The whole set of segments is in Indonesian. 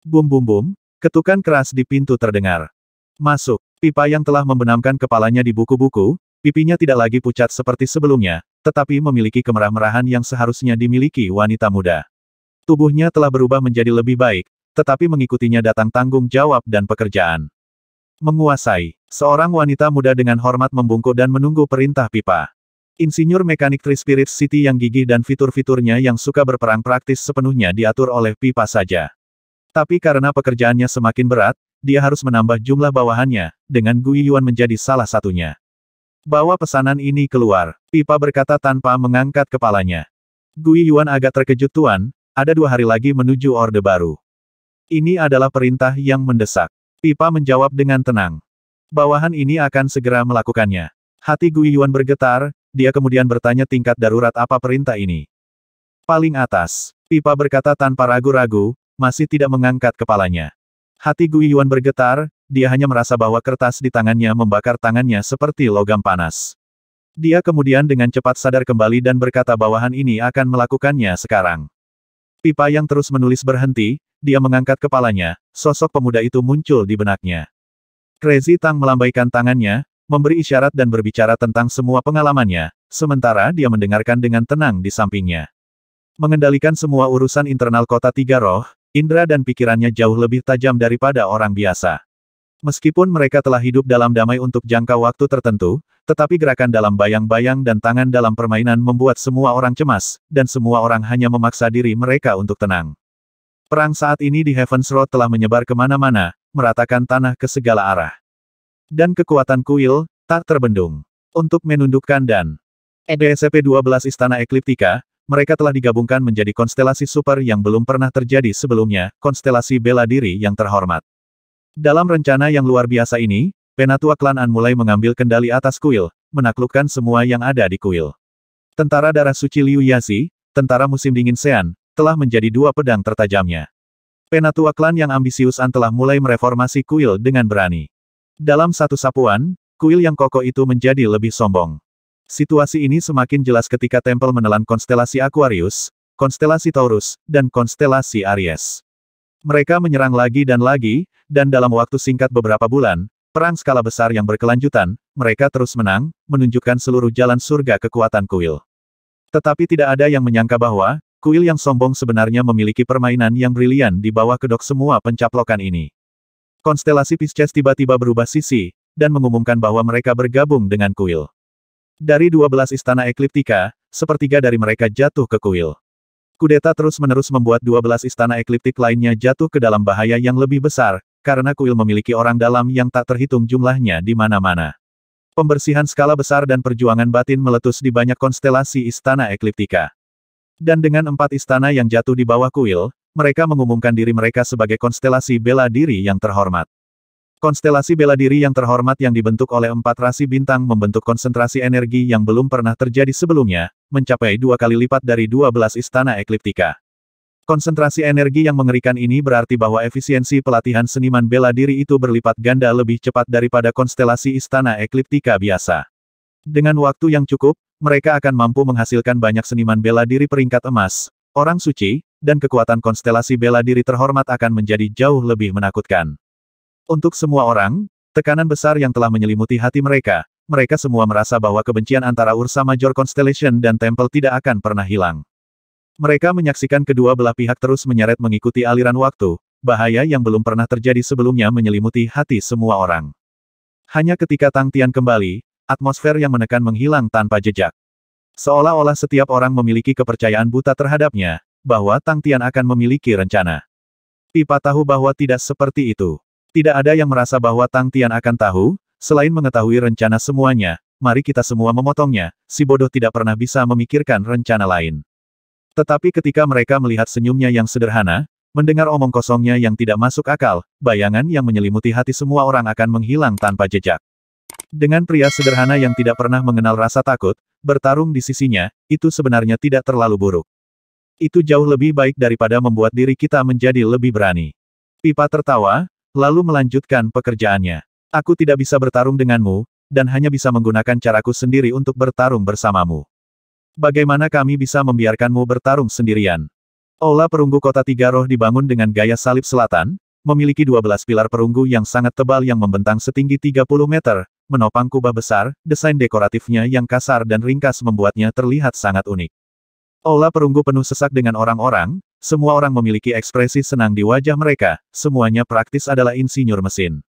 Bum bum bum, ketukan keras di pintu terdengar. Masuk, pipa yang telah membenamkan kepalanya di buku-buku, pipinya tidak lagi pucat seperti sebelumnya, tetapi memiliki kemerah-merahan yang seharusnya dimiliki wanita muda. Tubuhnya telah berubah menjadi lebih baik, tetapi mengikutinya datang tanggung jawab dan pekerjaan. Menguasai, seorang wanita muda dengan hormat membungkuk dan menunggu perintah pipa. Insinyur mekanik Trispirit City yang gigih dan fitur-fiturnya yang suka berperang praktis sepenuhnya diatur oleh pipa saja. Tapi karena pekerjaannya semakin berat, dia harus menambah jumlah bawahannya, dengan Gui Yuan menjadi salah satunya. Bawa pesanan ini keluar, Pipa berkata tanpa mengangkat kepalanya. Gui Yuan agak terkejut tuan, ada dua hari lagi menuju orde baru. Ini adalah perintah yang mendesak. Pipa menjawab dengan tenang. Bawahan ini akan segera melakukannya. Hati Gui Yuan bergetar, dia kemudian bertanya tingkat darurat apa perintah ini. Paling atas, Pipa berkata tanpa ragu-ragu, masih tidak mengangkat kepalanya. Hati Gui Yuan bergetar, dia hanya merasa bahwa kertas di tangannya membakar tangannya seperti logam panas. Dia kemudian dengan cepat sadar kembali dan berkata bawahan ini akan melakukannya sekarang. Pipa yang terus menulis berhenti, dia mengangkat kepalanya, sosok pemuda itu muncul di benaknya. Crazy Tang melambaikan tangannya, memberi isyarat dan berbicara tentang semua pengalamannya, sementara dia mendengarkan dengan tenang di sampingnya mengendalikan semua urusan internal kota Tiga Roh, Indra dan pikirannya jauh lebih tajam daripada orang biasa. Meskipun mereka telah hidup dalam damai untuk jangka waktu tertentu, tetapi gerakan dalam bayang-bayang dan tangan dalam permainan membuat semua orang cemas, dan semua orang hanya memaksa diri mereka untuk tenang. Perang saat ini di Heaven's Road telah menyebar kemana-mana, meratakan tanah ke segala arah. Dan kekuatan kuil, tak terbendung. Untuk menundukkan dan DSCP-12 Istana Ekliptika, mereka telah digabungkan menjadi konstelasi super yang belum pernah terjadi sebelumnya, konstelasi bela diri yang terhormat. Dalam rencana yang luar biasa ini, Penatua Klan An mulai mengambil kendali atas kuil, menaklukkan semua yang ada di kuil. Tentara darah suci Liu Yasi, tentara musim dingin Sean, telah menjadi dua pedang tertajamnya. Penatua klan yang ambisius An telah mulai mereformasi kuil dengan berani. Dalam satu sapuan, kuil yang kokoh itu menjadi lebih sombong. Situasi ini semakin jelas ketika Temple menelan konstelasi Aquarius, konstelasi Taurus, dan konstelasi Aries. Mereka menyerang lagi dan lagi, dan dalam waktu singkat beberapa bulan, perang skala besar yang berkelanjutan, mereka terus menang, menunjukkan seluruh jalan surga kekuatan kuil. Tetapi tidak ada yang menyangka bahwa, kuil yang sombong sebenarnya memiliki permainan yang brilian di bawah kedok semua pencaplokan ini. Konstelasi Pisces tiba-tiba berubah sisi, dan mengumumkan bahwa mereka bergabung dengan kuil. Dari 12 istana ekliptika, sepertiga dari mereka jatuh ke kuil. Kudeta terus-menerus membuat dua belas istana ekliptik lainnya jatuh ke dalam bahaya yang lebih besar, karena kuil memiliki orang dalam yang tak terhitung jumlahnya di mana-mana. Pembersihan skala besar dan perjuangan batin meletus di banyak konstelasi istana ekliptika. Dan dengan empat istana yang jatuh di bawah kuil, mereka mengumumkan diri mereka sebagai konstelasi bela diri yang terhormat. Konstelasi bela diri yang terhormat yang dibentuk oleh empat rasi bintang membentuk konsentrasi energi yang belum pernah terjadi sebelumnya, mencapai dua kali lipat dari 12 istana ekliptika. Konsentrasi energi yang mengerikan ini berarti bahwa efisiensi pelatihan seniman bela diri itu berlipat ganda lebih cepat daripada konstelasi istana ekliptika biasa. Dengan waktu yang cukup, mereka akan mampu menghasilkan banyak seniman bela diri peringkat emas, orang suci, dan kekuatan konstelasi bela diri terhormat akan menjadi jauh lebih menakutkan. Untuk semua orang, tekanan besar yang telah menyelimuti hati mereka, mereka semua merasa bahwa kebencian antara Ursa Major Constellation dan Temple tidak akan pernah hilang. Mereka menyaksikan kedua belah pihak terus menyeret mengikuti aliran waktu, bahaya yang belum pernah terjadi sebelumnya menyelimuti hati semua orang. Hanya ketika Tang Tian kembali, atmosfer yang menekan menghilang tanpa jejak. Seolah-olah setiap orang memiliki kepercayaan buta terhadapnya, bahwa Tang Tian akan memiliki rencana. Pipa tahu bahwa tidak seperti itu. Tidak ada yang merasa bahwa Tang Tian akan tahu, selain mengetahui rencana semuanya, mari kita semua memotongnya, si bodoh tidak pernah bisa memikirkan rencana lain. Tetapi ketika mereka melihat senyumnya yang sederhana, mendengar omong kosongnya yang tidak masuk akal, bayangan yang menyelimuti hati semua orang akan menghilang tanpa jejak. Dengan pria sederhana yang tidak pernah mengenal rasa takut, bertarung di sisinya, itu sebenarnya tidak terlalu buruk. Itu jauh lebih baik daripada membuat diri kita menjadi lebih berani. Pipa tertawa, Lalu melanjutkan pekerjaannya. Aku tidak bisa bertarung denganmu, dan hanya bisa menggunakan caraku sendiri untuk bertarung bersamamu. Bagaimana kami bisa membiarkanmu bertarung sendirian? Ola perunggu kota tiga roh dibangun dengan gaya salib selatan, memiliki 12 pilar perunggu yang sangat tebal yang membentang setinggi 30 meter, menopang kubah besar, desain dekoratifnya yang kasar dan ringkas membuatnya terlihat sangat unik. Ola perunggu penuh sesak dengan orang-orang, semua orang memiliki ekspresi senang di wajah mereka, semuanya praktis adalah insinyur mesin.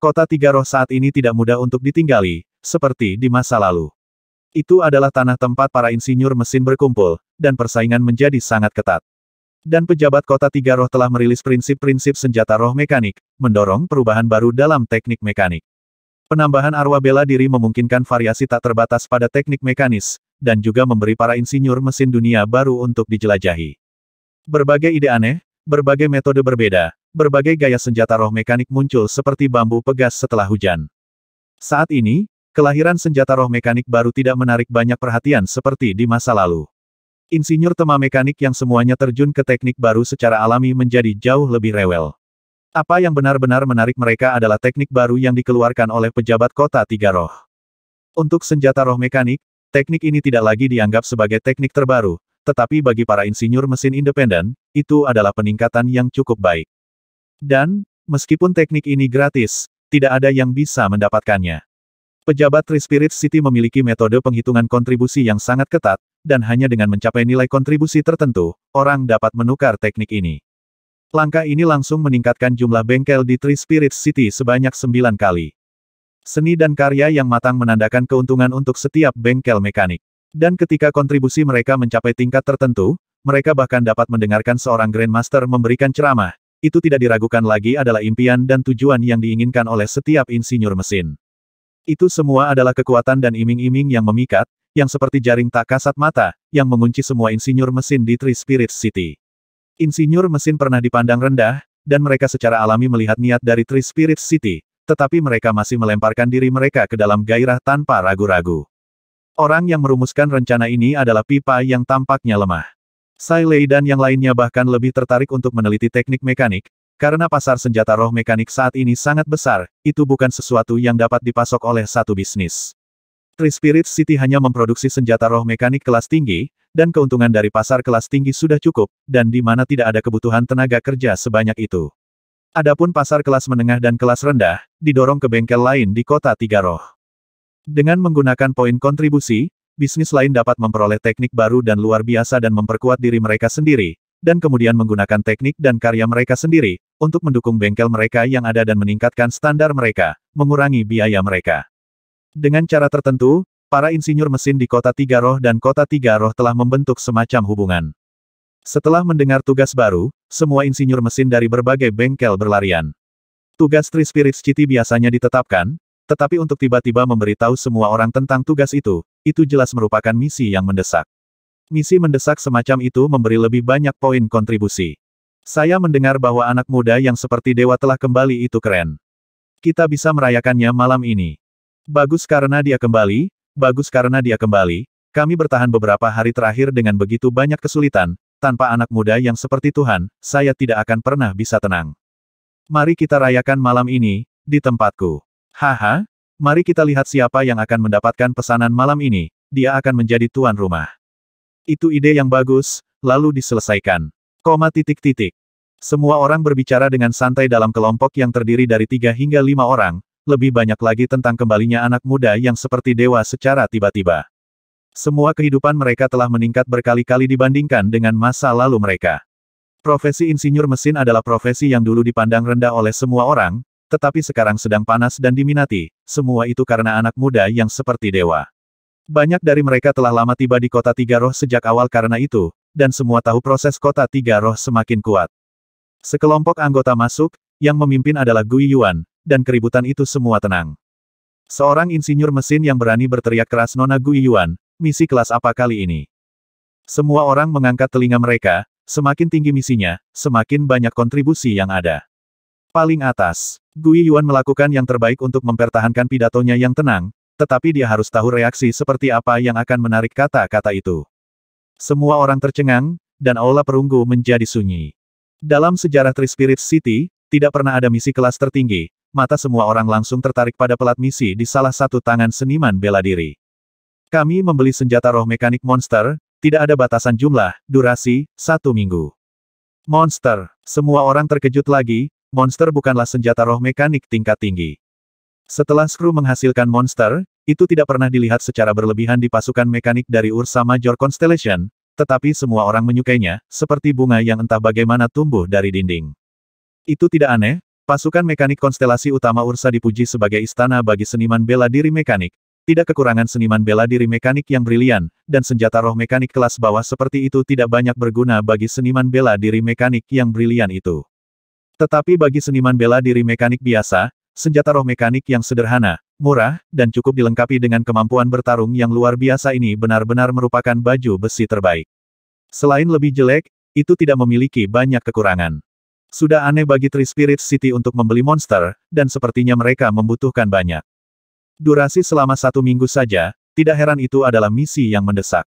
Kota Tiga Roh saat ini tidak mudah untuk ditinggali, seperti di masa lalu. Itu adalah tanah tempat para insinyur mesin berkumpul, dan persaingan menjadi sangat ketat. Dan pejabat Kota Tiga Roh telah merilis prinsip-prinsip senjata roh mekanik, mendorong perubahan baru dalam teknik mekanik. Penambahan arwah bela diri memungkinkan variasi tak terbatas pada teknik mekanis, dan juga memberi para insinyur mesin dunia baru untuk dijelajahi. Berbagai ide aneh, berbagai metode berbeda, berbagai gaya senjata roh mekanik muncul seperti bambu pegas setelah hujan. Saat ini, kelahiran senjata roh mekanik baru tidak menarik banyak perhatian seperti di masa lalu. Insinyur tema mekanik yang semuanya terjun ke teknik baru secara alami menjadi jauh lebih rewel. Apa yang benar-benar menarik mereka adalah teknik baru yang dikeluarkan oleh pejabat kota Tiga Roh. Untuk senjata roh mekanik, Teknik ini tidak lagi dianggap sebagai teknik terbaru, tetapi bagi para insinyur mesin independen, itu adalah peningkatan yang cukup baik. Dan, meskipun teknik ini gratis, tidak ada yang bisa mendapatkannya. Pejabat Trispirit City memiliki metode penghitungan kontribusi yang sangat ketat, dan hanya dengan mencapai nilai kontribusi tertentu, orang dapat menukar teknik ini. Langkah ini langsung meningkatkan jumlah bengkel di Trispirit City sebanyak sembilan kali. Seni dan karya yang matang menandakan keuntungan untuk setiap bengkel mekanik. Dan ketika kontribusi mereka mencapai tingkat tertentu, mereka bahkan dapat mendengarkan seorang Grandmaster memberikan ceramah. Itu tidak diragukan lagi adalah impian dan tujuan yang diinginkan oleh setiap insinyur mesin. Itu semua adalah kekuatan dan iming-iming yang memikat, yang seperti jaring tak kasat mata, yang mengunci semua insinyur mesin di Three Spirit City. Insinyur mesin pernah dipandang rendah, dan mereka secara alami melihat niat dari Three Spirit City, tetapi mereka masih melemparkan diri mereka ke dalam gairah tanpa ragu-ragu. Orang yang merumuskan rencana ini adalah pipa yang tampaknya lemah. Sai Lei dan yang lainnya bahkan lebih tertarik untuk meneliti teknik mekanik, karena pasar senjata roh mekanik saat ini sangat besar, itu bukan sesuatu yang dapat dipasok oleh satu bisnis. Trispirit City hanya memproduksi senjata roh mekanik kelas tinggi, dan keuntungan dari pasar kelas tinggi sudah cukup, dan di mana tidak ada kebutuhan tenaga kerja sebanyak itu. Adapun pasar kelas menengah dan kelas rendah, didorong ke bengkel lain di kota Tiga Roh. Dengan menggunakan poin kontribusi, bisnis lain dapat memperoleh teknik baru dan luar biasa dan memperkuat diri mereka sendiri, dan kemudian menggunakan teknik dan karya mereka sendiri, untuk mendukung bengkel mereka yang ada dan meningkatkan standar mereka, mengurangi biaya mereka. Dengan cara tertentu, para insinyur mesin di kota Tiga Roh dan kota Tiga Roh telah membentuk semacam hubungan. Setelah mendengar tugas baru, semua insinyur mesin dari berbagai bengkel berlarian. Tugas Tri Spirits City biasanya ditetapkan, tetapi untuk tiba-tiba memberitahu semua orang tentang tugas itu, itu jelas merupakan misi yang mendesak. Misi mendesak semacam itu memberi lebih banyak poin kontribusi. Saya mendengar bahwa anak muda yang seperti dewa telah kembali itu keren. Kita bisa merayakannya malam ini. Bagus karena dia kembali, bagus karena dia kembali, kami bertahan beberapa hari terakhir dengan begitu banyak kesulitan, tanpa anak muda yang seperti Tuhan, saya tidak akan pernah bisa tenang. Mari kita rayakan malam ini, di tempatku. Haha, mari kita lihat siapa yang akan mendapatkan pesanan malam ini, dia akan menjadi tuan rumah. Itu ide yang bagus, lalu diselesaikan. Koma titik-titik. Semua orang berbicara dengan santai dalam kelompok yang terdiri dari tiga hingga lima orang, lebih banyak lagi tentang kembalinya anak muda yang seperti dewa secara tiba-tiba. Semua kehidupan mereka telah meningkat berkali-kali dibandingkan dengan masa lalu mereka. Profesi insinyur mesin adalah profesi yang dulu dipandang rendah oleh semua orang, tetapi sekarang sedang panas dan diminati, semua itu karena anak muda yang seperti dewa. Banyak dari mereka telah lama tiba di kota Tiga Roh sejak awal karena itu, dan semua tahu proses kota Tiga Roh semakin kuat. Sekelompok anggota masuk, yang memimpin adalah Gui Yuan, dan keributan itu semua tenang. Seorang insinyur mesin yang berani berteriak keras Nona Gui Yuan, misi kelas apa kali ini? Semua orang mengangkat telinga mereka, semakin tinggi misinya, semakin banyak kontribusi yang ada. Paling atas, Gui Yuan melakukan yang terbaik untuk mempertahankan pidatonya yang tenang, tetapi dia harus tahu reaksi seperti apa yang akan menarik kata-kata itu. Semua orang tercengang, dan aula perunggu menjadi sunyi. Dalam sejarah Trispirit City, tidak pernah ada misi kelas tertinggi, mata semua orang langsung tertarik pada pelat misi di salah satu tangan seniman bela diri. Kami membeli senjata roh mekanik monster, tidak ada batasan jumlah, durasi, satu minggu. Monster. Semua orang terkejut lagi, monster bukanlah senjata roh mekanik tingkat tinggi. Setelah skru menghasilkan monster, itu tidak pernah dilihat secara berlebihan di pasukan mekanik dari Ursa Major Constellation, tetapi semua orang menyukainya, seperti bunga yang entah bagaimana tumbuh dari dinding. Itu tidak aneh, pasukan mekanik konstelasi utama Ursa dipuji sebagai istana bagi seniman bela diri mekanik, tidak kekurangan seniman bela diri mekanik yang brilian, dan senjata roh mekanik kelas bawah seperti itu tidak banyak berguna bagi seniman bela diri mekanik yang brilian itu. Tetapi bagi seniman bela diri mekanik biasa, senjata roh mekanik yang sederhana, murah, dan cukup dilengkapi dengan kemampuan bertarung yang luar biasa ini benar-benar merupakan baju besi terbaik. Selain lebih jelek, itu tidak memiliki banyak kekurangan. Sudah aneh bagi Three Spirit City untuk membeli monster, dan sepertinya mereka membutuhkan banyak. Durasi selama satu minggu saja, tidak heran itu adalah misi yang mendesak.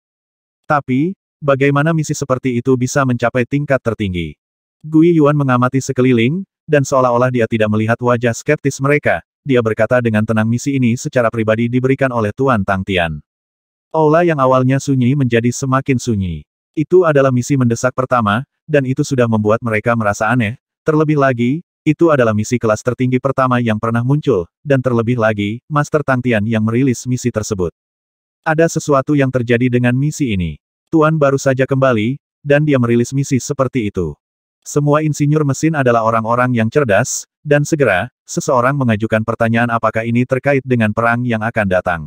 Tapi, bagaimana misi seperti itu bisa mencapai tingkat tertinggi? Gui Yuan mengamati sekeliling, dan seolah-olah dia tidak melihat wajah skeptis mereka, dia berkata dengan tenang misi ini secara pribadi diberikan oleh Tuan Tang Tian. Aula yang awalnya sunyi menjadi semakin sunyi. Itu adalah misi mendesak pertama, dan itu sudah membuat mereka merasa aneh, terlebih lagi, itu adalah misi kelas tertinggi pertama yang pernah muncul, dan terlebih lagi, Master Tangtian yang merilis misi tersebut. Ada sesuatu yang terjadi dengan misi ini. Tuan baru saja kembali, dan dia merilis misi seperti itu. Semua insinyur mesin adalah orang-orang yang cerdas, dan segera, seseorang mengajukan pertanyaan apakah ini terkait dengan perang yang akan datang.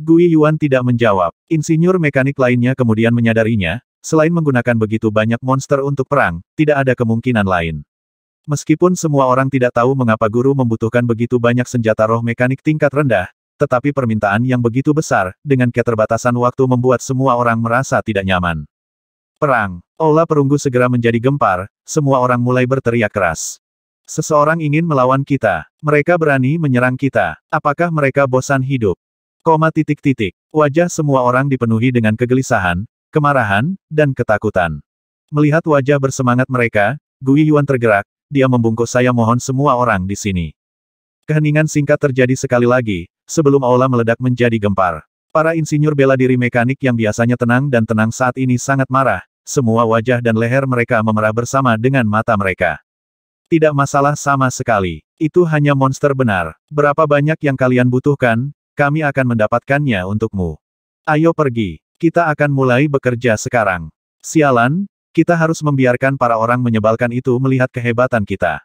Gui Yuan tidak menjawab. Insinyur mekanik lainnya kemudian menyadarinya, selain menggunakan begitu banyak monster untuk perang, tidak ada kemungkinan lain. Meskipun semua orang tidak tahu mengapa guru membutuhkan begitu banyak senjata roh mekanik tingkat rendah, tetapi permintaan yang begitu besar, dengan keterbatasan waktu membuat semua orang merasa tidak nyaman. Perang. Olah perunggu segera menjadi gempar, semua orang mulai berteriak keras. Seseorang ingin melawan kita. Mereka berani menyerang kita. Apakah mereka bosan hidup? Koma titik titik. Wajah semua orang dipenuhi dengan kegelisahan, kemarahan, dan ketakutan. Melihat wajah bersemangat mereka, Gui Yuan tergerak, dia membungkus saya mohon semua orang di sini. Keheningan singkat terjadi sekali lagi, sebelum aula meledak menjadi gempar. Para insinyur bela diri mekanik yang biasanya tenang dan tenang saat ini sangat marah, semua wajah dan leher mereka memerah bersama dengan mata mereka. Tidak masalah sama sekali, itu hanya monster benar. Berapa banyak yang kalian butuhkan, kami akan mendapatkannya untukmu. Ayo pergi, kita akan mulai bekerja sekarang. Sialan, kita harus membiarkan para orang menyebalkan itu melihat kehebatan kita.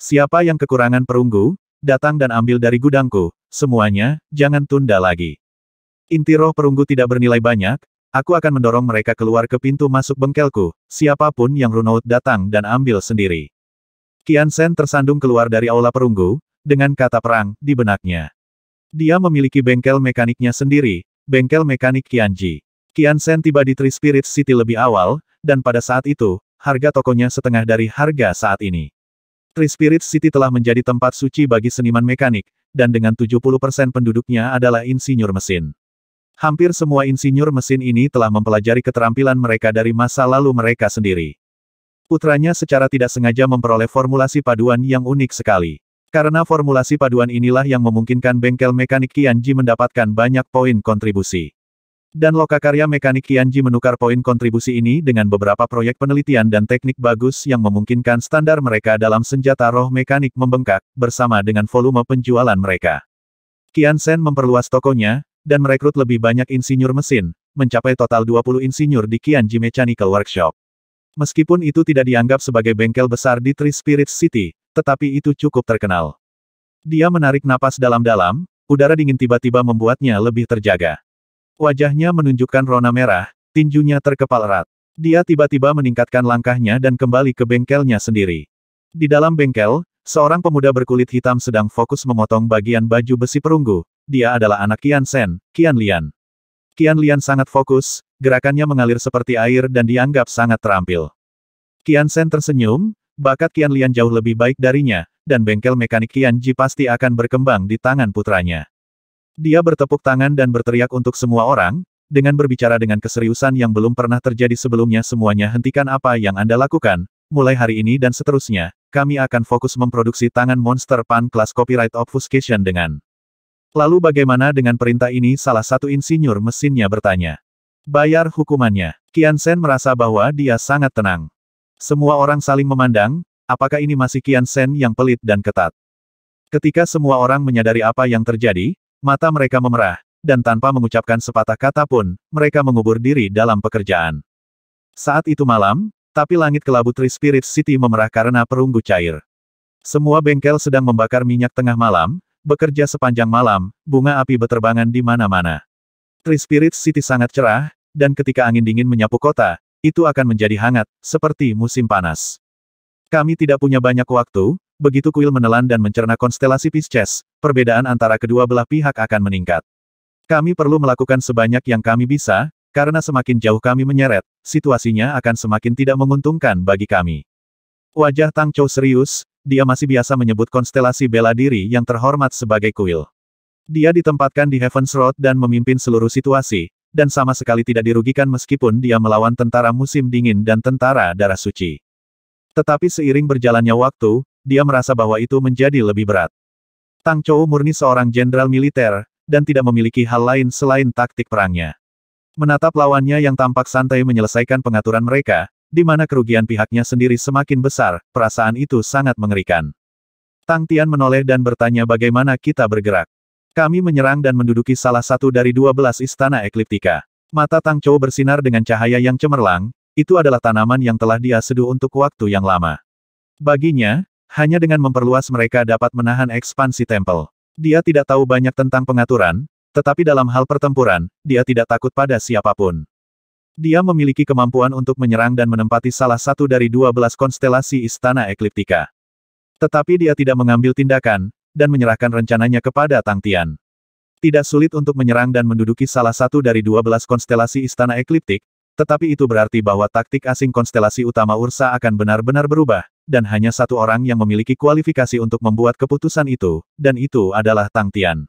Siapa yang kekurangan perunggu, datang dan ambil dari gudangku, semuanya, jangan tunda lagi. Inti roh perunggu tidak bernilai banyak, aku akan mendorong mereka keluar ke pintu masuk bengkelku, siapapun yang runaut datang dan ambil sendiri. Kian Sen tersandung keluar dari aula perunggu, dengan kata perang, di benaknya. Dia memiliki bengkel mekaniknya sendiri, bengkel mekanik Kianji. Kian Sen tiba di Three Spirits City lebih awal, dan pada saat itu, harga tokonya setengah dari harga saat ini. Trispirit City telah menjadi tempat suci bagi seniman mekanik, dan dengan 70% penduduknya adalah insinyur mesin. Hampir semua insinyur mesin ini telah mempelajari keterampilan mereka dari masa lalu mereka sendiri. Putranya secara tidak sengaja memperoleh formulasi paduan yang unik sekali. Karena formulasi paduan inilah yang memungkinkan bengkel mekanik Kianji mendapatkan banyak poin kontribusi dan lokakarya mekanik Kianji menukar poin kontribusi ini dengan beberapa proyek penelitian dan teknik bagus yang memungkinkan standar mereka dalam senjata roh mekanik membengkak, bersama dengan volume penjualan mereka. Kian Sen memperluas tokonya, dan merekrut lebih banyak insinyur mesin, mencapai total 20 insinyur di Kianji Mechanical Workshop. Meskipun itu tidak dianggap sebagai bengkel besar di Three Spirits City, tetapi itu cukup terkenal. Dia menarik napas dalam-dalam, udara dingin tiba-tiba membuatnya lebih terjaga. Wajahnya menunjukkan rona merah, tinjunya terkepal erat. Dia tiba-tiba meningkatkan langkahnya dan kembali ke bengkelnya sendiri. Di dalam bengkel, seorang pemuda berkulit hitam sedang fokus memotong bagian baju besi perunggu. Dia adalah anak Kian Sen, Kian Lian. Kian Lian sangat fokus, gerakannya mengalir seperti air dan dianggap sangat terampil. Kian Sen tersenyum, bakat Kian Lian jauh lebih baik darinya, dan bengkel mekanik Kian Ji pasti akan berkembang di tangan putranya. Dia bertepuk tangan dan berteriak untuk semua orang, dengan berbicara dengan keseriusan yang belum pernah terjadi sebelumnya semuanya hentikan apa yang Anda lakukan, mulai hari ini dan seterusnya, kami akan fokus memproduksi tangan monster pan kelas copyright obfuscation dengan. Lalu bagaimana dengan perintah ini salah satu insinyur mesinnya bertanya. Bayar hukumannya. Kian Sen merasa bahwa dia sangat tenang. Semua orang saling memandang, apakah ini masih Kian Sen yang pelit dan ketat. Ketika semua orang menyadari apa yang terjadi, Mata mereka memerah, dan tanpa mengucapkan sepatah kata pun, mereka mengubur diri dalam pekerjaan. Saat itu malam, tapi langit kelabu Trispirit Spirit City memerah karena perunggu cair. Semua bengkel sedang membakar minyak tengah malam, bekerja sepanjang malam, bunga api beterbangan di mana-mana. Trispirit Spirit City sangat cerah, dan ketika angin dingin menyapu kota, itu akan menjadi hangat, seperti musim panas. Kami tidak punya banyak waktu, begitu kuil menelan dan mencerna konstelasi Pisces, perbedaan antara kedua belah pihak akan meningkat. Kami perlu melakukan sebanyak yang kami bisa, karena semakin jauh kami menyeret, situasinya akan semakin tidak menguntungkan bagi kami. Wajah Tang Chou serius, dia masih biasa menyebut konstelasi bela diri yang terhormat sebagai kuil. Dia ditempatkan di Heaven's Road dan memimpin seluruh situasi, dan sama sekali tidak dirugikan meskipun dia melawan tentara musim dingin dan tentara darah suci. Tetapi seiring berjalannya waktu, dia merasa bahwa itu menjadi lebih berat. Tang Chou murni seorang jenderal militer, dan tidak memiliki hal lain selain taktik perangnya. Menatap lawannya yang tampak santai menyelesaikan pengaturan mereka, di mana kerugian pihaknya sendiri semakin besar, perasaan itu sangat mengerikan. Tang Tian menoleh dan bertanya bagaimana kita bergerak. Kami menyerang dan menduduki salah satu dari dua belas istana ekliptika. Mata Tang Chou bersinar dengan cahaya yang cemerlang, itu adalah tanaman yang telah dia seduh untuk waktu yang lama. Baginya, hanya dengan memperluas mereka dapat menahan ekspansi tempel. Dia tidak tahu banyak tentang pengaturan, tetapi dalam hal pertempuran, dia tidak takut pada siapapun. Dia memiliki kemampuan untuk menyerang dan menempati salah satu dari dua belas konstelasi Istana Ekliptika. Tetapi dia tidak mengambil tindakan, dan menyerahkan rencananya kepada Tang Tian. Tidak sulit untuk menyerang dan menduduki salah satu dari dua belas konstelasi Istana Ekliptik, tetapi itu berarti bahwa taktik asing konstelasi utama Ursa akan benar-benar berubah, dan hanya satu orang yang memiliki kualifikasi untuk membuat keputusan itu, dan itu adalah Tang Tian.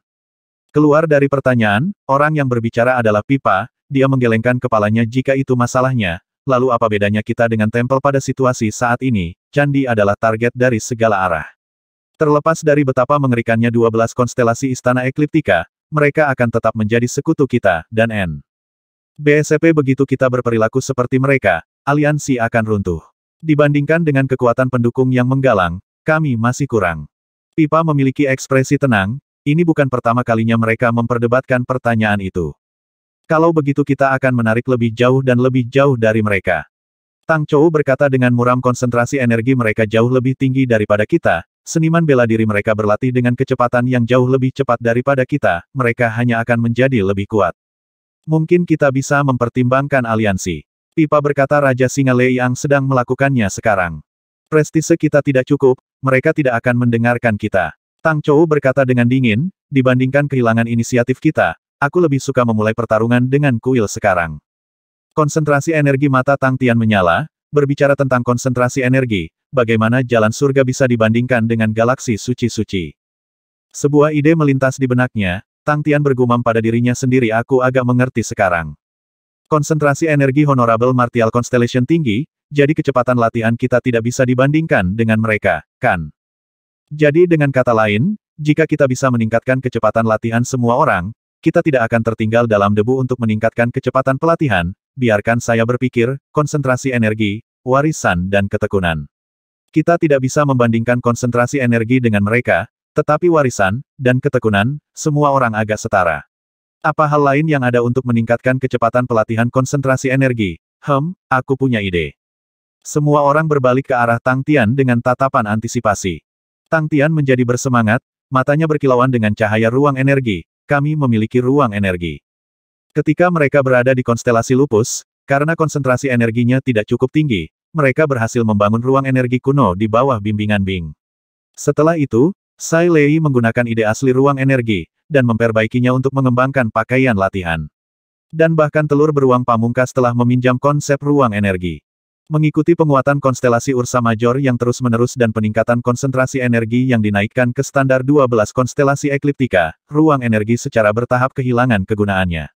Keluar dari pertanyaan, orang yang berbicara adalah Pipa, dia menggelengkan kepalanya jika itu masalahnya, lalu apa bedanya kita dengan tempel pada situasi saat ini, Candi adalah target dari segala arah. Terlepas dari betapa mengerikannya 12 konstelasi Istana Ekliptika, mereka akan tetap menjadi sekutu kita, dan N. BSCP begitu kita berperilaku seperti mereka, aliansi akan runtuh. Dibandingkan dengan kekuatan pendukung yang menggalang, kami masih kurang. Pipa memiliki ekspresi tenang, ini bukan pertama kalinya mereka memperdebatkan pertanyaan itu. Kalau begitu kita akan menarik lebih jauh dan lebih jauh dari mereka. Tang Chou berkata dengan muram konsentrasi energi mereka jauh lebih tinggi daripada kita, seniman bela diri mereka berlatih dengan kecepatan yang jauh lebih cepat daripada kita, mereka hanya akan menjadi lebih kuat. Mungkin kita bisa mempertimbangkan aliansi. Pipa berkata Raja Singa Yang sedang melakukannya sekarang. Prestise kita tidak cukup, mereka tidak akan mendengarkan kita. Tang Chou berkata dengan dingin, dibandingkan kehilangan inisiatif kita, aku lebih suka memulai pertarungan dengan kuil sekarang. Konsentrasi energi mata Tang Tian menyala, berbicara tentang konsentrasi energi, bagaimana jalan surga bisa dibandingkan dengan galaksi suci-suci. Sebuah ide melintas di benaknya, Tang Tian bergumam pada dirinya sendiri aku agak mengerti sekarang. Konsentrasi energi Honorable Martial Constellation tinggi, jadi kecepatan latihan kita tidak bisa dibandingkan dengan mereka, kan? Jadi dengan kata lain, jika kita bisa meningkatkan kecepatan latihan semua orang, kita tidak akan tertinggal dalam debu untuk meningkatkan kecepatan pelatihan, biarkan saya berpikir, konsentrasi energi, warisan dan ketekunan. Kita tidak bisa membandingkan konsentrasi energi dengan mereka, tetapi warisan, dan ketekunan, semua orang agak setara. Apa hal lain yang ada untuk meningkatkan kecepatan pelatihan konsentrasi energi? Hem, aku punya ide. Semua orang berbalik ke arah Tang Tian dengan tatapan antisipasi. Tang Tian menjadi bersemangat, matanya berkilauan dengan cahaya ruang energi, kami memiliki ruang energi. Ketika mereka berada di konstelasi lupus, karena konsentrasi energinya tidak cukup tinggi, mereka berhasil membangun ruang energi kuno di bawah bimbingan Bing. Setelah itu, Sai Lei menggunakan ide asli ruang energi, dan memperbaikinya untuk mengembangkan pakaian latihan. Dan bahkan telur beruang pamungkas telah meminjam konsep ruang energi. Mengikuti penguatan konstelasi Ursa Major yang terus-menerus dan peningkatan konsentrasi energi yang dinaikkan ke standar 12 konstelasi ekliptika, ruang energi secara bertahap kehilangan kegunaannya.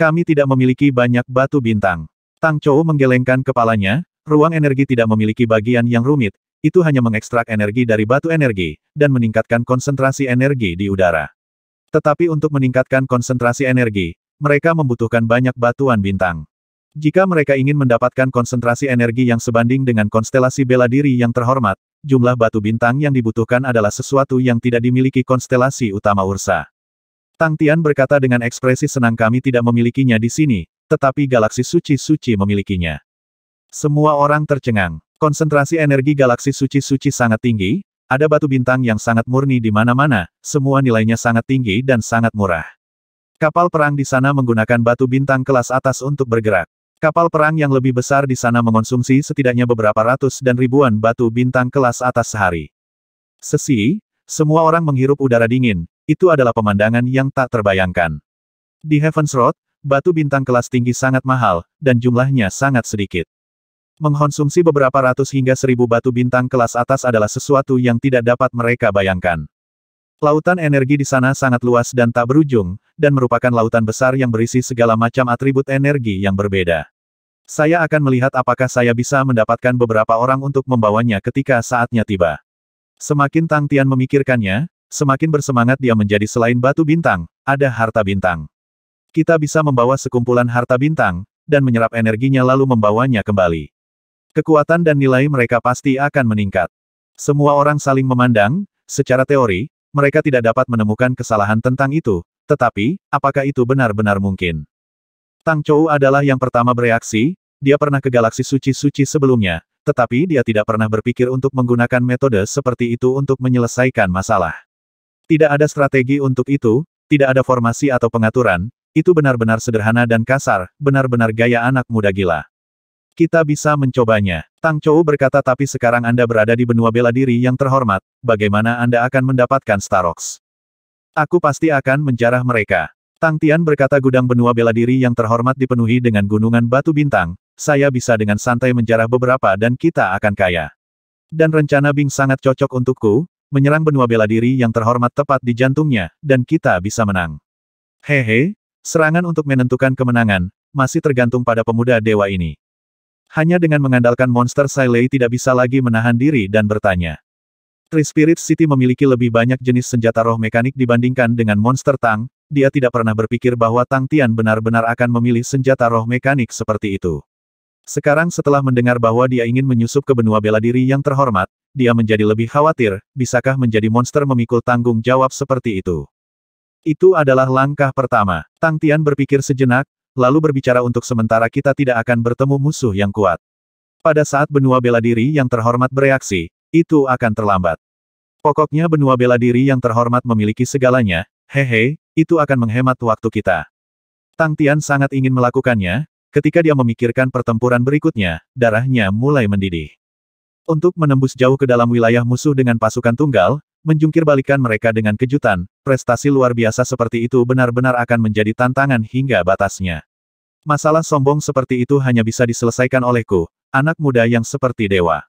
Kami tidak memiliki banyak batu bintang. Tang Chou menggelengkan kepalanya, ruang energi tidak memiliki bagian yang rumit, itu hanya mengekstrak energi dari batu energi, dan meningkatkan konsentrasi energi di udara. Tetapi untuk meningkatkan konsentrasi energi, mereka membutuhkan banyak batuan bintang. Jika mereka ingin mendapatkan konsentrasi energi yang sebanding dengan konstelasi bela diri yang terhormat, jumlah batu bintang yang dibutuhkan adalah sesuatu yang tidak dimiliki konstelasi utama Ursa. Tang Tian berkata dengan ekspresi senang kami tidak memilikinya di sini, tetapi galaksi suci-suci memilikinya. Semua orang tercengang. Konsentrasi energi galaksi suci-suci sangat tinggi, ada batu bintang yang sangat murni di mana-mana, semua nilainya sangat tinggi dan sangat murah. Kapal perang di sana menggunakan batu bintang kelas atas untuk bergerak. Kapal perang yang lebih besar di sana mengonsumsi setidaknya beberapa ratus dan ribuan batu bintang kelas atas sehari. Sesi, semua orang menghirup udara dingin, itu adalah pemandangan yang tak terbayangkan. Di Heaven's Road, batu bintang kelas tinggi sangat mahal, dan jumlahnya sangat sedikit. Mengkonsumsi beberapa ratus hingga seribu batu bintang kelas atas adalah sesuatu yang tidak dapat mereka bayangkan. Lautan energi di sana sangat luas dan tak berujung, dan merupakan lautan besar yang berisi segala macam atribut energi yang berbeda. Saya akan melihat apakah saya bisa mendapatkan beberapa orang untuk membawanya ketika saatnya tiba. Semakin Tang Tian memikirkannya, semakin bersemangat dia menjadi selain batu bintang, ada harta bintang. Kita bisa membawa sekumpulan harta bintang, dan menyerap energinya lalu membawanya kembali. Kekuatan dan nilai mereka pasti akan meningkat. Semua orang saling memandang, secara teori, mereka tidak dapat menemukan kesalahan tentang itu, tetapi, apakah itu benar-benar mungkin? Tang Chou adalah yang pertama bereaksi, dia pernah ke galaksi suci-suci sebelumnya, tetapi dia tidak pernah berpikir untuk menggunakan metode seperti itu untuk menyelesaikan masalah. Tidak ada strategi untuk itu, tidak ada formasi atau pengaturan, itu benar-benar sederhana dan kasar, benar-benar gaya anak muda gila. Kita bisa mencobanya. Tang Chou berkata tapi sekarang Anda berada di benua bela diri yang terhormat, bagaimana Anda akan mendapatkan Starox? Aku pasti akan menjarah mereka. Tang Tian berkata gudang benua bela diri yang terhormat dipenuhi dengan gunungan batu bintang, saya bisa dengan santai menjarah beberapa dan kita akan kaya. Dan rencana Bing sangat cocok untukku, menyerang benua bela diri yang terhormat tepat di jantungnya, dan kita bisa menang. Hehe, Serangan untuk menentukan kemenangan, masih tergantung pada pemuda dewa ini. Hanya dengan mengandalkan monster Sailei tidak bisa lagi menahan diri dan bertanya. Tree Spirit City memiliki lebih banyak jenis senjata roh mekanik dibandingkan dengan monster Tang, dia tidak pernah berpikir bahwa Tang Tian benar-benar akan memilih senjata roh mekanik seperti itu. Sekarang setelah mendengar bahwa dia ingin menyusup ke benua bela diri yang terhormat, dia menjadi lebih khawatir, bisakah menjadi monster memikul tanggung jawab seperti itu. Itu adalah langkah pertama. Tang Tian berpikir sejenak, lalu berbicara untuk sementara kita tidak akan bertemu musuh yang kuat. Pada saat benua bela diri yang terhormat bereaksi, itu akan terlambat. Pokoknya benua bela diri yang terhormat memiliki segalanya, hehe, itu akan menghemat waktu kita. Tang Tian sangat ingin melakukannya, ketika dia memikirkan pertempuran berikutnya, darahnya mulai mendidih. Untuk menembus jauh ke dalam wilayah musuh dengan pasukan tunggal, menjungkir balikan mereka dengan kejutan, prestasi luar biasa seperti itu benar-benar akan menjadi tantangan hingga batasnya. Masalah sombong seperti itu hanya bisa diselesaikan olehku, anak muda yang seperti dewa.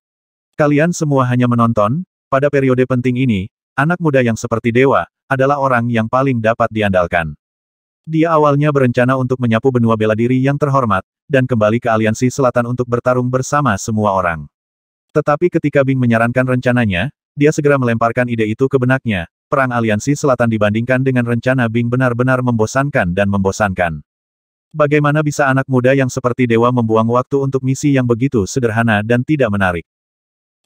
Kalian semua hanya menonton, pada periode penting ini, anak muda yang seperti dewa, adalah orang yang paling dapat diandalkan. Dia awalnya berencana untuk menyapu benua bela diri yang terhormat, dan kembali ke aliansi selatan untuk bertarung bersama semua orang. Tetapi ketika Bing menyarankan rencananya, dia segera melemparkan ide itu ke benaknya, perang aliansi selatan dibandingkan dengan rencana Bing benar-benar membosankan dan membosankan. Bagaimana bisa anak muda yang seperti dewa membuang waktu untuk misi yang begitu sederhana dan tidak menarik?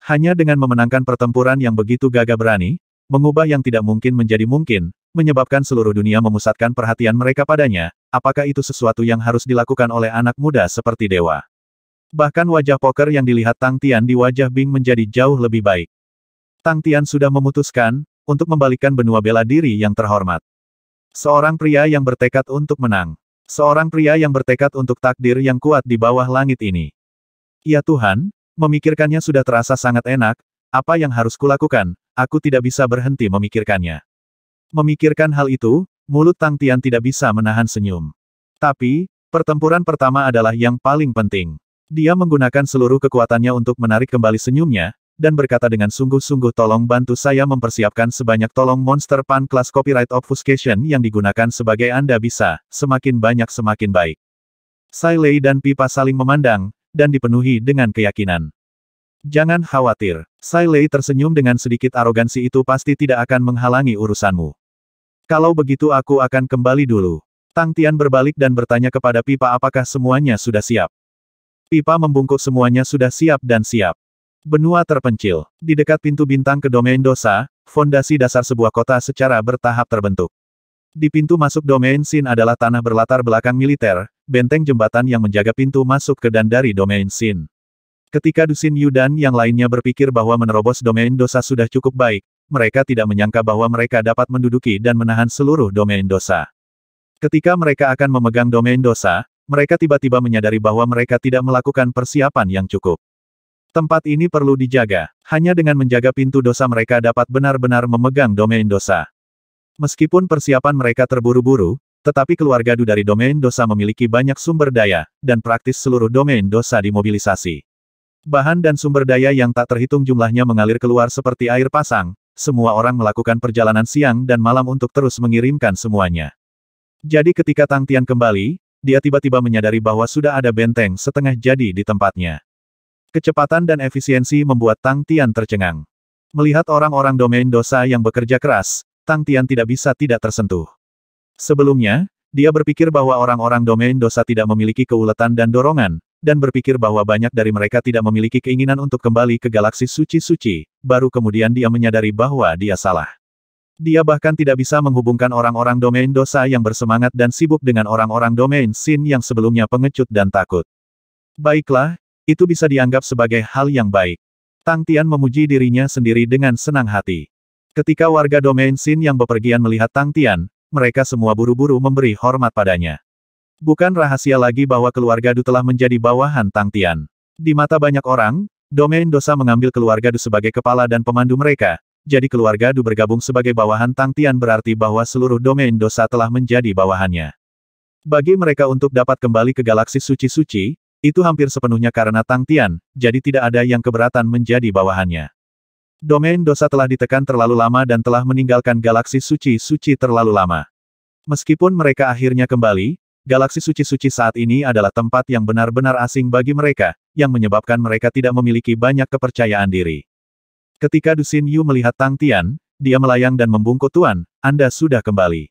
Hanya dengan memenangkan pertempuran yang begitu gagah berani, mengubah yang tidak mungkin menjadi mungkin, menyebabkan seluruh dunia memusatkan perhatian mereka padanya, apakah itu sesuatu yang harus dilakukan oleh anak muda seperti dewa? Bahkan wajah poker yang dilihat Tang Tian di wajah Bing menjadi jauh lebih baik. Tang Tian sudah memutuskan, untuk membalikkan benua bela diri yang terhormat. Seorang pria yang bertekad untuk menang. Seorang pria yang bertekad untuk takdir yang kuat di bawah langit ini. Ya Tuhan, memikirkannya sudah terasa sangat enak, apa yang harus kulakukan, aku tidak bisa berhenti memikirkannya. Memikirkan hal itu, mulut Tang Tian tidak bisa menahan senyum. Tapi, pertempuran pertama adalah yang paling penting. Dia menggunakan seluruh kekuatannya untuk menarik kembali senyumnya, dan berkata dengan sungguh-sungguh tolong bantu saya mempersiapkan sebanyak tolong monster pan kelas copyright obfuscation yang digunakan sebagai Anda bisa, semakin banyak semakin baik. Sailei dan Pipa saling memandang, dan dipenuhi dengan keyakinan. Jangan khawatir, Sailei tersenyum dengan sedikit arogansi itu pasti tidak akan menghalangi urusanmu. Kalau begitu aku akan kembali dulu. Tang Tian berbalik dan bertanya kepada Pipa apakah semuanya sudah siap. Pipa membungkuk semuanya sudah siap dan siap. Benua terpencil. Di dekat pintu bintang ke domain dosa, fondasi dasar sebuah kota secara bertahap terbentuk. Di pintu masuk domain Sin adalah tanah berlatar belakang militer, benteng jembatan yang menjaga pintu masuk ke dan dari domain Sin. Ketika Dusin Yudan yang lainnya berpikir bahwa menerobos domain dosa sudah cukup baik, mereka tidak menyangka bahwa mereka dapat menduduki dan menahan seluruh domain dosa. Ketika mereka akan memegang domain dosa, mereka tiba-tiba menyadari bahwa mereka tidak melakukan persiapan yang cukup. Tempat ini perlu dijaga. Hanya dengan menjaga pintu dosa mereka dapat benar-benar memegang domain dosa. Meskipun persiapan mereka terburu-buru, tetapi keluarga Du dari domain dosa memiliki banyak sumber daya, dan praktis seluruh domain dosa dimobilisasi. Bahan dan sumber daya yang tak terhitung jumlahnya mengalir keluar seperti air pasang, semua orang melakukan perjalanan siang dan malam untuk terus mengirimkan semuanya. Jadi ketika Tang Tian kembali, dia tiba-tiba menyadari bahwa sudah ada benteng setengah jadi di tempatnya. Kecepatan dan efisiensi membuat Tang Tian tercengang. Melihat orang-orang domain dosa yang bekerja keras, Tang Tian tidak bisa tidak tersentuh. Sebelumnya, dia berpikir bahwa orang-orang domain dosa tidak memiliki keuletan dan dorongan, dan berpikir bahwa banyak dari mereka tidak memiliki keinginan untuk kembali ke galaksi suci-suci, baru kemudian dia menyadari bahwa dia salah. Dia bahkan tidak bisa menghubungkan orang-orang domain dosa yang bersemangat dan sibuk dengan orang-orang domain sin yang sebelumnya pengecut dan takut. Baiklah, itu bisa dianggap sebagai hal yang baik. Tang Tian memuji dirinya sendiri dengan senang hati. Ketika warga domain Sin yang bepergian melihat Tang Tian, mereka semua buru-buru memberi hormat padanya. Bukan rahasia lagi bahwa keluarga Du telah menjadi bawahan Tang Tian. Di mata banyak orang, domain dosa mengambil keluarga Du sebagai kepala dan pemandu mereka, jadi keluarga Du bergabung sebagai bawahan Tang Tian berarti bahwa seluruh domain dosa telah menjadi bawahannya. Bagi mereka untuk dapat kembali ke galaksi suci-suci, itu hampir sepenuhnya karena Tang Tian, jadi tidak ada yang keberatan menjadi bawahannya. Domain dosa telah ditekan terlalu lama dan telah meninggalkan galaksi suci-suci terlalu lama. Meskipun mereka akhirnya kembali, galaksi suci-suci saat ini adalah tempat yang benar-benar asing bagi mereka, yang menyebabkan mereka tidak memiliki banyak kepercayaan diri. Ketika Dusin Yu melihat Tang Tian, dia melayang dan membungkuk Tuan, Anda sudah kembali.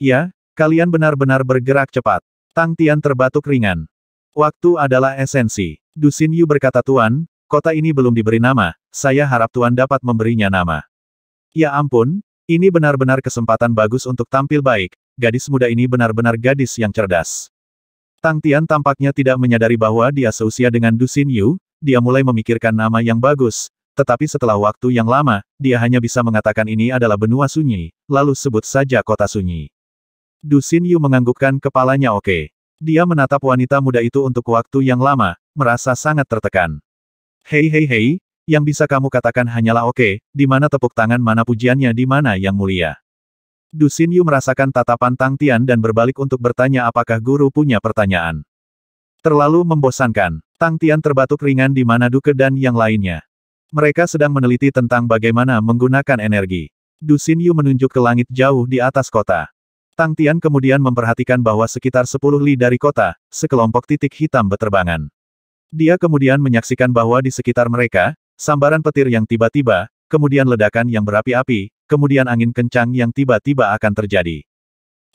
Ya, kalian benar-benar bergerak cepat. Tang Tian terbatuk ringan. Waktu adalah esensi. Dusin Yu berkata Tuan, kota ini belum diberi nama, saya harap Tuan dapat memberinya nama. Ya ampun, ini benar-benar kesempatan bagus untuk tampil baik, gadis muda ini benar-benar gadis yang cerdas. Tang Tian tampaknya tidak menyadari bahwa dia seusia dengan Dusin Yu, dia mulai memikirkan nama yang bagus, tetapi setelah waktu yang lama, dia hanya bisa mengatakan ini adalah benua sunyi, lalu sebut saja kota sunyi. Dusin Yu menganggukkan kepalanya oke. Okay. Dia menatap wanita muda itu untuk waktu yang lama, merasa sangat tertekan. Hei hei hei, yang bisa kamu katakan hanyalah oke, okay, di mana tepuk tangan mana pujiannya di mana yang mulia. Du Xinyu merasakan tatapan Tang Tian dan berbalik untuk bertanya apakah guru punya pertanyaan. Terlalu membosankan, Tang Tian terbatuk ringan di mana Duke dan yang lainnya. Mereka sedang meneliti tentang bagaimana menggunakan energi. Du Xinyu menunjuk ke langit jauh di atas kota. Tang Tian kemudian memperhatikan bahwa sekitar 10 li dari kota, sekelompok titik hitam beterbangan. Dia kemudian menyaksikan bahwa di sekitar mereka, sambaran petir yang tiba-tiba, kemudian ledakan yang berapi-api, kemudian angin kencang yang tiba-tiba akan terjadi.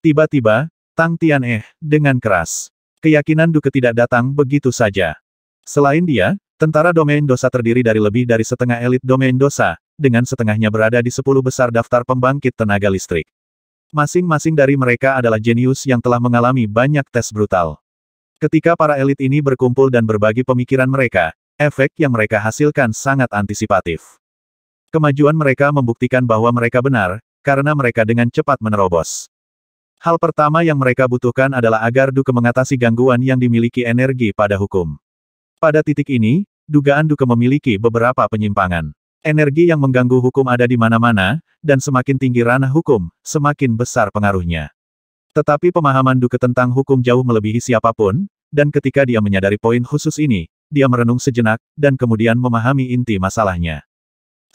Tiba-tiba, Tang Tian eh, dengan keras. Keyakinan Duke tidak datang begitu saja. Selain dia, tentara domain dosa terdiri dari lebih dari setengah elit domain dosa, dengan setengahnya berada di sepuluh besar daftar pembangkit tenaga listrik. Masing-masing dari mereka adalah jenius yang telah mengalami banyak tes brutal. Ketika para elit ini berkumpul dan berbagi pemikiran mereka, efek yang mereka hasilkan sangat antisipatif. Kemajuan mereka membuktikan bahwa mereka benar, karena mereka dengan cepat menerobos. Hal pertama yang mereka butuhkan adalah agar Duke mengatasi gangguan yang dimiliki energi pada hukum. Pada titik ini, dugaan Duke memiliki beberapa penyimpangan. Energi yang mengganggu hukum ada di mana-mana, dan semakin tinggi ranah hukum, semakin besar pengaruhnya. Tetapi pemahaman Duke tentang hukum jauh melebihi siapapun, dan ketika dia menyadari poin khusus ini, dia merenung sejenak, dan kemudian memahami inti masalahnya.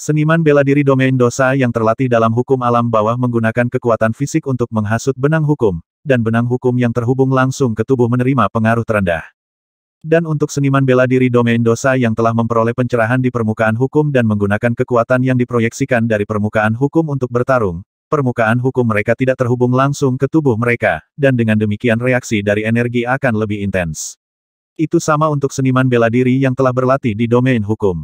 Seniman bela diri domain dosa yang terlatih dalam hukum alam bawah menggunakan kekuatan fisik untuk menghasut benang hukum, dan benang hukum yang terhubung langsung ke tubuh menerima pengaruh terendah. Dan untuk seniman bela diri domain dosa yang telah memperoleh pencerahan di permukaan hukum dan menggunakan kekuatan yang diproyeksikan dari permukaan hukum untuk bertarung, permukaan hukum mereka tidak terhubung langsung ke tubuh mereka, dan dengan demikian reaksi dari energi akan lebih intens. Itu sama untuk seniman bela diri yang telah berlatih di domain hukum.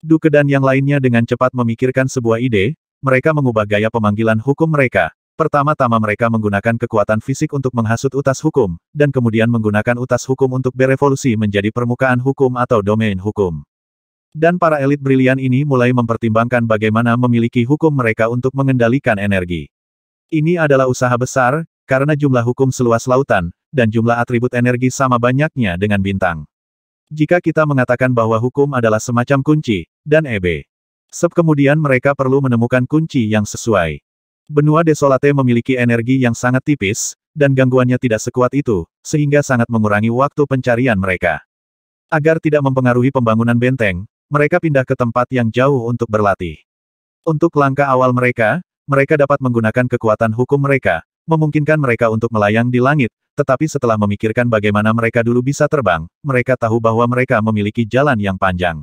Duke dan yang lainnya dengan cepat memikirkan sebuah ide, mereka mengubah gaya pemanggilan hukum mereka, Pertama-tama mereka menggunakan kekuatan fisik untuk menghasut utas hukum, dan kemudian menggunakan utas hukum untuk berevolusi menjadi permukaan hukum atau domain hukum. Dan para elit brilian ini mulai mempertimbangkan bagaimana memiliki hukum mereka untuk mengendalikan energi. Ini adalah usaha besar, karena jumlah hukum seluas lautan, dan jumlah atribut energi sama banyaknya dengan bintang. Jika kita mengatakan bahwa hukum adalah semacam kunci, dan EB. Seb kemudian mereka perlu menemukan kunci yang sesuai. Benua Desolate memiliki energi yang sangat tipis, dan gangguannya tidak sekuat itu, sehingga sangat mengurangi waktu pencarian mereka. Agar tidak mempengaruhi pembangunan benteng, mereka pindah ke tempat yang jauh untuk berlatih. Untuk langkah awal mereka, mereka dapat menggunakan kekuatan hukum mereka, memungkinkan mereka untuk melayang di langit, tetapi setelah memikirkan bagaimana mereka dulu bisa terbang, mereka tahu bahwa mereka memiliki jalan yang panjang.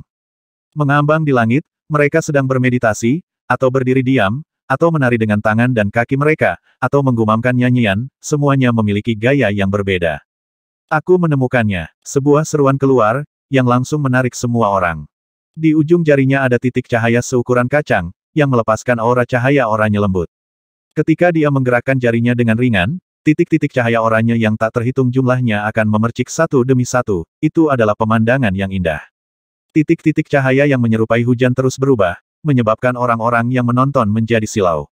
Mengambang di langit, mereka sedang bermeditasi, atau berdiri diam, atau menari dengan tangan dan kaki mereka, atau menggumamkan nyanyian, semuanya memiliki gaya yang berbeda. Aku menemukannya, sebuah seruan keluar, yang langsung menarik semua orang. Di ujung jarinya ada titik cahaya seukuran kacang, yang melepaskan aura cahaya oranye lembut. Ketika dia menggerakkan jarinya dengan ringan, titik-titik cahaya oranye yang tak terhitung jumlahnya akan memercik satu demi satu, itu adalah pemandangan yang indah. Titik-titik cahaya yang menyerupai hujan terus berubah, menyebabkan orang-orang yang menonton menjadi silau.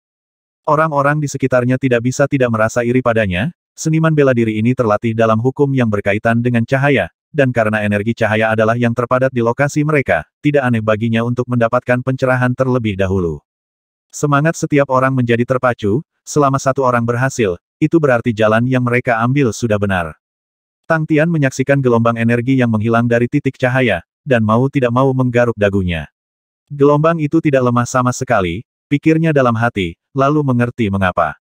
Orang-orang di sekitarnya tidak bisa tidak merasa iri padanya, seniman bela diri ini terlatih dalam hukum yang berkaitan dengan cahaya, dan karena energi cahaya adalah yang terpadat di lokasi mereka, tidak aneh baginya untuk mendapatkan pencerahan terlebih dahulu. Semangat setiap orang menjadi terpacu, selama satu orang berhasil, itu berarti jalan yang mereka ambil sudah benar. Tang Tian menyaksikan gelombang energi yang menghilang dari titik cahaya, dan mau tidak mau menggaruk dagunya. Gelombang itu tidak lemah sama sekali, pikirnya dalam hati, lalu mengerti mengapa.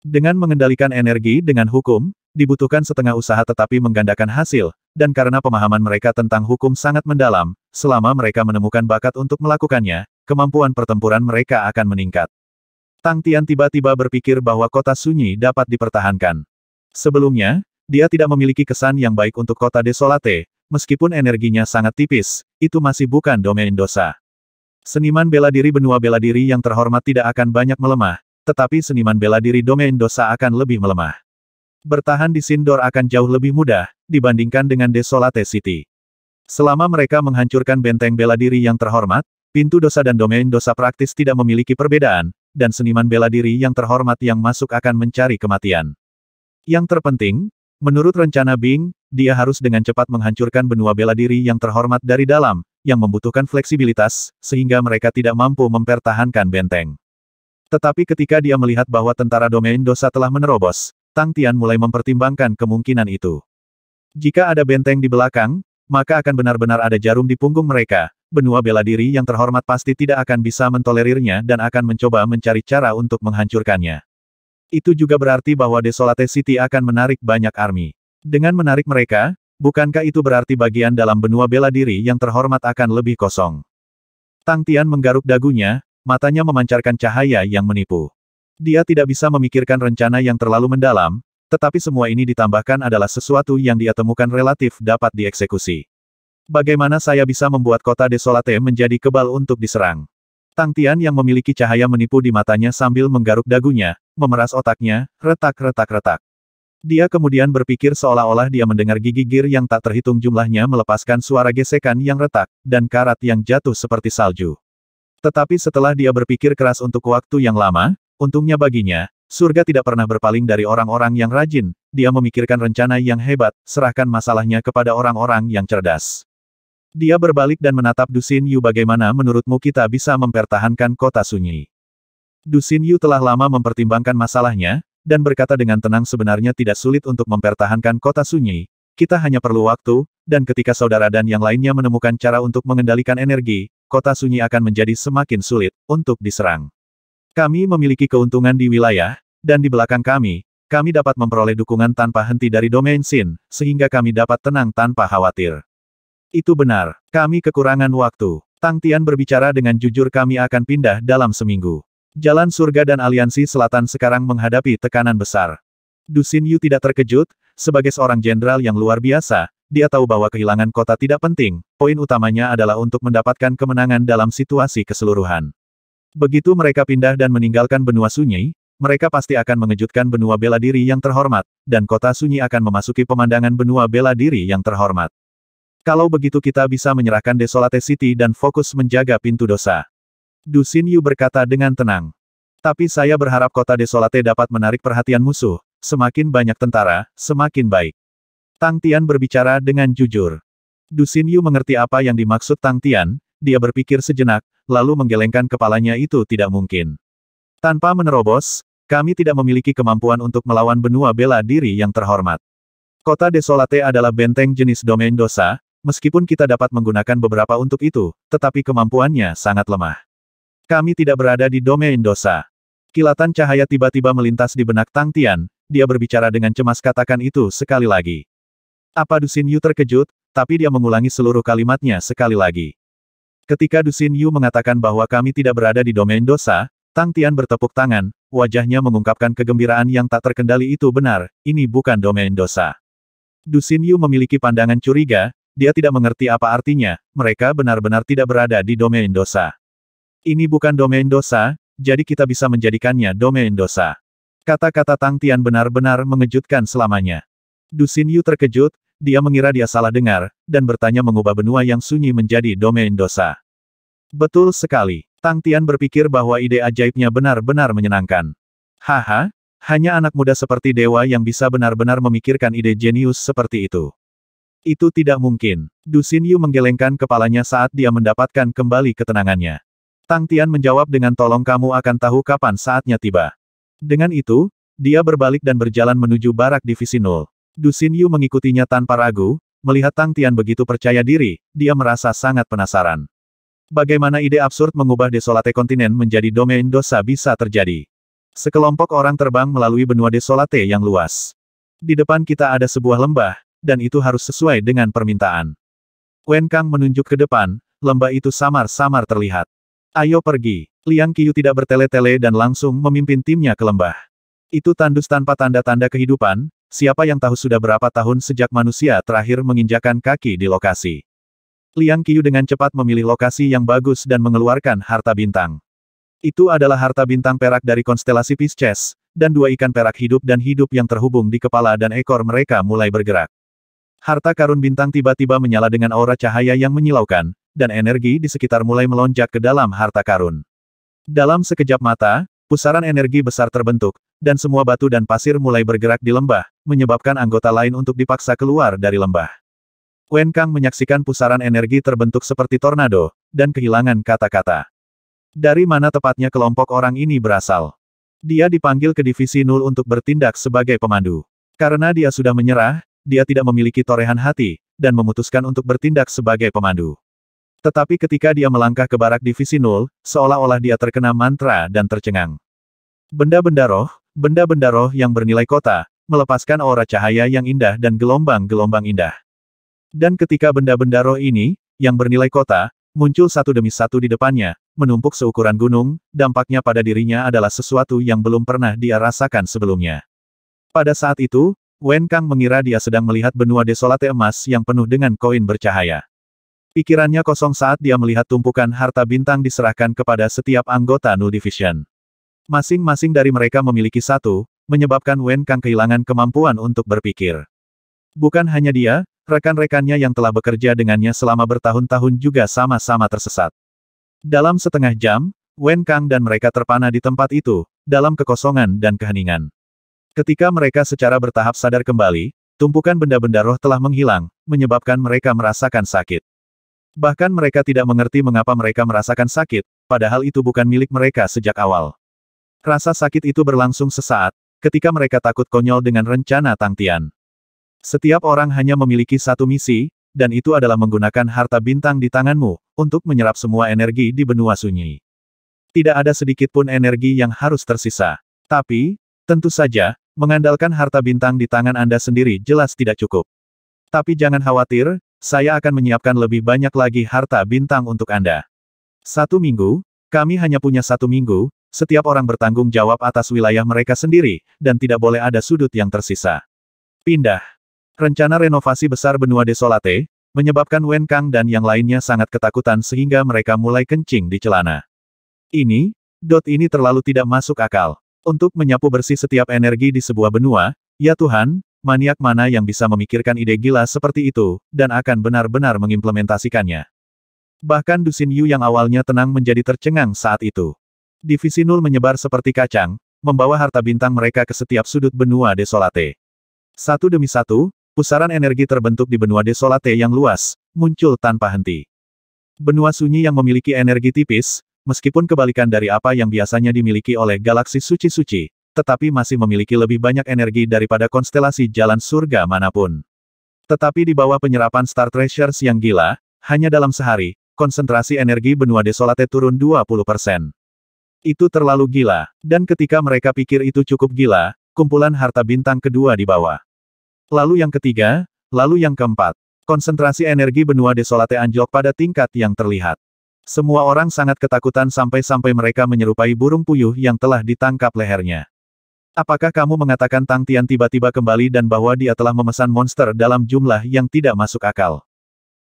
Dengan mengendalikan energi dengan hukum, dibutuhkan setengah usaha tetapi menggandakan hasil, dan karena pemahaman mereka tentang hukum sangat mendalam, selama mereka menemukan bakat untuk melakukannya, kemampuan pertempuran mereka akan meningkat. Tang Tian tiba-tiba berpikir bahwa kota sunyi dapat dipertahankan. Sebelumnya, dia tidak memiliki kesan yang baik untuk kota Desolate, meskipun energinya sangat tipis, itu masih bukan domain dosa. Seniman bela diri benua bela diri yang terhormat tidak akan banyak melemah, tetapi seniman bela diri domain dosa akan lebih melemah. Bertahan di Sindor akan jauh lebih mudah, dibandingkan dengan Desolate City. Selama mereka menghancurkan benteng bela diri yang terhormat, pintu dosa dan domain dosa praktis tidak memiliki perbedaan, dan seniman bela diri yang terhormat yang masuk akan mencari kematian. Yang terpenting, menurut rencana Bing, dia harus dengan cepat menghancurkan benua bela diri yang terhormat dari dalam, yang membutuhkan fleksibilitas, sehingga mereka tidak mampu mempertahankan benteng. Tetapi ketika dia melihat bahwa tentara domain dosa telah menerobos, Tang Tian mulai mempertimbangkan kemungkinan itu. Jika ada benteng di belakang, maka akan benar-benar ada jarum di punggung mereka, benua bela diri yang terhormat pasti tidak akan bisa mentolerirnya dan akan mencoba mencari cara untuk menghancurkannya. Itu juga berarti bahwa Desolate City akan menarik banyak army. Dengan menarik mereka, Bukankah itu berarti bagian dalam benua bela diri yang terhormat akan lebih kosong? Tang Tian menggaruk dagunya, matanya memancarkan cahaya yang menipu. Dia tidak bisa memikirkan rencana yang terlalu mendalam, tetapi semua ini ditambahkan adalah sesuatu yang dia temukan relatif dapat dieksekusi. Bagaimana saya bisa membuat kota desolate menjadi kebal untuk diserang? Tang Tian yang memiliki cahaya menipu di matanya sambil menggaruk dagunya, memeras otaknya, retak-retak-retak. Dia kemudian berpikir seolah-olah dia mendengar gigi gir yang tak terhitung jumlahnya melepaskan suara gesekan yang retak, dan karat yang jatuh seperti salju. Tetapi setelah dia berpikir keras untuk waktu yang lama, untungnya baginya, surga tidak pernah berpaling dari orang-orang yang rajin, dia memikirkan rencana yang hebat, serahkan masalahnya kepada orang-orang yang cerdas. Dia berbalik dan menatap Dusin Yu bagaimana menurutmu kita bisa mempertahankan kota sunyi. Dusin Yu telah lama mempertimbangkan masalahnya, dan berkata dengan tenang sebenarnya tidak sulit untuk mempertahankan kota sunyi, kita hanya perlu waktu, dan ketika saudara dan yang lainnya menemukan cara untuk mengendalikan energi, kota sunyi akan menjadi semakin sulit untuk diserang. Kami memiliki keuntungan di wilayah, dan di belakang kami, kami dapat memperoleh dukungan tanpa henti dari domain Sin, sehingga kami dapat tenang tanpa khawatir. Itu benar, kami kekurangan waktu. Tang Tian berbicara dengan jujur kami akan pindah dalam seminggu. Jalan surga dan aliansi selatan sekarang menghadapi tekanan besar. Dusin Yu tidak terkejut, sebagai seorang jenderal yang luar biasa, dia tahu bahwa kehilangan kota tidak penting, poin utamanya adalah untuk mendapatkan kemenangan dalam situasi keseluruhan. Begitu mereka pindah dan meninggalkan benua sunyi, mereka pasti akan mengejutkan benua bela diri yang terhormat, dan kota sunyi akan memasuki pemandangan benua bela diri yang terhormat. Kalau begitu kita bisa menyerahkan Desolate City dan fokus menjaga pintu dosa. Du Xin Yu berkata dengan tenang. Tapi saya berharap kota Desolate dapat menarik perhatian musuh, semakin banyak tentara, semakin baik. Tang Tian berbicara dengan jujur. Du Xin Yu mengerti apa yang dimaksud Tang Tian, dia berpikir sejenak, lalu menggelengkan kepalanya itu tidak mungkin. Tanpa menerobos, kami tidak memiliki kemampuan untuk melawan benua bela diri yang terhormat. Kota Desolate adalah benteng jenis domain dosa, meskipun kita dapat menggunakan beberapa untuk itu, tetapi kemampuannya sangat lemah. Kami tidak berada di domain dosa. Kilatan cahaya tiba-tiba melintas di benak Tang Tian, dia berbicara dengan cemas katakan itu sekali lagi. Apa Dusin Yu terkejut, tapi dia mengulangi seluruh kalimatnya sekali lagi. Ketika Dusin Yu mengatakan bahwa kami tidak berada di domain dosa, Tang Tian bertepuk tangan, wajahnya mengungkapkan kegembiraan yang tak terkendali itu benar, ini bukan domain dosa. Dusin Yu memiliki pandangan curiga, dia tidak mengerti apa artinya, mereka benar-benar tidak berada di domain dosa. Ini bukan domain dosa, jadi kita bisa menjadikannya domain dosa. Kata-kata Tang Tian benar-benar mengejutkan selamanya. Dusin Yu terkejut, dia mengira dia salah dengar, dan bertanya mengubah benua yang sunyi menjadi domain dosa. Betul sekali. Tang Tian berpikir bahwa ide ajaibnya benar-benar menyenangkan. Haha, hanya anak muda seperti dewa yang bisa benar-benar memikirkan ide jenius seperti itu. Itu tidak mungkin. Dusin Yu menggelengkan kepalanya saat dia mendapatkan kembali ketenangannya. Tang Tian menjawab dengan tolong kamu akan tahu kapan saatnya tiba. Dengan itu, dia berbalik dan berjalan menuju barak divisi nol. Du Yu mengikutinya tanpa ragu, melihat Tang Tian begitu percaya diri, dia merasa sangat penasaran. Bagaimana ide absurd mengubah desolate kontinen menjadi domain dosa bisa terjadi? Sekelompok orang terbang melalui benua desolate yang luas. Di depan kita ada sebuah lembah, dan itu harus sesuai dengan permintaan. Wen Kang menunjuk ke depan, lembah itu samar-samar terlihat. Ayo pergi. Liang Qiyu tidak bertele-tele dan langsung memimpin timnya ke lembah. Itu tandus tanpa tanda-tanda kehidupan, siapa yang tahu sudah berapa tahun sejak manusia terakhir menginjakan kaki di lokasi. Liang Qiyu dengan cepat memilih lokasi yang bagus dan mengeluarkan harta bintang. Itu adalah harta bintang perak dari konstelasi Pisces, dan dua ikan perak hidup dan hidup yang terhubung di kepala dan ekor mereka mulai bergerak. Harta karun bintang tiba-tiba menyala dengan aura cahaya yang menyilaukan, dan energi di sekitar mulai melonjak ke dalam harta karun. Dalam sekejap mata, pusaran energi besar terbentuk, dan semua batu dan pasir mulai bergerak di lembah, menyebabkan anggota lain untuk dipaksa keluar dari lembah. Wen Kang menyaksikan pusaran energi terbentuk seperti tornado, dan kehilangan kata-kata. Dari mana tepatnya kelompok orang ini berasal? Dia dipanggil ke Divisi Nul untuk bertindak sebagai pemandu. Karena dia sudah menyerah, dia tidak memiliki torehan hati, dan memutuskan untuk bertindak sebagai pemandu. Tetapi ketika dia melangkah ke barak divisi nol, seolah-olah dia terkena mantra dan tercengang. Benda-benda roh, benda-benda roh yang bernilai kota, melepaskan aura cahaya yang indah dan gelombang-gelombang indah. Dan ketika benda-benda roh ini, yang bernilai kota, muncul satu demi satu di depannya, menumpuk seukuran gunung, dampaknya pada dirinya adalah sesuatu yang belum pernah dia rasakan sebelumnya. Pada saat itu, Wen Kang mengira dia sedang melihat benua desolate emas yang penuh dengan koin bercahaya. Pikirannya kosong saat dia melihat tumpukan harta bintang diserahkan kepada setiap anggota New Division. Masing-masing dari mereka memiliki satu, menyebabkan Wen Kang kehilangan kemampuan untuk berpikir. Bukan hanya dia, rekan-rekannya yang telah bekerja dengannya selama bertahun-tahun juga sama-sama tersesat. Dalam setengah jam, Wen Kang dan mereka terpana di tempat itu, dalam kekosongan dan keheningan. Ketika mereka secara bertahap sadar kembali, tumpukan benda-benda roh telah menghilang, menyebabkan mereka merasakan sakit. Bahkan mereka tidak mengerti mengapa mereka merasakan sakit, padahal itu bukan milik mereka sejak awal. Rasa sakit itu berlangsung sesaat, ketika mereka takut konyol dengan rencana Tang Tian. Setiap orang hanya memiliki satu misi, dan itu adalah menggunakan harta bintang di tanganmu, untuk menyerap semua energi di benua sunyi. Tidak ada sedikit pun energi yang harus tersisa. Tapi, tentu saja, mengandalkan harta bintang di tangan Anda sendiri jelas tidak cukup. Tapi jangan khawatir, saya akan menyiapkan lebih banyak lagi harta bintang untuk Anda. Satu minggu, kami hanya punya satu minggu, setiap orang bertanggung jawab atas wilayah mereka sendiri, dan tidak boleh ada sudut yang tersisa. Pindah. Rencana renovasi besar benua Desolate, menyebabkan Wen Kang dan yang lainnya sangat ketakutan sehingga mereka mulai kencing di celana. Ini, dot ini terlalu tidak masuk akal. Untuk menyapu bersih setiap energi di sebuah benua, ya Tuhan, maniak mana yang bisa memikirkan ide gila seperti itu, dan akan benar-benar mengimplementasikannya. Bahkan Dusin Yu yang awalnya tenang menjadi tercengang saat itu. Divisi Nul menyebar seperti kacang, membawa harta bintang mereka ke setiap sudut benua desolate. Satu demi satu, pusaran energi terbentuk di benua desolate yang luas, muncul tanpa henti. Benua sunyi yang memiliki energi tipis, meskipun kebalikan dari apa yang biasanya dimiliki oleh galaksi suci-suci, tetapi masih memiliki lebih banyak energi daripada konstelasi jalan surga manapun. Tetapi di bawah penyerapan Star Treasures yang gila, hanya dalam sehari, konsentrasi energi benua desolate turun 20%. Itu terlalu gila, dan ketika mereka pikir itu cukup gila, kumpulan harta bintang kedua di bawah. Lalu yang ketiga, lalu yang keempat. Konsentrasi energi benua desolate anjlok pada tingkat yang terlihat. Semua orang sangat ketakutan sampai-sampai mereka menyerupai burung puyuh yang telah ditangkap lehernya. Apakah kamu mengatakan Tang Tian tiba-tiba kembali dan bahwa dia telah memesan monster dalam jumlah yang tidak masuk akal?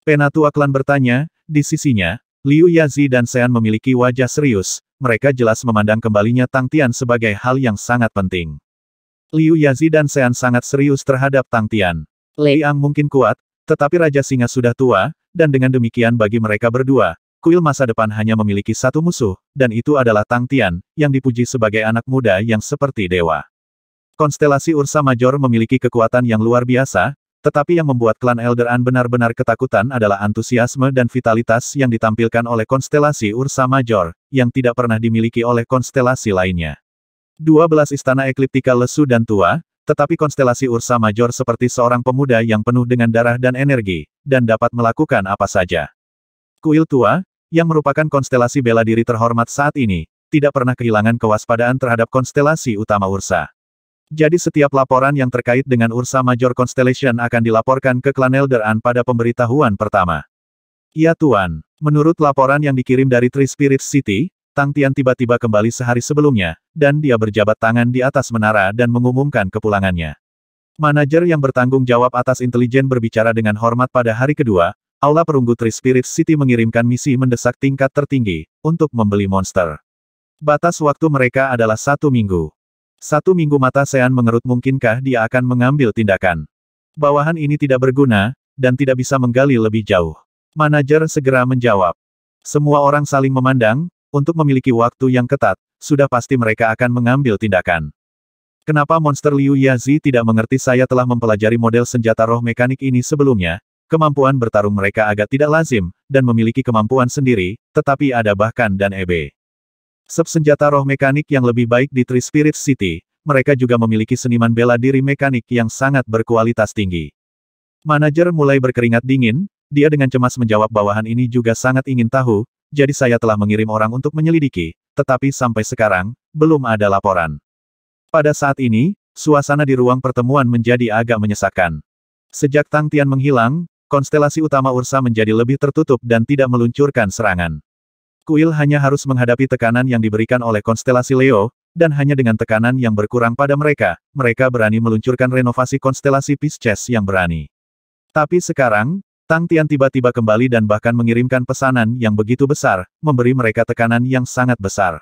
Penatua klan bertanya, di sisinya, Liu Yazi dan Sean memiliki wajah serius, mereka jelas memandang kembalinya Tang Tian sebagai hal yang sangat penting. Liu Yazi dan Sean sangat serius terhadap Tang Tian. Liang mungkin kuat, tetapi Raja Singa sudah tua, dan dengan demikian bagi mereka berdua, kuil masa depan hanya memiliki satu musuh, dan itu adalah Tang Tian, yang dipuji sebagai anak muda yang seperti dewa. Konstelasi Ursa Major memiliki kekuatan yang luar biasa, tetapi yang membuat klan Elderan benar-benar ketakutan adalah antusiasme dan vitalitas yang ditampilkan oleh konstelasi Ursa Major, yang tidak pernah dimiliki oleh konstelasi lainnya. 12 istana ekliptika lesu dan tua, tetapi konstelasi Ursa Major seperti seorang pemuda yang penuh dengan darah dan energi, dan dapat melakukan apa saja. Kuil tua, yang merupakan konstelasi bela diri terhormat saat ini, tidak pernah kehilangan kewaspadaan terhadap konstelasi utama Ursa. Jadi setiap laporan yang terkait dengan Ursa Major Constellation akan dilaporkan ke klan Elderan pada pemberitahuan pertama. Ya Tuan, menurut laporan yang dikirim dari Three Spirits City, Tang Tian tiba-tiba kembali sehari sebelumnya, dan dia berjabat tangan di atas menara dan mengumumkan kepulangannya. Manajer yang bertanggung jawab atas intelijen berbicara dengan hormat pada hari kedua, Aula Perunggu Tri Spirit City mengirimkan misi mendesak tingkat tertinggi, untuk membeli monster. Batas waktu mereka adalah satu minggu. Satu minggu mata Sean mengerut mungkinkah dia akan mengambil tindakan. Bawahan ini tidak berguna, dan tidak bisa menggali lebih jauh. Manajer segera menjawab. Semua orang saling memandang, untuk memiliki waktu yang ketat, sudah pasti mereka akan mengambil tindakan. Kenapa monster Liu Yazi tidak mengerti saya telah mempelajari model senjata roh mekanik ini sebelumnya, Kemampuan bertarung mereka agak tidak lazim, dan memiliki kemampuan sendiri, tetapi ada bahkan dan EB. senjata roh mekanik yang lebih baik di Three Spirit City, mereka juga memiliki seniman bela diri mekanik yang sangat berkualitas tinggi. Manajer mulai berkeringat dingin, dia dengan cemas menjawab bawahan ini juga sangat ingin tahu, jadi saya telah mengirim orang untuk menyelidiki, tetapi sampai sekarang, belum ada laporan. Pada saat ini, suasana di ruang pertemuan menjadi agak menyesakkan. Sejak Tang Tian menghilang, konstelasi utama Ursa menjadi lebih tertutup dan tidak meluncurkan serangan. Kuil hanya harus menghadapi tekanan yang diberikan oleh konstelasi Leo, dan hanya dengan tekanan yang berkurang pada mereka, mereka berani meluncurkan renovasi konstelasi Pisces yang berani. Tapi sekarang, Tang Tian tiba-tiba kembali dan bahkan mengirimkan pesanan yang begitu besar, memberi mereka tekanan yang sangat besar.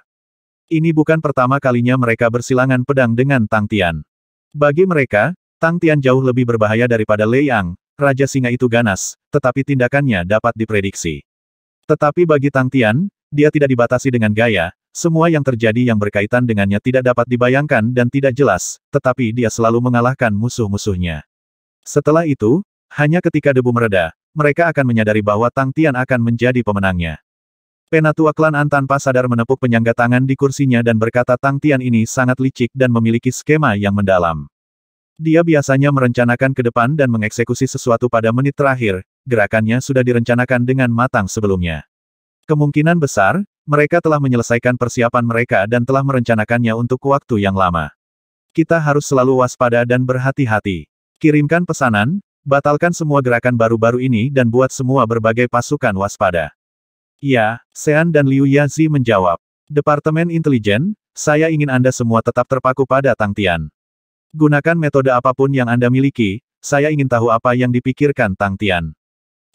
Ini bukan pertama kalinya mereka bersilangan pedang dengan Tang Tian. Bagi mereka, Tang Tian jauh lebih berbahaya daripada Lei Yang, Raja singa itu ganas, tetapi tindakannya dapat diprediksi. Tetapi bagi Tang Tian, dia tidak dibatasi dengan gaya, semua yang terjadi yang berkaitan dengannya tidak dapat dibayangkan dan tidak jelas, tetapi dia selalu mengalahkan musuh-musuhnya. Setelah itu, hanya ketika debu mereda, mereka akan menyadari bahwa Tang Tian akan menjadi pemenangnya. Penatua klan An tanpa sadar menepuk penyangga tangan di kursinya dan berkata Tang Tian ini sangat licik dan memiliki skema yang mendalam. Dia biasanya merencanakan ke depan dan mengeksekusi sesuatu pada menit terakhir, gerakannya sudah direncanakan dengan matang sebelumnya. Kemungkinan besar, mereka telah menyelesaikan persiapan mereka dan telah merencanakannya untuk waktu yang lama. Kita harus selalu waspada dan berhati-hati. Kirimkan pesanan, batalkan semua gerakan baru-baru ini dan buat semua berbagai pasukan waspada. Ya, Sean dan Liu Yazi menjawab. Departemen Intelijen, saya ingin Anda semua tetap terpaku pada Tang Tian. Gunakan metode apapun yang Anda miliki, saya ingin tahu apa yang dipikirkan Tang Tian.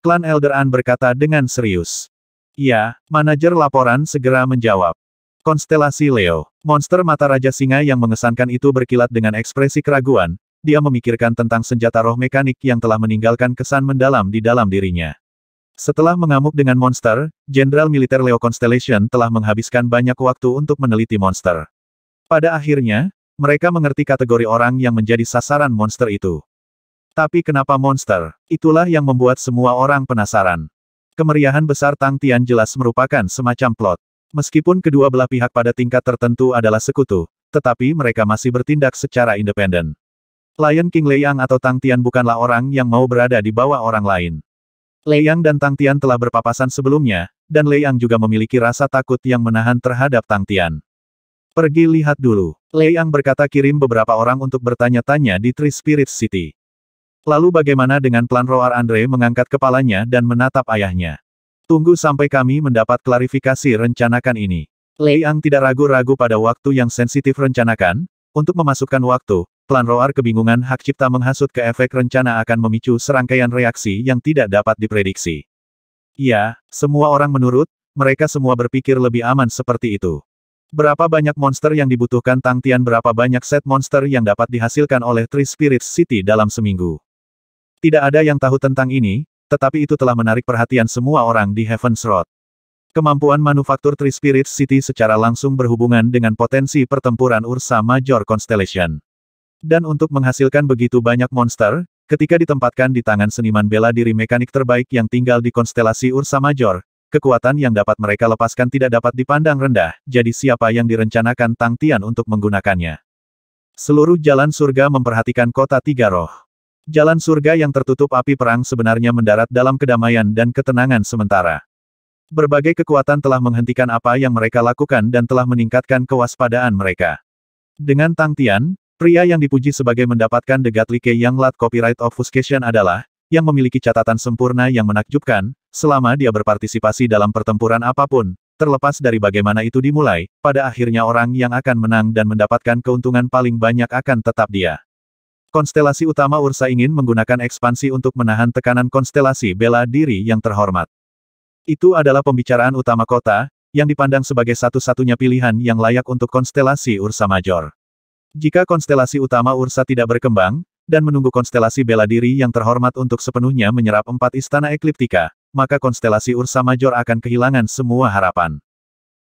Klan Elder An berkata dengan serius. Ya, manajer laporan segera menjawab. Konstelasi Leo. Monster mata Raja Singa yang mengesankan itu berkilat dengan ekspresi keraguan, dia memikirkan tentang senjata roh mekanik yang telah meninggalkan kesan mendalam di dalam dirinya. Setelah mengamuk dengan monster, Jenderal Militer Leo Constellation telah menghabiskan banyak waktu untuk meneliti monster. Pada akhirnya, mereka mengerti kategori orang yang menjadi sasaran monster itu. Tapi kenapa monster? Itulah yang membuat semua orang penasaran. Kemeriahan besar Tang Tian jelas merupakan semacam plot. Meskipun kedua belah pihak pada tingkat tertentu adalah sekutu, tetapi mereka masih bertindak secara independen. Lion King Lei Yang atau Tang Tian bukanlah orang yang mau berada di bawah orang lain. Lei Yang dan Tang Tian telah berpapasan sebelumnya, dan Lei Yang juga memiliki rasa takut yang menahan terhadap Tang Tian. Pergi lihat dulu. Lei Yang berkata kirim beberapa orang untuk bertanya-tanya di Three Spirit City. Lalu bagaimana dengan plan Roar Andre mengangkat kepalanya dan menatap ayahnya? Tunggu sampai kami mendapat klarifikasi rencanakan ini. Lei Yang tidak ragu-ragu pada waktu yang sensitif rencanakan, untuk memasukkan waktu, plan Roar kebingungan hak cipta menghasut ke efek rencana akan memicu serangkaian reaksi yang tidak dapat diprediksi. Ya, semua orang menurut, mereka semua berpikir lebih aman seperti itu. Berapa banyak monster yang dibutuhkan Tang Tian berapa banyak set monster yang dapat dihasilkan oleh Three Spirits City dalam seminggu. Tidak ada yang tahu tentang ini, tetapi itu telah menarik perhatian semua orang di Heaven's Road. Kemampuan manufaktur Three Spirits City secara langsung berhubungan dengan potensi pertempuran Ursa Major Constellation. Dan untuk menghasilkan begitu banyak monster, ketika ditempatkan di tangan seniman bela diri mekanik terbaik yang tinggal di konstelasi Ursa Major, Kekuatan yang dapat mereka lepaskan tidak dapat dipandang rendah, jadi siapa yang direncanakan Tang Tian untuk menggunakannya? Seluruh jalan surga memperhatikan kota tiga roh. Jalan surga yang tertutup api perang sebenarnya mendarat dalam kedamaian dan ketenangan sementara. Berbagai kekuatan telah menghentikan apa yang mereka lakukan dan telah meningkatkan kewaspadaan mereka. Dengan Tang Tian, pria yang dipuji sebagai mendapatkan The Gatli Yang Lat Copyright Obfuscation adalah, yang memiliki catatan sempurna yang menakjubkan, Selama dia berpartisipasi dalam pertempuran apapun, terlepas dari bagaimana itu dimulai, pada akhirnya orang yang akan menang dan mendapatkan keuntungan paling banyak akan tetap dia. Konstelasi utama Ursa ingin menggunakan ekspansi untuk menahan tekanan konstelasi bela diri yang terhormat. Itu adalah pembicaraan utama kota, yang dipandang sebagai satu-satunya pilihan yang layak untuk konstelasi Ursa Major. Jika konstelasi utama Ursa tidak berkembang, dan menunggu konstelasi bela diri yang terhormat untuk sepenuhnya menyerap empat istana ekliptika, maka konstelasi Ursa Major akan kehilangan semua harapan.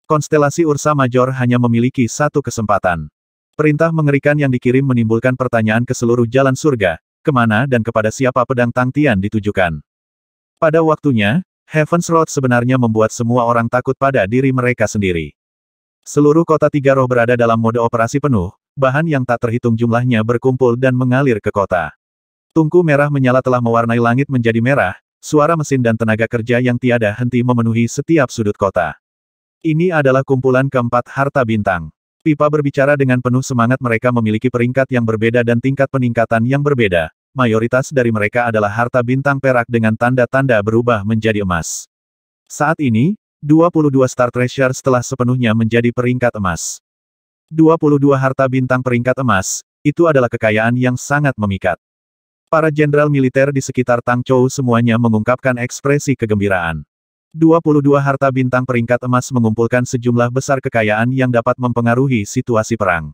Konstelasi Ursa Major hanya memiliki satu kesempatan. Perintah mengerikan yang dikirim menimbulkan pertanyaan ke seluruh jalan surga, kemana dan kepada siapa pedang tangtian ditujukan. Pada waktunya, Heaven's Road sebenarnya membuat semua orang takut pada diri mereka sendiri. Seluruh kota tiga roh berada dalam mode operasi penuh, bahan yang tak terhitung jumlahnya berkumpul dan mengalir ke kota. Tungku merah menyala telah mewarnai langit menjadi merah, Suara mesin dan tenaga kerja yang tiada henti memenuhi setiap sudut kota. Ini adalah kumpulan keempat harta bintang. Pipa berbicara dengan penuh semangat mereka memiliki peringkat yang berbeda dan tingkat peningkatan yang berbeda. Mayoritas dari mereka adalah harta bintang perak dengan tanda-tanda berubah menjadi emas. Saat ini, 22 Star Treasure setelah sepenuhnya menjadi peringkat emas. 22 harta bintang peringkat emas, itu adalah kekayaan yang sangat memikat. Para jenderal militer di sekitar Tang Chou semuanya mengungkapkan ekspresi kegembiraan. 22 harta bintang peringkat emas mengumpulkan sejumlah besar kekayaan yang dapat mempengaruhi situasi perang.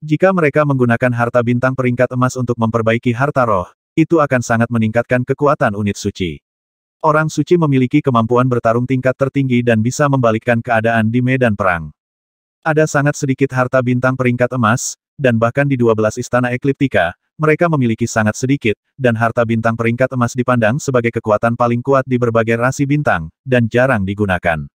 Jika mereka menggunakan harta bintang peringkat emas untuk memperbaiki harta roh, itu akan sangat meningkatkan kekuatan unit suci. Orang suci memiliki kemampuan bertarung tingkat tertinggi dan bisa membalikkan keadaan di medan perang. Ada sangat sedikit harta bintang peringkat emas, dan bahkan di 12 istana ekliptika, mereka memiliki sangat sedikit, dan harta bintang peringkat emas dipandang sebagai kekuatan paling kuat di berbagai rasi bintang, dan jarang digunakan.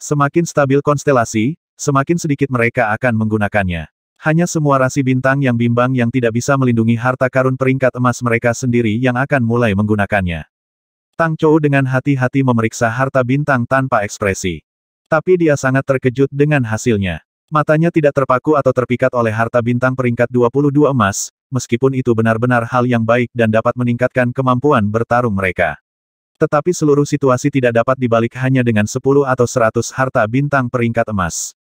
Semakin stabil konstelasi, semakin sedikit mereka akan menggunakannya. Hanya semua rasi bintang yang bimbang yang tidak bisa melindungi harta karun peringkat emas mereka sendiri yang akan mulai menggunakannya. Tang Chou dengan hati-hati memeriksa harta bintang tanpa ekspresi. Tapi dia sangat terkejut dengan hasilnya. Matanya tidak terpaku atau terpikat oleh harta bintang peringkat 22 emas, meskipun itu benar-benar hal yang baik dan dapat meningkatkan kemampuan bertarung mereka. Tetapi seluruh situasi tidak dapat dibalik hanya dengan 10 atau 100 harta bintang peringkat emas.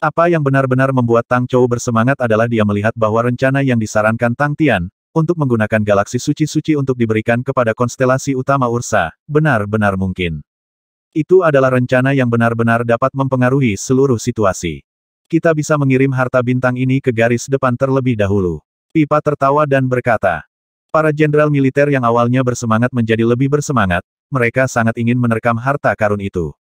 Apa yang benar-benar membuat Tang Chou bersemangat adalah dia melihat bahwa rencana yang disarankan Tang Tian, untuk menggunakan galaksi suci-suci untuk diberikan kepada konstelasi utama Ursa, benar-benar mungkin. Itu adalah rencana yang benar-benar dapat mempengaruhi seluruh situasi. Kita bisa mengirim harta bintang ini ke garis depan terlebih dahulu. Pipa tertawa dan berkata, Para jenderal militer yang awalnya bersemangat menjadi lebih bersemangat, mereka sangat ingin menerkam harta karun itu.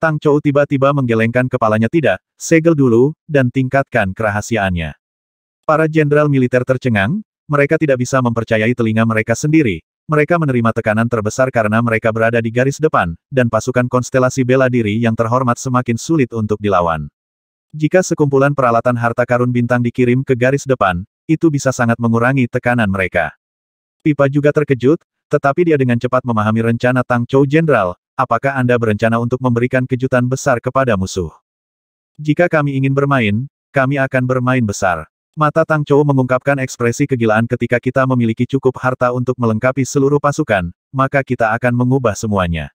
Tang Chou tiba-tiba menggelengkan kepalanya tidak, segel dulu, dan tingkatkan kerahasiaannya. Para jenderal militer tercengang, mereka tidak bisa mempercayai telinga mereka sendiri, mereka menerima tekanan terbesar karena mereka berada di garis depan, dan pasukan konstelasi bela diri yang terhormat semakin sulit untuk dilawan. Jika sekumpulan peralatan harta karun bintang dikirim ke garis depan, itu bisa sangat mengurangi tekanan mereka. Pipa juga terkejut, tetapi dia dengan cepat memahami rencana Tang Chou Jenderal, apakah Anda berencana untuk memberikan kejutan besar kepada musuh? Jika kami ingin bermain, kami akan bermain besar. Mata Tang Chou mengungkapkan ekspresi kegilaan ketika kita memiliki cukup harta untuk melengkapi seluruh pasukan, maka kita akan mengubah semuanya.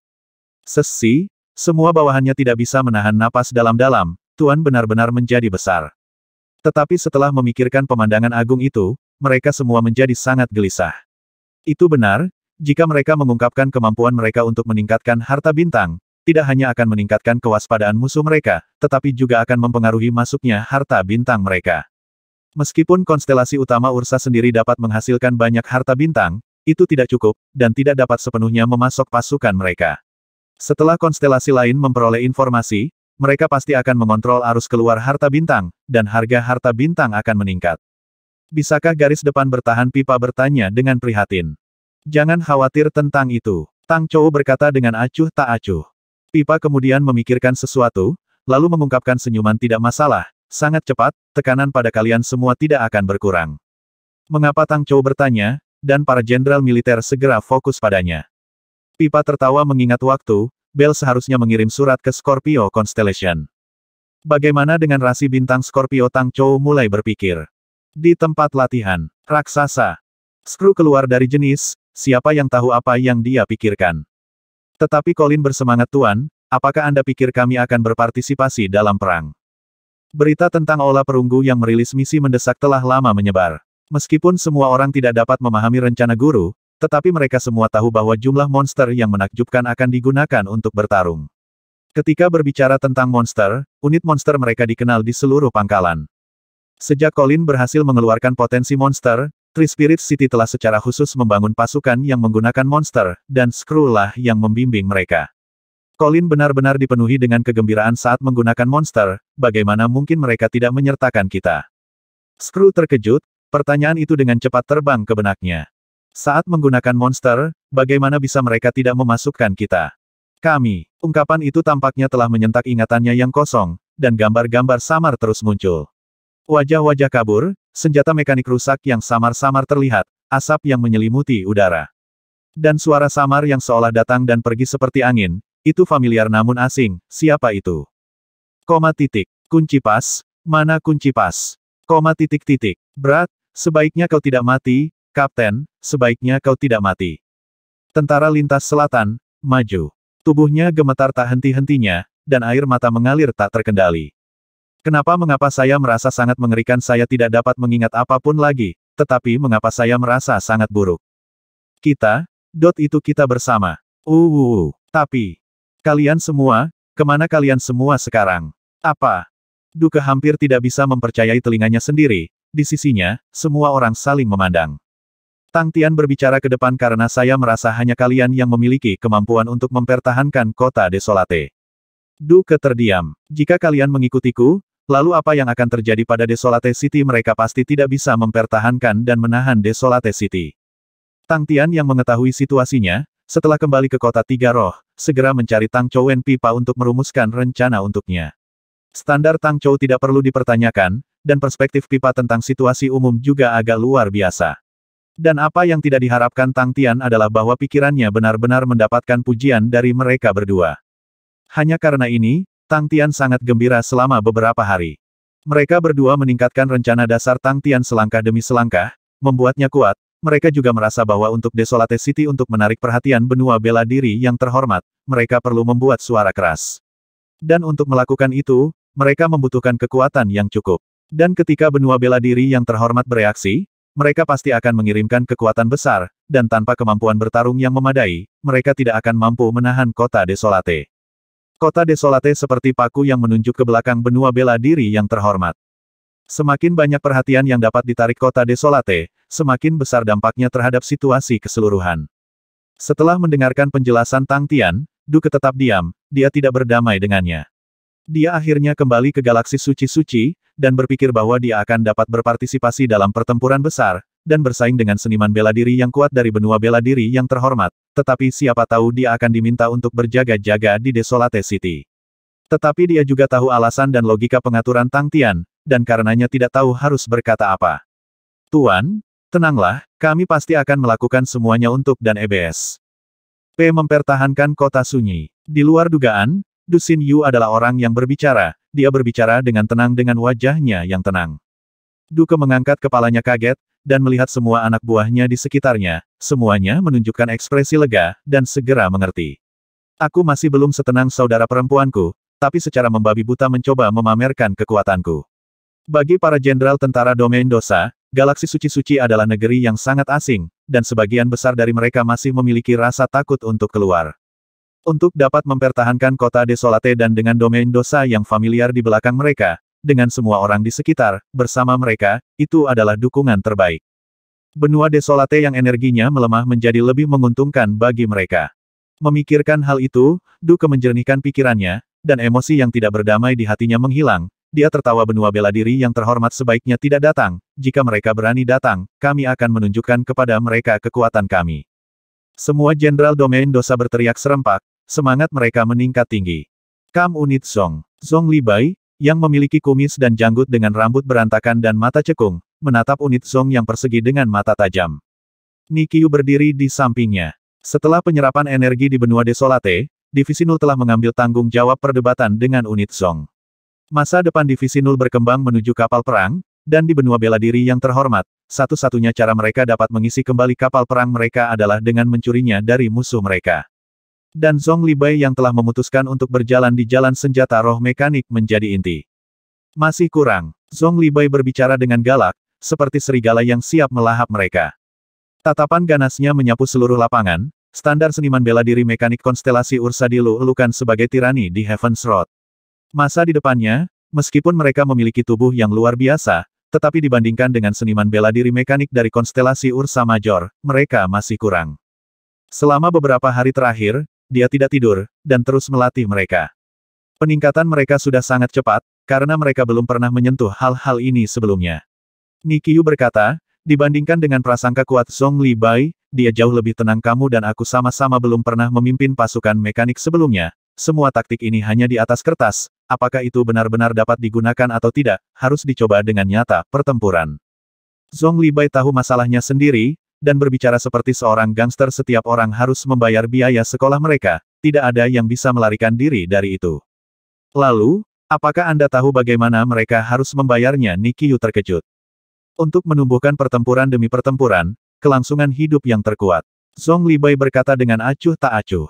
Sesi, semua bawahannya tidak bisa menahan napas dalam-dalam, Tuan benar-benar menjadi besar. Tetapi setelah memikirkan pemandangan agung itu, mereka semua menjadi sangat gelisah. Itu benar, jika mereka mengungkapkan kemampuan mereka untuk meningkatkan harta bintang, tidak hanya akan meningkatkan kewaspadaan musuh mereka, tetapi juga akan mempengaruhi masuknya harta bintang mereka. Meskipun konstelasi utama Ursa sendiri dapat menghasilkan banyak harta bintang, itu tidak cukup, dan tidak dapat sepenuhnya memasok pasukan mereka. Setelah konstelasi lain memperoleh informasi, mereka pasti akan mengontrol arus keluar harta bintang, dan harga harta bintang akan meningkat. Bisakah garis depan bertahan pipa bertanya dengan prihatin. Jangan khawatir tentang itu. Tang Chou berkata dengan acuh tak acuh. Pipa kemudian memikirkan sesuatu, lalu mengungkapkan senyuman tidak masalah, sangat cepat, tekanan pada kalian semua tidak akan berkurang. Mengapa Tang Chou bertanya, dan para jenderal militer segera fokus padanya. Pipa tertawa mengingat waktu, Bell seharusnya mengirim surat ke Scorpio Constellation. Bagaimana dengan rasi bintang Scorpio Tang Chou mulai berpikir. Di tempat latihan, raksasa. Skru keluar dari jenis, siapa yang tahu apa yang dia pikirkan. Tetapi Colin bersemangat Tuan, apakah Anda pikir kami akan berpartisipasi dalam perang? Berita tentang Ola Perunggu yang merilis misi mendesak telah lama menyebar. Meskipun semua orang tidak dapat memahami rencana guru, tetapi mereka semua tahu bahwa jumlah monster yang menakjubkan akan digunakan untuk bertarung. Ketika berbicara tentang monster, unit monster mereka dikenal di seluruh pangkalan. Sejak Colin berhasil mengeluarkan potensi monster, Three Spirit City telah secara khusus membangun pasukan yang menggunakan monster, dan Skrull lah yang membimbing mereka. Colin benar-benar dipenuhi dengan kegembiraan saat menggunakan monster, bagaimana mungkin mereka tidak menyertakan kita. Skrull terkejut, pertanyaan itu dengan cepat terbang ke benaknya. Saat menggunakan monster, bagaimana bisa mereka tidak memasukkan kita? Kami, ungkapan itu tampaknya telah menyentak ingatannya yang kosong, dan gambar-gambar samar terus muncul. Wajah-wajah kabur, senjata mekanik rusak yang samar-samar terlihat, asap yang menyelimuti udara. Dan suara samar yang seolah datang dan pergi seperti angin, itu familiar namun asing, siapa itu? Koma titik, kunci pas, mana kunci pas? Koma titik titik, berat, sebaiknya kau tidak mati, Kapten, sebaiknya kau tidak mati. Tentara lintas selatan, maju. Tubuhnya gemetar tak henti-hentinya, dan air mata mengalir tak terkendali. Kenapa mengapa saya merasa sangat mengerikan saya tidak dapat mengingat apapun lagi, tetapi mengapa saya merasa sangat buruk. Kita, dot itu kita bersama. Uh, uh, uh. tapi, kalian semua, kemana kalian semua sekarang? Apa? Duke hampir tidak bisa mempercayai telinganya sendiri, di sisinya, semua orang saling memandang. Tang Tian berbicara ke depan karena saya merasa hanya kalian yang memiliki kemampuan untuk mempertahankan kota Desolate. Duke terdiam. Jika kalian mengikutiku, lalu apa yang akan terjadi pada Desolate City mereka pasti tidak bisa mempertahankan dan menahan Desolate City. Tang Tian yang mengetahui situasinya, setelah kembali ke kota Tiga Roh, segera mencari Tang Chou Wen Pipa untuk merumuskan rencana untuknya. Standar Tang Chou tidak perlu dipertanyakan, dan perspektif Pipa tentang situasi umum juga agak luar biasa. Dan apa yang tidak diharapkan Tang Tian adalah bahwa pikirannya benar-benar mendapatkan pujian dari mereka berdua. Hanya karena ini, Tang Tian sangat gembira selama beberapa hari. Mereka berdua meningkatkan rencana dasar Tang Tian selangkah demi selangkah, membuatnya kuat, mereka juga merasa bahwa untuk Desolate City untuk menarik perhatian benua bela diri yang terhormat, mereka perlu membuat suara keras. Dan untuk melakukan itu, mereka membutuhkan kekuatan yang cukup. Dan ketika benua bela diri yang terhormat bereaksi, mereka pasti akan mengirimkan kekuatan besar, dan tanpa kemampuan bertarung yang memadai, mereka tidak akan mampu menahan kota Desolate. Kota Desolate seperti paku yang menunjuk ke belakang benua bela diri yang terhormat. Semakin banyak perhatian yang dapat ditarik kota Desolate, semakin besar dampaknya terhadap situasi keseluruhan. Setelah mendengarkan penjelasan Tang Tian, Duke tetap diam, dia tidak berdamai dengannya. Dia akhirnya kembali ke galaksi suci-suci, dan berpikir bahwa dia akan dapat berpartisipasi dalam pertempuran besar, dan bersaing dengan seniman bela diri yang kuat dari benua bela diri yang terhormat, tetapi siapa tahu dia akan diminta untuk berjaga-jaga di Desolate City. Tetapi dia juga tahu alasan dan logika pengaturan Tang Tian, dan karenanya tidak tahu harus berkata apa. Tuan, tenanglah, kami pasti akan melakukan semuanya untuk dan EBS. P mempertahankan kota sunyi. Di luar dugaan, Dusin Yu adalah orang yang berbicara, dia berbicara dengan tenang dengan wajahnya yang tenang. Duke mengangkat kepalanya kaget, dan melihat semua anak buahnya di sekitarnya, semuanya menunjukkan ekspresi lega, dan segera mengerti. Aku masih belum setenang saudara perempuanku, tapi secara membabi buta mencoba memamerkan kekuatanku. Bagi para jenderal tentara domain dosa, galaksi suci-suci adalah negeri yang sangat asing, dan sebagian besar dari mereka masih memiliki rasa takut untuk keluar. Untuk dapat mempertahankan kota desolate dan dengan domain dosa yang familiar di belakang mereka, dengan semua orang di sekitar, bersama mereka, itu adalah dukungan terbaik. Benua desolate yang energinya melemah menjadi lebih menguntungkan bagi mereka. Memikirkan hal itu, Duke menjernihkan pikirannya, dan emosi yang tidak berdamai di hatinya menghilang, dia tertawa benua bela diri yang terhormat sebaiknya tidak datang, jika mereka berani datang, kami akan menunjukkan kepada mereka kekuatan kami. Semua jenderal domain dosa berteriak serempak, semangat mereka meningkat tinggi. Kam Unit Song, Zong Bai, yang memiliki kumis dan janggut dengan rambut berantakan dan mata cekung, menatap unit Song yang persegi dengan mata tajam. Nikiu berdiri di sampingnya. Setelah penyerapan energi di benua Desolate, Divisi Nul telah mengambil tanggung jawab perdebatan dengan unit Song. Masa depan Divisi Nul berkembang menuju kapal perang, dan di benua bela diri yang terhormat, satu-satunya cara mereka dapat mengisi kembali kapal perang mereka adalah dengan mencurinya dari musuh mereka dan Zhong Libai yang telah memutuskan untuk berjalan di jalan senjata roh mekanik menjadi inti. Masih kurang, Zhong Libai berbicara dengan galak, seperti serigala yang siap melahap mereka. Tatapan ganasnya menyapu seluruh lapangan, standar seniman bela diri mekanik konstelasi Ursa dilu-elukan sebagai tirani di Heaven's Road. Masa di depannya, meskipun mereka memiliki tubuh yang luar biasa, tetapi dibandingkan dengan seniman bela diri mekanik dari konstelasi Ursa Major, mereka masih kurang. Selama beberapa hari terakhir, dia tidak tidur, dan terus melatih mereka. Peningkatan mereka sudah sangat cepat, karena mereka belum pernah menyentuh hal-hal ini sebelumnya. Nikiu berkata, dibandingkan dengan prasangka kuat Song Li Bai, dia jauh lebih tenang kamu dan aku sama-sama belum pernah memimpin pasukan mekanik sebelumnya, semua taktik ini hanya di atas kertas, apakah itu benar-benar dapat digunakan atau tidak, harus dicoba dengan nyata, pertempuran. Zhong Bai tahu masalahnya sendiri, dan berbicara seperti seorang gangster setiap orang harus membayar biaya sekolah mereka, tidak ada yang bisa melarikan diri dari itu. Lalu, apakah Anda tahu bagaimana mereka harus membayarnya Nikiyu terkejut. Untuk menumbuhkan pertempuran demi pertempuran, kelangsungan hidup yang terkuat. Zhong Libai berkata dengan acuh tak acuh.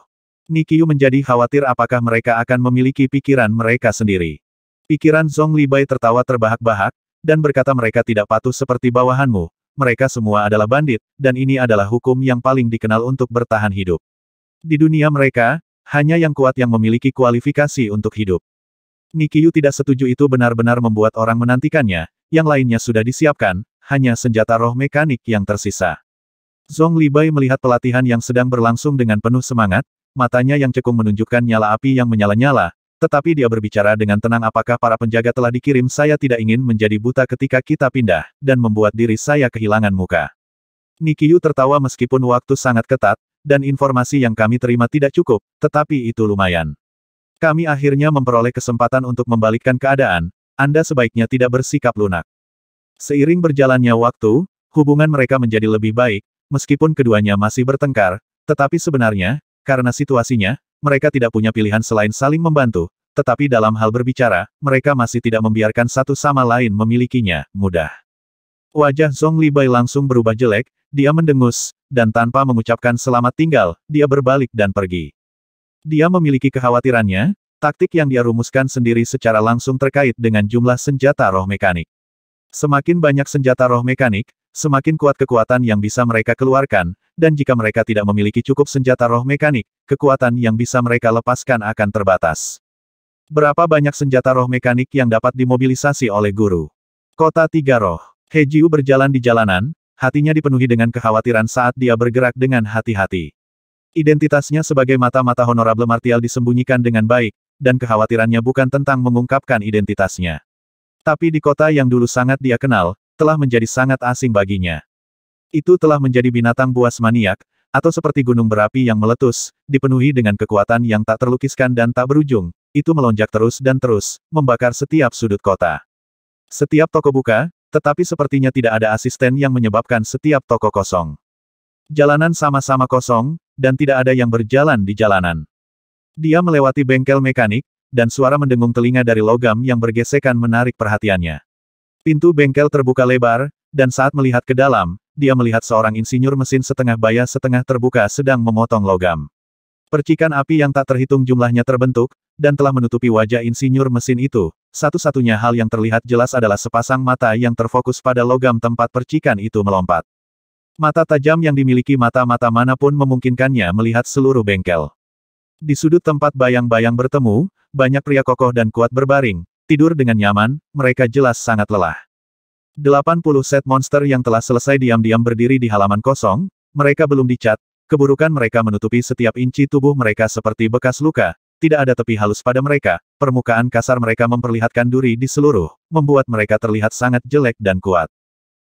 Nikiyu menjadi khawatir apakah mereka akan memiliki pikiran mereka sendiri. Pikiran Zhong Libai tertawa terbahak-bahak, dan berkata mereka tidak patuh seperti bawahanmu, mereka semua adalah bandit, dan ini adalah hukum yang paling dikenal untuk bertahan hidup. Di dunia mereka, hanya yang kuat yang memiliki kualifikasi untuk hidup. Nikiyu tidak setuju itu benar-benar membuat orang menantikannya, yang lainnya sudah disiapkan, hanya senjata roh mekanik yang tersisa. Zhong Libai melihat pelatihan yang sedang berlangsung dengan penuh semangat, matanya yang cekung menunjukkan nyala api yang menyala-nyala, tetapi dia berbicara dengan tenang apakah para penjaga telah dikirim saya tidak ingin menjadi buta ketika kita pindah, dan membuat diri saya kehilangan muka. Nikiyu tertawa meskipun waktu sangat ketat, dan informasi yang kami terima tidak cukup, tetapi itu lumayan. Kami akhirnya memperoleh kesempatan untuk membalikkan keadaan, Anda sebaiknya tidak bersikap lunak. Seiring berjalannya waktu, hubungan mereka menjadi lebih baik, meskipun keduanya masih bertengkar, tetapi sebenarnya, karena situasinya, mereka tidak punya pilihan selain saling membantu, tetapi dalam hal berbicara, mereka masih tidak membiarkan satu sama lain memilikinya, mudah. Wajah Zhong Bai langsung berubah jelek, dia mendengus, dan tanpa mengucapkan selamat tinggal, dia berbalik dan pergi. Dia memiliki kekhawatirannya, taktik yang dia rumuskan sendiri secara langsung terkait dengan jumlah senjata roh mekanik. Semakin banyak senjata roh mekanik, Semakin kuat kekuatan yang bisa mereka keluarkan, dan jika mereka tidak memiliki cukup senjata roh mekanik, kekuatan yang bisa mereka lepaskan akan terbatas. Berapa banyak senjata roh mekanik yang dapat dimobilisasi oleh guru? Kota Tiga Roh. Hejiu berjalan di jalanan, hatinya dipenuhi dengan kekhawatiran saat dia bergerak dengan hati-hati. Identitasnya sebagai mata-mata honorable martial disembunyikan dengan baik, dan kekhawatirannya bukan tentang mengungkapkan identitasnya. Tapi di kota yang dulu sangat dia kenal, telah menjadi sangat asing baginya. Itu telah menjadi binatang buas maniak, atau seperti gunung berapi yang meletus, dipenuhi dengan kekuatan yang tak terlukiskan dan tak berujung, itu melonjak terus dan terus, membakar setiap sudut kota. Setiap toko buka, tetapi sepertinya tidak ada asisten yang menyebabkan setiap toko kosong. Jalanan sama-sama kosong, dan tidak ada yang berjalan di jalanan. Dia melewati bengkel mekanik, dan suara mendengung telinga dari logam yang bergesekan menarik perhatiannya. Pintu bengkel terbuka lebar, dan saat melihat ke dalam, dia melihat seorang insinyur mesin setengah baya setengah terbuka sedang memotong logam. Percikan api yang tak terhitung jumlahnya terbentuk, dan telah menutupi wajah insinyur mesin itu. Satu-satunya hal yang terlihat jelas adalah sepasang mata yang terfokus pada logam tempat percikan itu melompat. Mata tajam yang dimiliki mata-mata manapun memungkinkannya melihat seluruh bengkel. Di sudut tempat bayang-bayang bertemu, banyak pria kokoh dan kuat berbaring, tidur dengan nyaman, mereka jelas sangat lelah. 80 set monster yang telah selesai diam-diam berdiri di halaman kosong, mereka belum dicat, keburukan mereka menutupi setiap inci tubuh mereka seperti bekas luka, tidak ada tepi halus pada mereka, permukaan kasar mereka memperlihatkan duri di seluruh, membuat mereka terlihat sangat jelek dan kuat.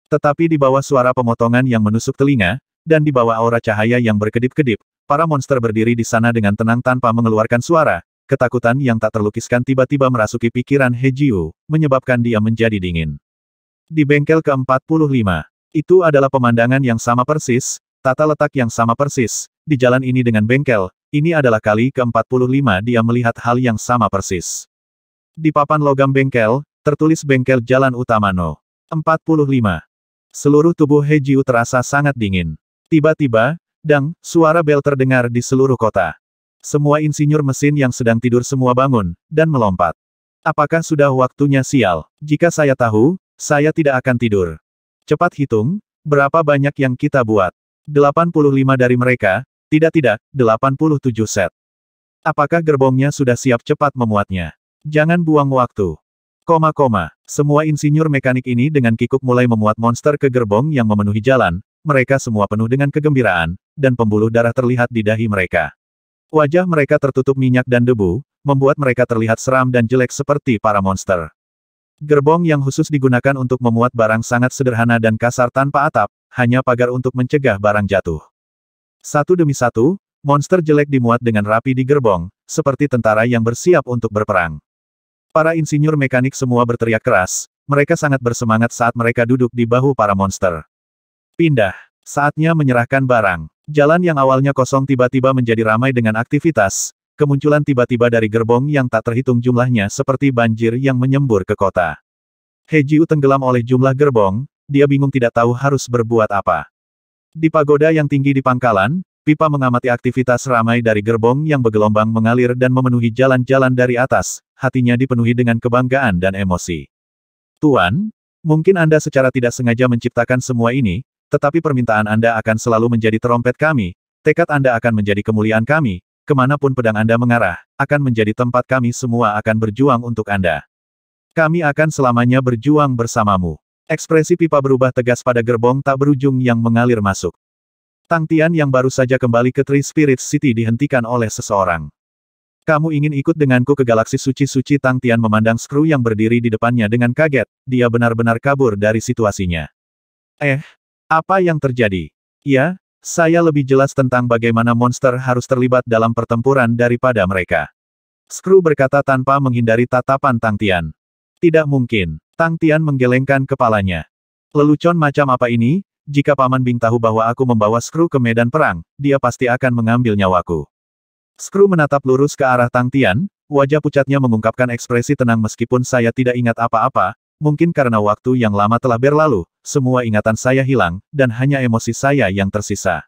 Tetapi di bawah suara pemotongan yang menusuk telinga, dan di bawah aura cahaya yang berkedip-kedip, para monster berdiri di sana dengan tenang tanpa mengeluarkan suara, Ketakutan yang tak terlukiskan tiba-tiba merasuki pikiran He Jiu, menyebabkan dia menjadi dingin. Di bengkel ke-45, itu adalah pemandangan yang sama persis, tata letak yang sama persis, di jalan ini dengan bengkel, ini adalah kali ke-45 dia melihat hal yang sama persis. Di papan logam bengkel, tertulis bengkel jalan utama No. 45. Seluruh tubuh He Jiu terasa sangat dingin. Tiba-tiba, dang, suara bel terdengar di seluruh kota. Semua insinyur mesin yang sedang tidur semua bangun, dan melompat. Apakah sudah waktunya sial? Jika saya tahu, saya tidak akan tidur. Cepat hitung, berapa banyak yang kita buat? 85 dari mereka, tidak-tidak, 87 set. Apakah gerbongnya sudah siap cepat memuatnya? Jangan buang waktu. Koma koma, semua insinyur mekanik ini dengan kikuk mulai memuat monster ke gerbong yang memenuhi jalan, mereka semua penuh dengan kegembiraan, dan pembuluh darah terlihat di dahi mereka. Wajah mereka tertutup minyak dan debu, membuat mereka terlihat seram dan jelek seperti para monster. Gerbong yang khusus digunakan untuk memuat barang sangat sederhana dan kasar tanpa atap, hanya pagar untuk mencegah barang jatuh. Satu demi satu, monster jelek dimuat dengan rapi di gerbong, seperti tentara yang bersiap untuk berperang. Para insinyur mekanik semua berteriak keras, mereka sangat bersemangat saat mereka duduk di bahu para monster. Pindah, saatnya menyerahkan barang. Jalan yang awalnya kosong tiba-tiba menjadi ramai dengan aktivitas, kemunculan tiba-tiba dari gerbong yang tak terhitung jumlahnya seperti banjir yang menyembur ke kota. Hejiu tenggelam oleh jumlah gerbong, dia bingung tidak tahu harus berbuat apa. Di pagoda yang tinggi di pangkalan, Pipa mengamati aktivitas ramai dari gerbong yang bergelombang mengalir dan memenuhi jalan-jalan dari atas, hatinya dipenuhi dengan kebanggaan dan emosi. Tuan, mungkin Anda secara tidak sengaja menciptakan semua ini, tetapi permintaan Anda akan selalu menjadi terompet kami, tekad Anda akan menjadi kemuliaan kami, kemanapun pedang Anda mengarah, akan menjadi tempat kami semua akan berjuang untuk Anda. Kami akan selamanya berjuang bersamamu. Ekspresi pipa berubah tegas pada gerbong tak berujung yang mengalir masuk. Tang Tian yang baru saja kembali ke Three Spirits City dihentikan oleh seseorang. Kamu ingin ikut denganku ke galaksi suci-suci Tang Tian memandang Skru yang berdiri di depannya dengan kaget, dia benar-benar kabur dari situasinya. Eh, apa yang terjadi? Ya, saya lebih jelas tentang bagaimana monster harus terlibat dalam pertempuran daripada mereka. Screw berkata tanpa menghindari tatapan Tang Tian. Tidak mungkin. Tang Tian menggelengkan kepalanya. Lelucon macam apa ini? Jika Paman Bing tahu bahwa aku membawa Screw ke medan perang, dia pasti akan mengambil nyawaku. Screw menatap lurus ke arah Tang Tian, wajah pucatnya mengungkapkan ekspresi tenang meskipun saya tidak ingat apa-apa, Mungkin karena waktu yang lama telah berlalu, semua ingatan saya hilang, dan hanya emosi saya yang tersisa.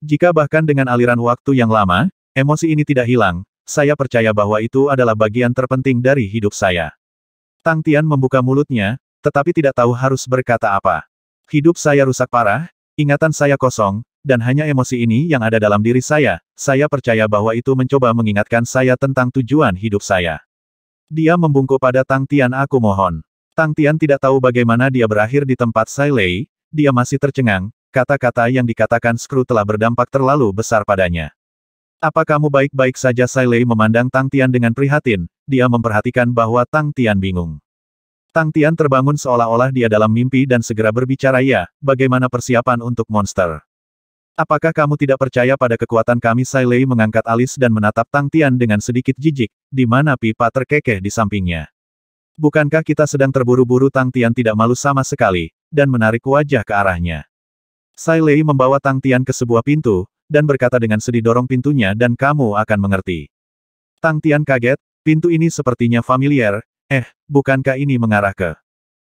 Jika bahkan dengan aliran waktu yang lama, emosi ini tidak hilang, saya percaya bahwa itu adalah bagian terpenting dari hidup saya. Tang Tian membuka mulutnya, tetapi tidak tahu harus berkata apa. Hidup saya rusak parah, ingatan saya kosong, dan hanya emosi ini yang ada dalam diri saya, saya percaya bahwa itu mencoba mengingatkan saya tentang tujuan hidup saya. Dia membungkuk pada Tang Tian aku mohon. Tang Tian tidak tahu bagaimana dia berakhir di tempat Sai Lei, dia masih tercengang, kata-kata yang dikatakan Skru telah berdampak terlalu besar padanya. Apa kamu baik-baik saja Sai Lei memandang Tang Tian dengan prihatin, dia memperhatikan bahwa Tang Tian bingung. Tang Tian terbangun seolah-olah dia dalam mimpi dan segera berbicara ya, bagaimana persiapan untuk monster. Apakah kamu tidak percaya pada kekuatan kami Sai Lei mengangkat alis dan menatap Tang Tian dengan sedikit jijik, di mana pipa terkekeh di sampingnya. Bukankah kita sedang terburu-buru Tang Tian tidak malu sama sekali, dan menarik wajah ke arahnya. Sai Lei membawa Tang Tian ke sebuah pintu, dan berkata dengan sedih dorong pintunya dan kamu akan mengerti. Tang Tian kaget, pintu ini sepertinya familiar, eh, bukankah ini mengarah ke...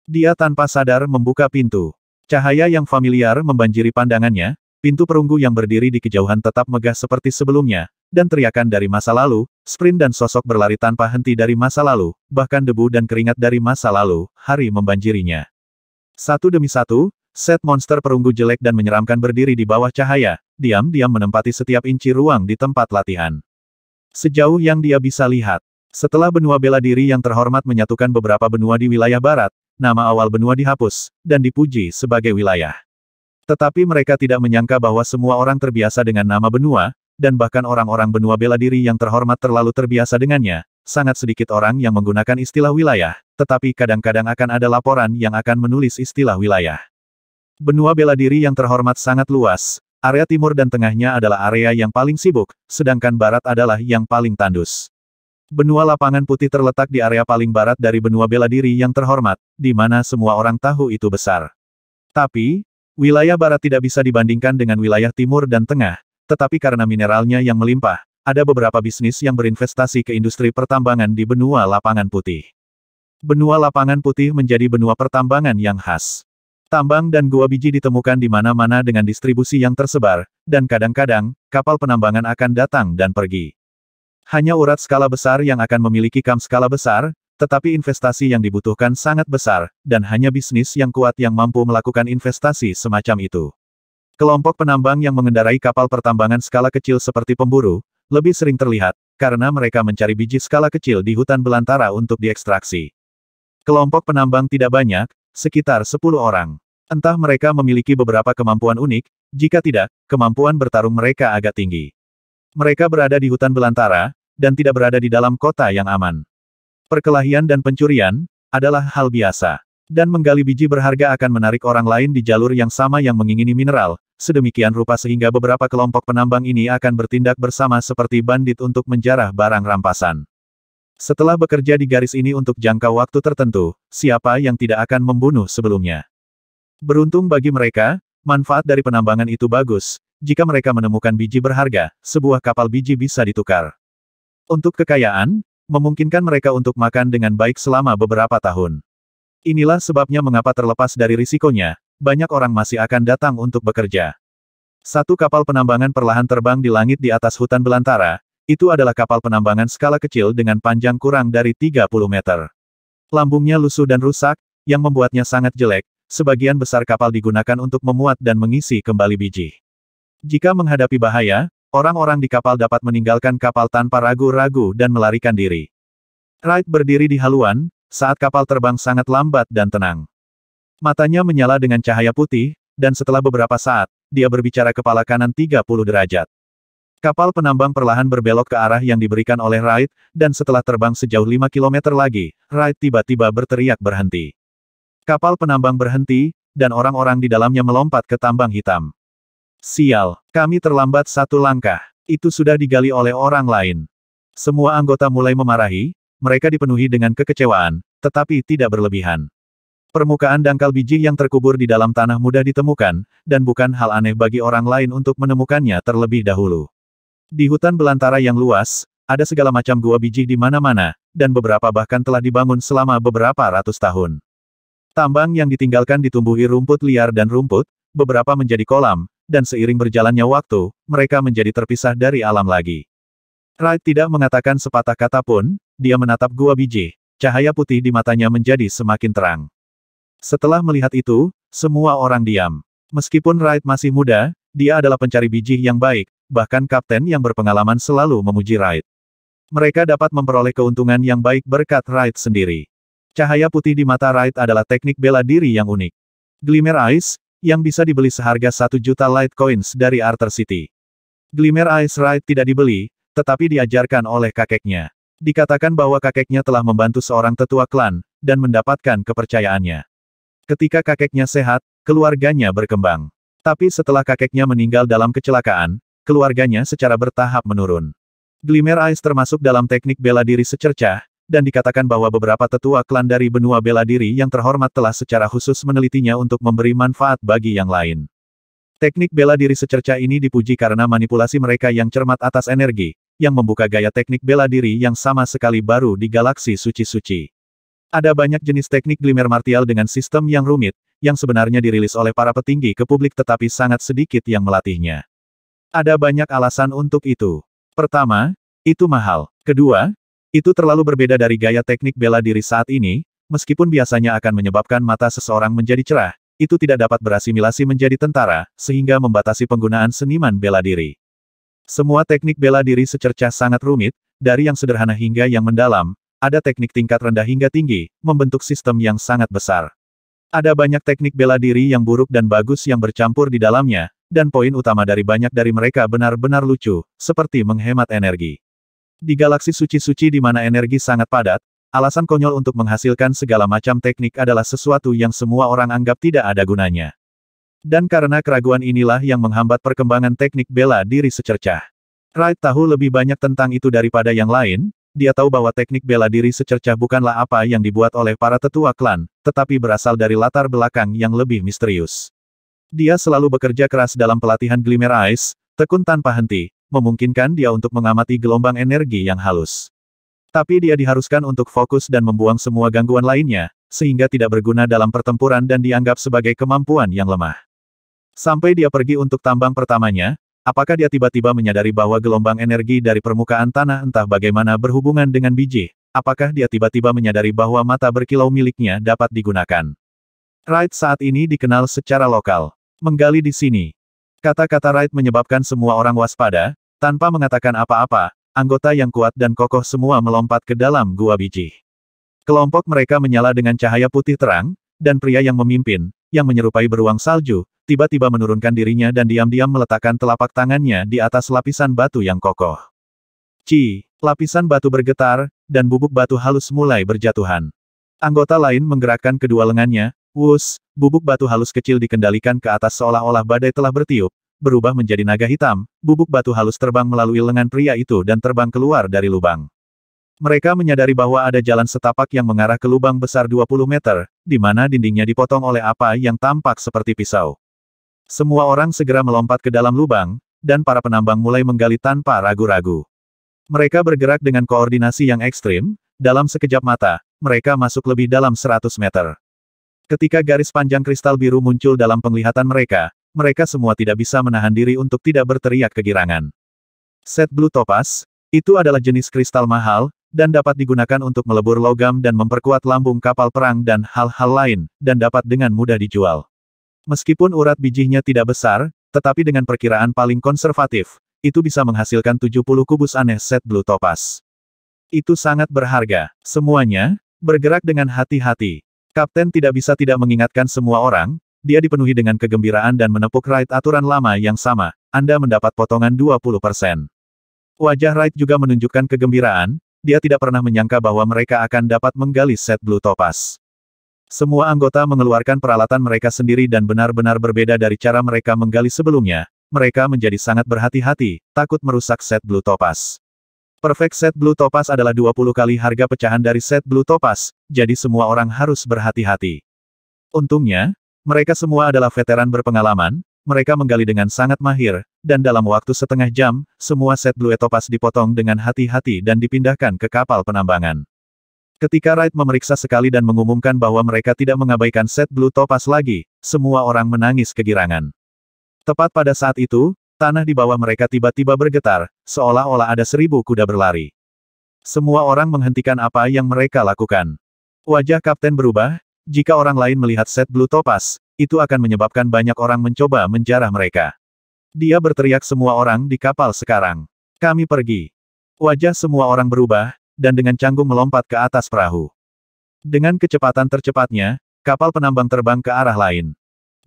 Dia tanpa sadar membuka pintu. Cahaya yang familiar membanjiri pandangannya, pintu perunggu yang berdiri di kejauhan tetap megah seperti sebelumnya, dan teriakan dari masa lalu, Sprint dan sosok berlari tanpa henti dari masa lalu, bahkan debu dan keringat dari masa lalu, hari membanjirinya. Satu demi satu, set monster perunggu jelek dan menyeramkan berdiri di bawah cahaya, diam-diam menempati setiap inci ruang di tempat latihan. Sejauh yang dia bisa lihat, setelah benua bela diri yang terhormat menyatukan beberapa benua di wilayah barat, nama awal benua dihapus, dan dipuji sebagai wilayah. Tetapi mereka tidak menyangka bahwa semua orang terbiasa dengan nama benua, dan bahkan orang-orang benua bela diri yang terhormat terlalu terbiasa dengannya, sangat sedikit orang yang menggunakan istilah wilayah, tetapi kadang-kadang akan ada laporan yang akan menulis istilah wilayah. Benua bela diri yang terhormat sangat luas, area timur dan tengahnya adalah area yang paling sibuk, sedangkan barat adalah yang paling tandus. Benua lapangan putih terletak di area paling barat dari benua bela diri yang terhormat, di mana semua orang tahu itu besar. Tapi, wilayah barat tidak bisa dibandingkan dengan wilayah timur dan tengah, tetapi karena mineralnya yang melimpah, ada beberapa bisnis yang berinvestasi ke industri pertambangan di benua lapangan putih. Benua lapangan putih menjadi benua pertambangan yang khas. Tambang dan gua biji ditemukan di mana-mana dengan distribusi yang tersebar, dan kadang-kadang, kapal penambangan akan datang dan pergi. Hanya urat skala besar yang akan memiliki kam skala besar, tetapi investasi yang dibutuhkan sangat besar, dan hanya bisnis yang kuat yang mampu melakukan investasi semacam itu. Kelompok penambang yang mengendarai kapal pertambangan skala kecil seperti pemburu, lebih sering terlihat, karena mereka mencari biji skala kecil di hutan belantara untuk diekstraksi. Kelompok penambang tidak banyak, sekitar 10 orang. Entah mereka memiliki beberapa kemampuan unik, jika tidak, kemampuan bertarung mereka agak tinggi. Mereka berada di hutan belantara, dan tidak berada di dalam kota yang aman. Perkelahian dan pencurian, adalah hal biasa. Dan menggali biji berharga akan menarik orang lain di jalur yang sama yang mengingini mineral, sedemikian rupa sehingga beberapa kelompok penambang ini akan bertindak bersama seperti bandit untuk menjarah barang rampasan. Setelah bekerja di garis ini untuk jangka waktu tertentu, siapa yang tidak akan membunuh sebelumnya? Beruntung bagi mereka, manfaat dari penambangan itu bagus. Jika mereka menemukan biji berharga, sebuah kapal biji bisa ditukar. Untuk kekayaan, memungkinkan mereka untuk makan dengan baik selama beberapa tahun. Inilah sebabnya mengapa terlepas dari risikonya, banyak orang masih akan datang untuk bekerja. Satu kapal penambangan perlahan terbang di langit di atas hutan belantara, itu adalah kapal penambangan skala kecil dengan panjang kurang dari 30 meter. Lambungnya lusuh dan rusak, yang membuatnya sangat jelek, sebagian besar kapal digunakan untuk memuat dan mengisi kembali biji. Jika menghadapi bahaya, orang-orang di kapal dapat meninggalkan kapal tanpa ragu-ragu dan melarikan diri. Wright berdiri di haluan, saat kapal terbang sangat lambat dan tenang. Matanya menyala dengan cahaya putih, dan setelah beberapa saat, dia berbicara kepala kanan 30 derajat. Kapal penambang perlahan berbelok ke arah yang diberikan oleh Wright, dan setelah terbang sejauh 5 km lagi, Wright tiba-tiba berteriak berhenti. Kapal penambang berhenti, dan orang-orang di dalamnya melompat ke tambang hitam. Sial, kami terlambat satu langkah. Itu sudah digali oleh orang lain. Semua anggota mulai memarahi, mereka dipenuhi dengan kekecewaan, tetapi tidak berlebihan. Permukaan dangkal biji yang terkubur di dalam tanah mudah ditemukan, dan bukan hal aneh bagi orang lain untuk menemukannya terlebih dahulu. Di hutan belantara yang luas, ada segala macam gua biji di mana-mana, dan beberapa bahkan telah dibangun selama beberapa ratus tahun. Tambang yang ditinggalkan ditumbuhi rumput liar dan rumput, beberapa menjadi kolam, dan seiring berjalannya waktu, mereka menjadi terpisah dari alam lagi. Wright tidak mengatakan sepatah kata pun, dia menatap gua biji, cahaya putih di matanya menjadi semakin terang. Setelah melihat itu, semua orang diam. Meskipun Wright masih muda, dia adalah pencari biji yang baik, bahkan kapten yang berpengalaman selalu memuji Wright. Mereka dapat memperoleh keuntungan yang baik berkat Wright sendiri. Cahaya putih di mata Wright adalah teknik bela diri yang unik. Glimmer Eyes, yang bisa dibeli seharga 1 juta light coins dari Arthur City. Glimmer Eyes Wright tidak dibeli, tetapi diajarkan oleh kakeknya. Dikatakan bahwa kakeknya telah membantu seorang tetua klan, dan mendapatkan kepercayaannya. Ketika kakeknya sehat, keluarganya berkembang. Tapi setelah kakeknya meninggal dalam kecelakaan, keluarganya secara bertahap menurun. Glimmer Ice termasuk dalam teknik bela diri secercah, dan dikatakan bahwa beberapa tetua klan dari benua bela diri yang terhormat telah secara khusus menelitinya untuk memberi manfaat bagi yang lain. Teknik bela diri secercah ini dipuji karena manipulasi mereka yang cermat atas energi, yang membuka gaya teknik bela diri yang sama sekali baru di galaksi suci-suci. Ada banyak jenis teknik glimmer martial dengan sistem yang rumit, yang sebenarnya dirilis oleh para petinggi ke publik tetapi sangat sedikit yang melatihnya. Ada banyak alasan untuk itu. Pertama, itu mahal. Kedua, itu terlalu berbeda dari gaya teknik bela diri saat ini, meskipun biasanya akan menyebabkan mata seseorang menjadi cerah, itu tidak dapat berasimilasi menjadi tentara, sehingga membatasi penggunaan seniman bela diri. Semua teknik bela diri secercah sangat rumit, dari yang sederhana hingga yang mendalam, ada teknik tingkat rendah hingga tinggi, membentuk sistem yang sangat besar. Ada banyak teknik bela diri yang buruk dan bagus yang bercampur di dalamnya, dan poin utama dari banyak dari mereka benar-benar lucu, seperti menghemat energi. Di galaksi suci-suci di mana energi sangat padat, alasan konyol untuk menghasilkan segala macam teknik adalah sesuatu yang semua orang anggap tidak ada gunanya. Dan karena keraguan inilah yang menghambat perkembangan teknik bela diri secercah. Wright tahu lebih banyak tentang itu daripada yang lain, dia tahu bahwa teknik bela diri secercah bukanlah apa yang dibuat oleh para tetua klan, tetapi berasal dari latar belakang yang lebih misterius. Dia selalu bekerja keras dalam pelatihan Glimmer eyes, tekun tanpa henti, memungkinkan dia untuk mengamati gelombang energi yang halus. Tapi dia diharuskan untuk fokus dan membuang semua gangguan lainnya, sehingga tidak berguna dalam pertempuran dan dianggap sebagai kemampuan yang lemah. Sampai dia pergi untuk tambang pertamanya, Apakah dia tiba-tiba menyadari bahwa gelombang energi dari permukaan tanah entah bagaimana berhubungan dengan biji? Apakah dia tiba-tiba menyadari bahwa mata berkilau miliknya dapat digunakan? Wright saat ini dikenal secara lokal. Menggali di sini. Kata-kata Wright menyebabkan semua orang waspada, tanpa mengatakan apa-apa, anggota yang kuat dan kokoh semua melompat ke dalam gua biji. Kelompok mereka menyala dengan cahaya putih terang, dan pria yang memimpin, yang menyerupai beruang salju, tiba-tiba menurunkan dirinya dan diam-diam meletakkan telapak tangannya di atas lapisan batu yang kokoh. Ci, lapisan batu bergetar, dan bubuk batu halus mulai berjatuhan. Anggota lain menggerakkan kedua lengannya, wus, bubuk batu halus kecil dikendalikan ke atas seolah-olah badai telah bertiup, berubah menjadi naga hitam, bubuk batu halus terbang melalui lengan pria itu dan terbang keluar dari lubang. Mereka menyadari bahwa ada jalan setapak yang mengarah ke lubang besar 20 meter, di mana dindingnya dipotong oleh apa yang tampak seperti pisau. Semua orang segera melompat ke dalam lubang, dan para penambang mulai menggali tanpa ragu-ragu. Mereka bergerak dengan koordinasi yang ekstrim, dalam sekejap mata, mereka masuk lebih dalam 100 meter. Ketika garis panjang kristal biru muncul dalam penglihatan mereka, mereka semua tidak bisa menahan diri untuk tidak berteriak kegirangan. Set Blue Topaz, itu adalah jenis kristal mahal, dan dapat digunakan untuk melebur logam dan memperkuat lambung kapal perang dan hal-hal lain, dan dapat dengan mudah dijual. Meskipun urat bijinya tidak besar, tetapi dengan perkiraan paling konservatif, itu bisa menghasilkan 70 kubus aneh set blue topaz. Itu sangat berharga. Semuanya, bergerak dengan hati-hati. Kapten tidak bisa tidak mengingatkan semua orang, dia dipenuhi dengan kegembiraan dan menepuk Wright aturan lama yang sama, Anda mendapat potongan 20%. Wajah Wright juga menunjukkan kegembiraan, dia tidak pernah menyangka bahwa mereka akan dapat menggali set Blue Topaz. Semua anggota mengeluarkan peralatan mereka sendiri dan benar-benar berbeda dari cara mereka menggali sebelumnya, mereka menjadi sangat berhati-hati, takut merusak set Blue Topaz. Perfect set Blue Topaz adalah 20 kali harga pecahan dari set Blue Topaz, jadi semua orang harus berhati-hati. Untungnya, mereka semua adalah veteran berpengalaman, mereka menggali dengan sangat mahir, dan dalam waktu setengah jam, semua set blue etopas dipotong dengan hati-hati dan dipindahkan ke kapal penambangan. Ketika Wright memeriksa sekali dan mengumumkan bahwa mereka tidak mengabaikan set blue topas lagi, semua orang menangis kegirangan. Tepat pada saat itu, tanah di bawah mereka tiba-tiba bergetar, seolah-olah ada seribu kuda berlari. Semua orang menghentikan apa yang mereka lakukan. Wajah kapten berubah, jika orang lain melihat set blue topas, itu akan menyebabkan banyak orang mencoba menjarah mereka. Dia berteriak semua orang di kapal sekarang. Kami pergi. Wajah semua orang berubah, dan dengan canggung melompat ke atas perahu. Dengan kecepatan tercepatnya, kapal penambang terbang ke arah lain.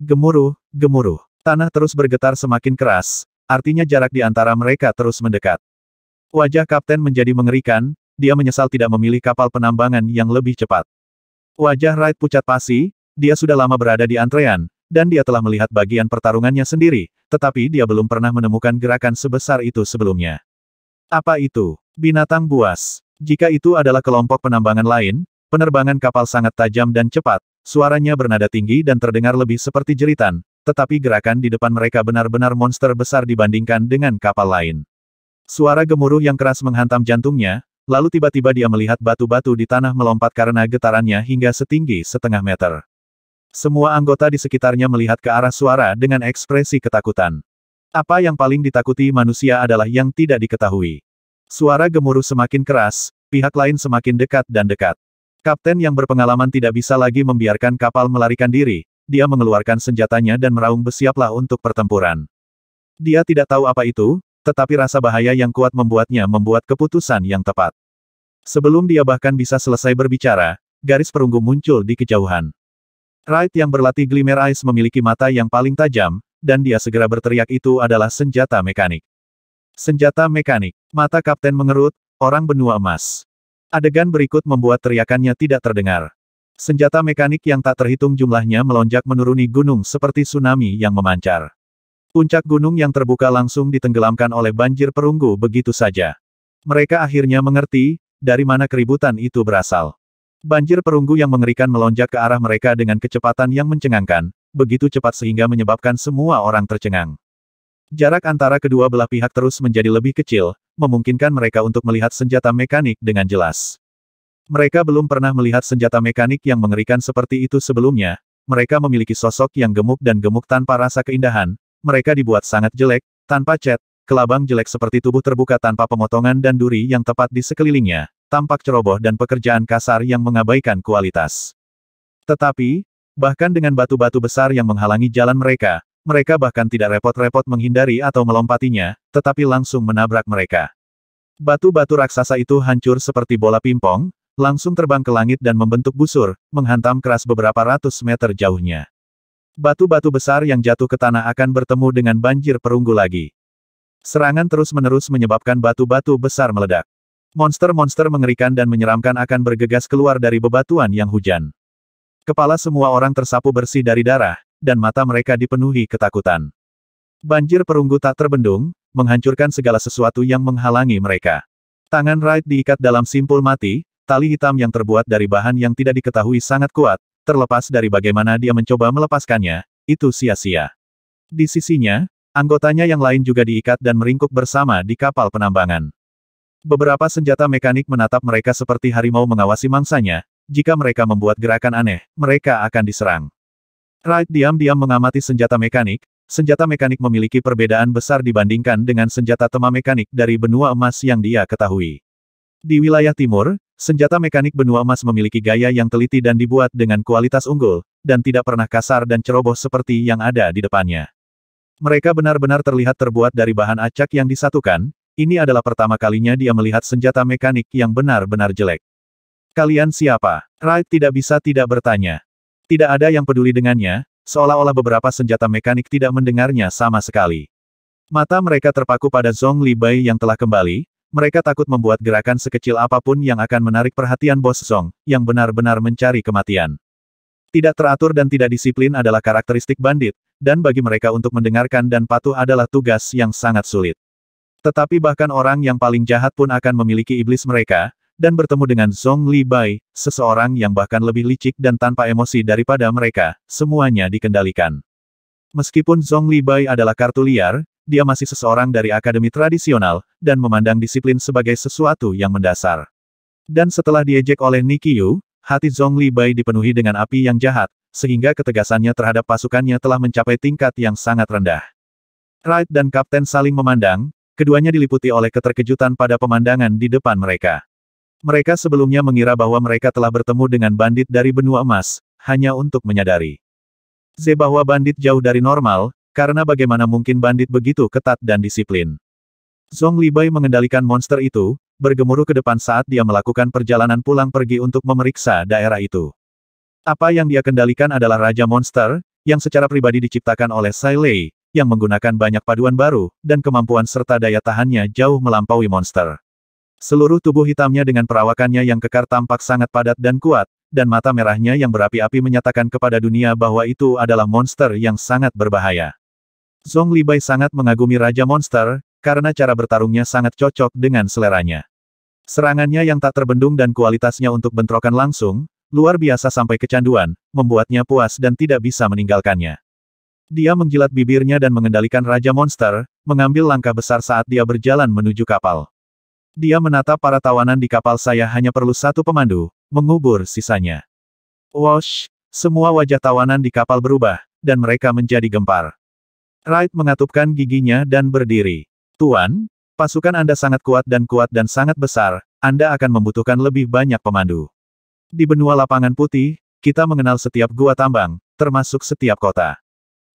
Gemuruh, gemuruh. Tanah terus bergetar semakin keras, artinya jarak di antara mereka terus mendekat. Wajah kapten menjadi mengerikan, dia menyesal tidak memilih kapal penambangan yang lebih cepat. Wajah Wright pucat pasi, dia sudah lama berada di antrean, dan dia telah melihat bagian pertarungannya sendiri, tetapi dia belum pernah menemukan gerakan sebesar itu sebelumnya. Apa itu? Binatang buas. Jika itu adalah kelompok penambangan lain, penerbangan kapal sangat tajam dan cepat, suaranya bernada tinggi dan terdengar lebih seperti jeritan, tetapi gerakan di depan mereka benar-benar monster besar dibandingkan dengan kapal lain. Suara gemuruh yang keras menghantam jantungnya, lalu tiba-tiba dia melihat batu-batu di tanah melompat karena getarannya hingga setinggi setengah meter. Semua anggota di sekitarnya melihat ke arah suara dengan ekspresi ketakutan. Apa yang paling ditakuti manusia adalah yang tidak diketahui. Suara gemuruh semakin keras, pihak lain semakin dekat dan dekat. Kapten yang berpengalaman tidak bisa lagi membiarkan kapal melarikan diri, dia mengeluarkan senjatanya dan meraung bersiaplah untuk pertempuran. Dia tidak tahu apa itu, tetapi rasa bahaya yang kuat membuatnya membuat keputusan yang tepat. Sebelum dia bahkan bisa selesai berbicara, garis perunggu muncul di kejauhan. Wright yang berlatih Glimmer Eyes memiliki mata yang paling tajam, dan dia segera berteriak itu adalah senjata mekanik. Senjata mekanik. Mata kapten mengerut, orang benua emas. Adegan berikut membuat teriakannya tidak terdengar. Senjata mekanik yang tak terhitung jumlahnya melonjak menuruni gunung seperti tsunami yang memancar. Puncak gunung yang terbuka langsung ditenggelamkan oleh banjir perunggu begitu saja. Mereka akhirnya mengerti, dari mana keributan itu berasal. Banjir perunggu yang mengerikan melonjak ke arah mereka dengan kecepatan yang mencengangkan, begitu cepat sehingga menyebabkan semua orang tercengang. Jarak antara kedua belah pihak terus menjadi lebih kecil, memungkinkan mereka untuk melihat senjata mekanik dengan jelas. Mereka belum pernah melihat senjata mekanik yang mengerikan seperti itu sebelumnya, mereka memiliki sosok yang gemuk dan gemuk tanpa rasa keindahan, mereka dibuat sangat jelek, tanpa cat, kelabang jelek seperti tubuh terbuka tanpa pemotongan dan duri yang tepat di sekelilingnya, tampak ceroboh dan pekerjaan kasar yang mengabaikan kualitas. Tetapi, bahkan dengan batu-batu besar yang menghalangi jalan mereka, mereka bahkan tidak repot-repot menghindari atau melompatinya, tetapi langsung menabrak mereka. Batu-batu raksasa itu hancur seperti bola pingpong, langsung terbang ke langit dan membentuk busur, menghantam keras beberapa ratus meter jauhnya. Batu-batu besar yang jatuh ke tanah akan bertemu dengan banjir perunggu lagi. Serangan terus-menerus menyebabkan batu-batu besar meledak. Monster-monster mengerikan dan menyeramkan akan bergegas keluar dari bebatuan yang hujan. Kepala semua orang tersapu bersih dari darah, dan mata mereka dipenuhi ketakutan. Banjir perunggu tak terbendung, menghancurkan segala sesuatu yang menghalangi mereka. Tangan Wright diikat dalam simpul mati, tali hitam yang terbuat dari bahan yang tidak diketahui sangat kuat, terlepas dari bagaimana dia mencoba melepaskannya, itu sia-sia. Di sisinya, anggotanya yang lain juga diikat dan meringkuk bersama di kapal penambangan. Beberapa senjata mekanik menatap mereka seperti harimau mengawasi mangsanya, jika mereka membuat gerakan aneh, mereka akan diserang. Wright diam-diam mengamati senjata mekanik, senjata mekanik memiliki perbedaan besar dibandingkan dengan senjata tema mekanik dari benua emas yang dia ketahui. Di wilayah timur, senjata mekanik benua emas memiliki gaya yang teliti dan dibuat dengan kualitas unggul, dan tidak pernah kasar dan ceroboh seperti yang ada di depannya. Mereka benar-benar terlihat terbuat dari bahan acak yang disatukan, ini adalah pertama kalinya dia melihat senjata mekanik yang benar-benar jelek. Kalian siapa? Wright tidak bisa tidak bertanya. Tidak ada yang peduli dengannya, seolah-olah beberapa senjata mekanik tidak mendengarnya sama sekali. Mata mereka terpaku pada Zhong Bai yang telah kembali, mereka takut membuat gerakan sekecil apapun yang akan menarik perhatian bos Zhong, yang benar-benar mencari kematian. Tidak teratur dan tidak disiplin adalah karakteristik bandit, dan bagi mereka untuk mendengarkan dan patuh adalah tugas yang sangat sulit. Tetapi bahkan orang yang paling jahat pun akan memiliki iblis mereka, dan bertemu dengan Zhong Li Bai, seseorang yang bahkan lebih licik dan tanpa emosi daripada mereka, semuanya dikendalikan. Meskipun Zhong Li Bai adalah kartu liar, dia masih seseorang dari akademi tradisional, dan memandang disiplin sebagai sesuatu yang mendasar. Dan setelah diejek oleh Nikiyu, hati Zhong Li Bai dipenuhi dengan api yang jahat, sehingga ketegasannya terhadap pasukannya telah mencapai tingkat yang sangat rendah. Wright dan Kapten saling memandang, keduanya diliputi oleh keterkejutan pada pemandangan di depan mereka. Mereka sebelumnya mengira bahwa mereka telah bertemu dengan bandit dari benua emas, hanya untuk menyadari. Z bahwa bandit jauh dari normal, karena bagaimana mungkin bandit begitu ketat dan disiplin. Zhong Libai mengendalikan monster itu, bergemuruh ke depan saat dia melakukan perjalanan pulang pergi untuk memeriksa daerah itu. Apa yang dia kendalikan adalah Raja Monster, yang secara pribadi diciptakan oleh Sai Lei, yang menggunakan banyak paduan baru, dan kemampuan serta daya tahannya jauh melampaui monster. Seluruh tubuh hitamnya dengan perawakannya yang kekar tampak sangat padat dan kuat, dan mata merahnya yang berapi-api menyatakan kepada dunia bahwa itu adalah monster yang sangat berbahaya. Zhong Libai sangat mengagumi Raja Monster, karena cara bertarungnya sangat cocok dengan seleranya. Serangannya yang tak terbendung dan kualitasnya untuk bentrokan langsung, luar biasa sampai kecanduan, membuatnya puas dan tidak bisa meninggalkannya. Dia menjilat bibirnya dan mengendalikan Raja Monster, mengambil langkah besar saat dia berjalan menuju kapal. Dia menatap para tawanan di kapal saya hanya perlu satu pemandu, mengubur sisanya. Wash, semua wajah tawanan di kapal berubah, dan mereka menjadi gempar. Wright mengatupkan giginya dan berdiri. Tuan, pasukan Anda sangat kuat dan kuat dan sangat besar, Anda akan membutuhkan lebih banyak pemandu. Di benua lapangan putih, kita mengenal setiap gua tambang, termasuk setiap kota.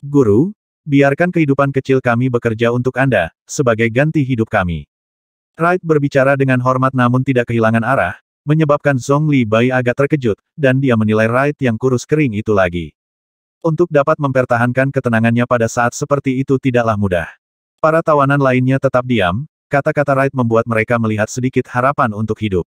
Guru, biarkan kehidupan kecil kami bekerja untuk Anda, sebagai ganti hidup kami. Wright berbicara dengan hormat namun tidak kehilangan arah, menyebabkan Zhong Li Bai agak terkejut, dan dia menilai Wright yang kurus kering itu lagi. Untuk dapat mempertahankan ketenangannya pada saat seperti itu tidaklah mudah. Para tawanan lainnya tetap diam, kata-kata Wright membuat mereka melihat sedikit harapan untuk hidup.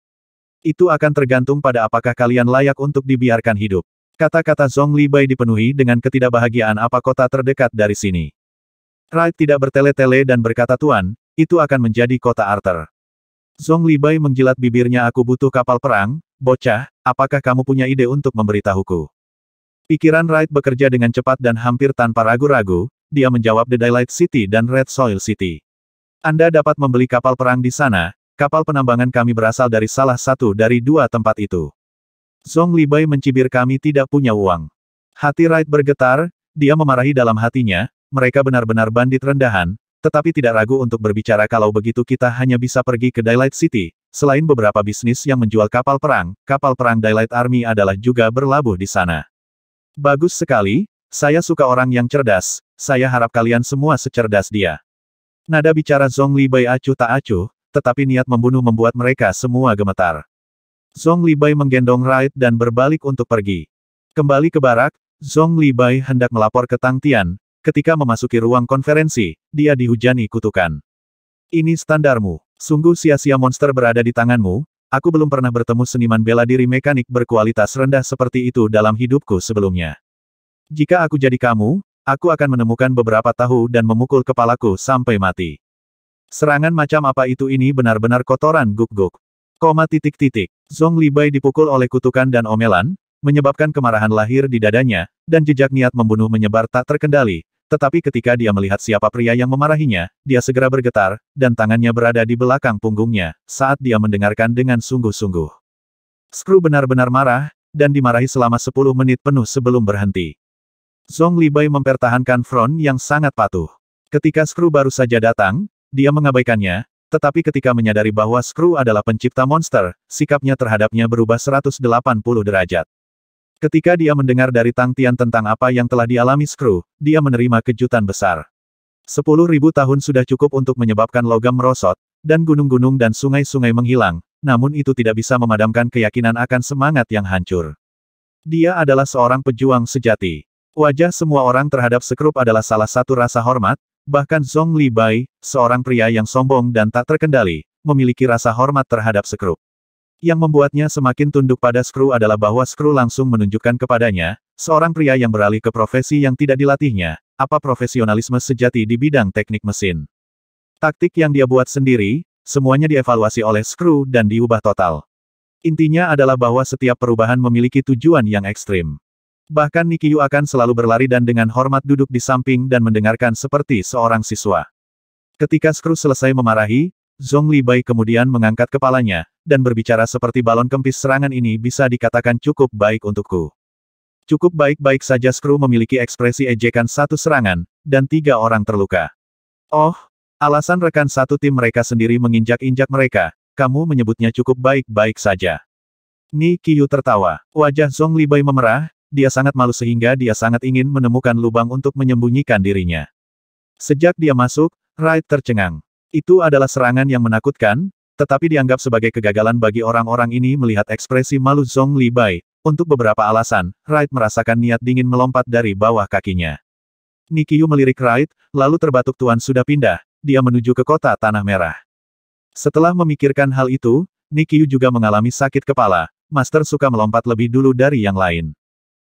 Itu akan tergantung pada apakah kalian layak untuk dibiarkan hidup. Kata-kata Zhong Bai dipenuhi dengan ketidakbahagiaan apa kota terdekat dari sini. Wright tidak bertele-tele dan berkata Tuan, itu akan menjadi kota Arthur. Zhong Bai menjilat bibirnya aku butuh kapal perang, bocah, apakah kamu punya ide untuk memberitahuku? Pikiran Wright bekerja dengan cepat dan hampir tanpa ragu-ragu, dia menjawab The Daylight City dan Red Soil City. Anda dapat membeli kapal perang di sana, kapal penambangan kami berasal dari salah satu dari dua tempat itu. Zhong Libai mencibir kami tidak punya uang. Hati Raid bergetar, dia memarahi dalam hatinya, mereka benar-benar bandit rendahan, tetapi tidak ragu untuk berbicara kalau begitu kita hanya bisa pergi ke Daylight City. Selain beberapa bisnis yang menjual kapal perang, kapal perang Daylight Army adalah juga berlabuh di sana. Bagus sekali, saya suka orang yang cerdas, saya harap kalian semua secerdas dia. Nada bicara Zhong Libai acuh tak acuh, tetapi niat membunuh membuat mereka semua gemetar. Zhong Libai menggendong Raid dan berbalik untuk pergi. Kembali ke barak, Zhong Libai hendak melapor ke Tang Tian, ketika memasuki ruang konferensi, dia dihujani kutukan. Ini standarmu, sungguh sia-sia monster berada di tanganmu, aku belum pernah bertemu seniman bela diri mekanik berkualitas rendah seperti itu dalam hidupku sebelumnya. Jika aku jadi kamu, aku akan menemukan beberapa tahu dan memukul kepalaku sampai mati. Serangan macam apa itu ini benar-benar kotoran guk-guk. Koma titik titik. Zong Libai dipukul oleh kutukan dan omelan, menyebabkan kemarahan lahir di dadanya, dan jejak niat membunuh menyebar tak terkendali. Tetapi ketika dia melihat siapa pria yang memarahinya, dia segera bergetar, dan tangannya berada di belakang punggungnya, saat dia mendengarkan dengan sungguh-sungguh. Screw benar-benar marah, dan dimarahi selama 10 menit penuh sebelum berhenti. Zong Libai mempertahankan front yang sangat patuh. Ketika Skru baru saja datang, dia mengabaikannya, tetapi ketika menyadari bahwa skru adalah pencipta monster, sikapnya terhadapnya berubah 180 derajat. Ketika dia mendengar dari Tang Tian tentang apa yang telah dialami skru, dia menerima kejutan besar. 10.000 tahun sudah cukup untuk menyebabkan logam merosot, dan gunung-gunung dan sungai-sungai menghilang, namun itu tidak bisa memadamkan keyakinan akan semangat yang hancur. Dia adalah seorang pejuang sejati. Wajah semua orang terhadap Skrup adalah salah satu rasa hormat, Bahkan Zhong Li Bai, seorang pria yang sombong dan tak terkendali, memiliki rasa hormat terhadap Skru. Yang membuatnya semakin tunduk pada Skru adalah bahwa Skru langsung menunjukkan kepadanya, seorang pria yang beralih ke profesi yang tidak dilatihnya, apa profesionalisme sejati di bidang teknik mesin. Taktik yang dia buat sendiri, semuanya dievaluasi oleh Skru dan diubah total. Intinya adalah bahwa setiap perubahan memiliki tujuan yang ekstrim. Bahkan Nikiyu akan selalu berlari dan dengan hormat duduk di samping dan mendengarkan seperti seorang siswa. Ketika Skru selesai memarahi, Zhong Bai kemudian mengangkat kepalanya, dan berbicara seperti balon kempis serangan ini bisa dikatakan cukup baik untukku. Cukup baik-baik saja Skru memiliki ekspresi ejekan satu serangan, dan tiga orang terluka. Oh, alasan rekan satu tim mereka sendiri menginjak-injak mereka, kamu menyebutnya cukup baik-baik saja. Ni tertawa. Wajah Zhong Bai memerah, dia sangat malu sehingga dia sangat ingin menemukan lubang untuk menyembunyikan dirinya. Sejak dia masuk, Wright tercengang. Itu adalah serangan yang menakutkan, tetapi dianggap sebagai kegagalan bagi orang-orang ini melihat ekspresi malu Zhong Li Bai. Untuk beberapa alasan, Wright merasakan niat dingin melompat dari bawah kakinya. Nikiu melirik Wright, lalu terbatuk Tuan sudah pindah, dia menuju ke kota Tanah Merah. Setelah memikirkan hal itu, Nikiu juga mengalami sakit kepala, Master suka melompat lebih dulu dari yang lain.